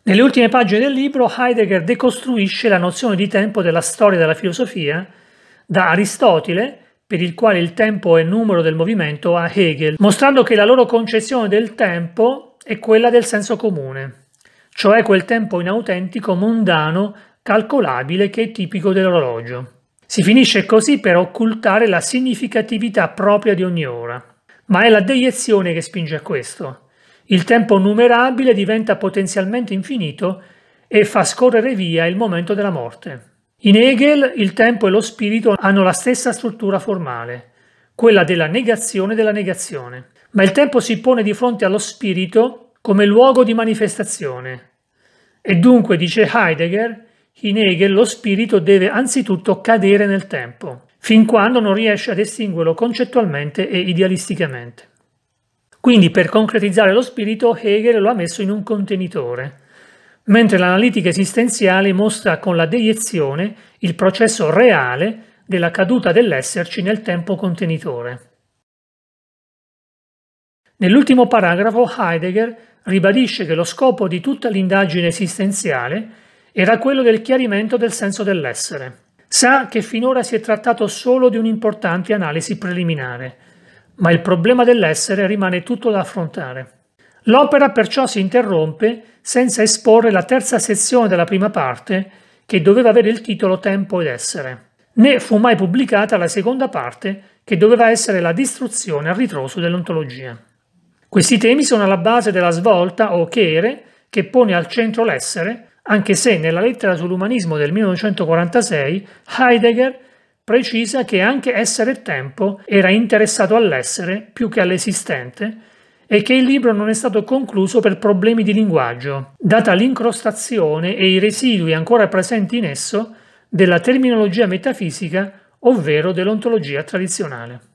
Nelle ultime pagine del libro Heidegger decostruisce la nozione di tempo della storia della filosofia da Aristotele, per il quale il tempo è numero del movimento, a Hegel, mostrando che la loro concezione del tempo è quella del senso comune, cioè quel tempo inautentico, mondano, calcolabile che è tipico dell'orologio. Si finisce così per occultare la significatività propria di ogni ora, ma è la deiezione che spinge a questo, il tempo numerabile diventa potenzialmente infinito e fa scorrere via il momento della morte. In Hegel il tempo e lo spirito hanno la stessa struttura formale, quella della negazione della negazione, ma il tempo si pone di fronte allo spirito come luogo di manifestazione. E dunque, dice Heidegger, in Hegel lo spirito deve anzitutto cadere nel tempo, fin quando non riesce a distinguerlo concettualmente e idealisticamente. Quindi per concretizzare lo spirito Hegel lo ha messo in un contenitore, mentre l'analitica esistenziale mostra con la deiezione il processo reale della caduta dell'esserci nel tempo contenitore. Nell'ultimo paragrafo Heidegger ribadisce che lo scopo di tutta l'indagine esistenziale era quello del chiarimento del senso dell'essere. Sa che finora si è trattato solo di un'importante analisi preliminare, ma il problema dell'essere rimane tutto da affrontare. L'opera perciò si interrompe senza esporre la terza sezione della prima parte, che doveva avere il titolo Tempo ed Essere, né fu mai pubblicata la seconda parte, che doveva essere la distruzione al ritroso dell'ontologia. Questi temi sono alla base della svolta o chere che pone al centro l'essere, anche se nella lettera sull'umanismo del 1946 Heidegger precisa che anche essere e tempo era interessato all'essere più che all'esistente e che il libro non è stato concluso per problemi di linguaggio, data l'incrostazione e i residui ancora presenti in esso della terminologia metafisica, ovvero dell'ontologia tradizionale.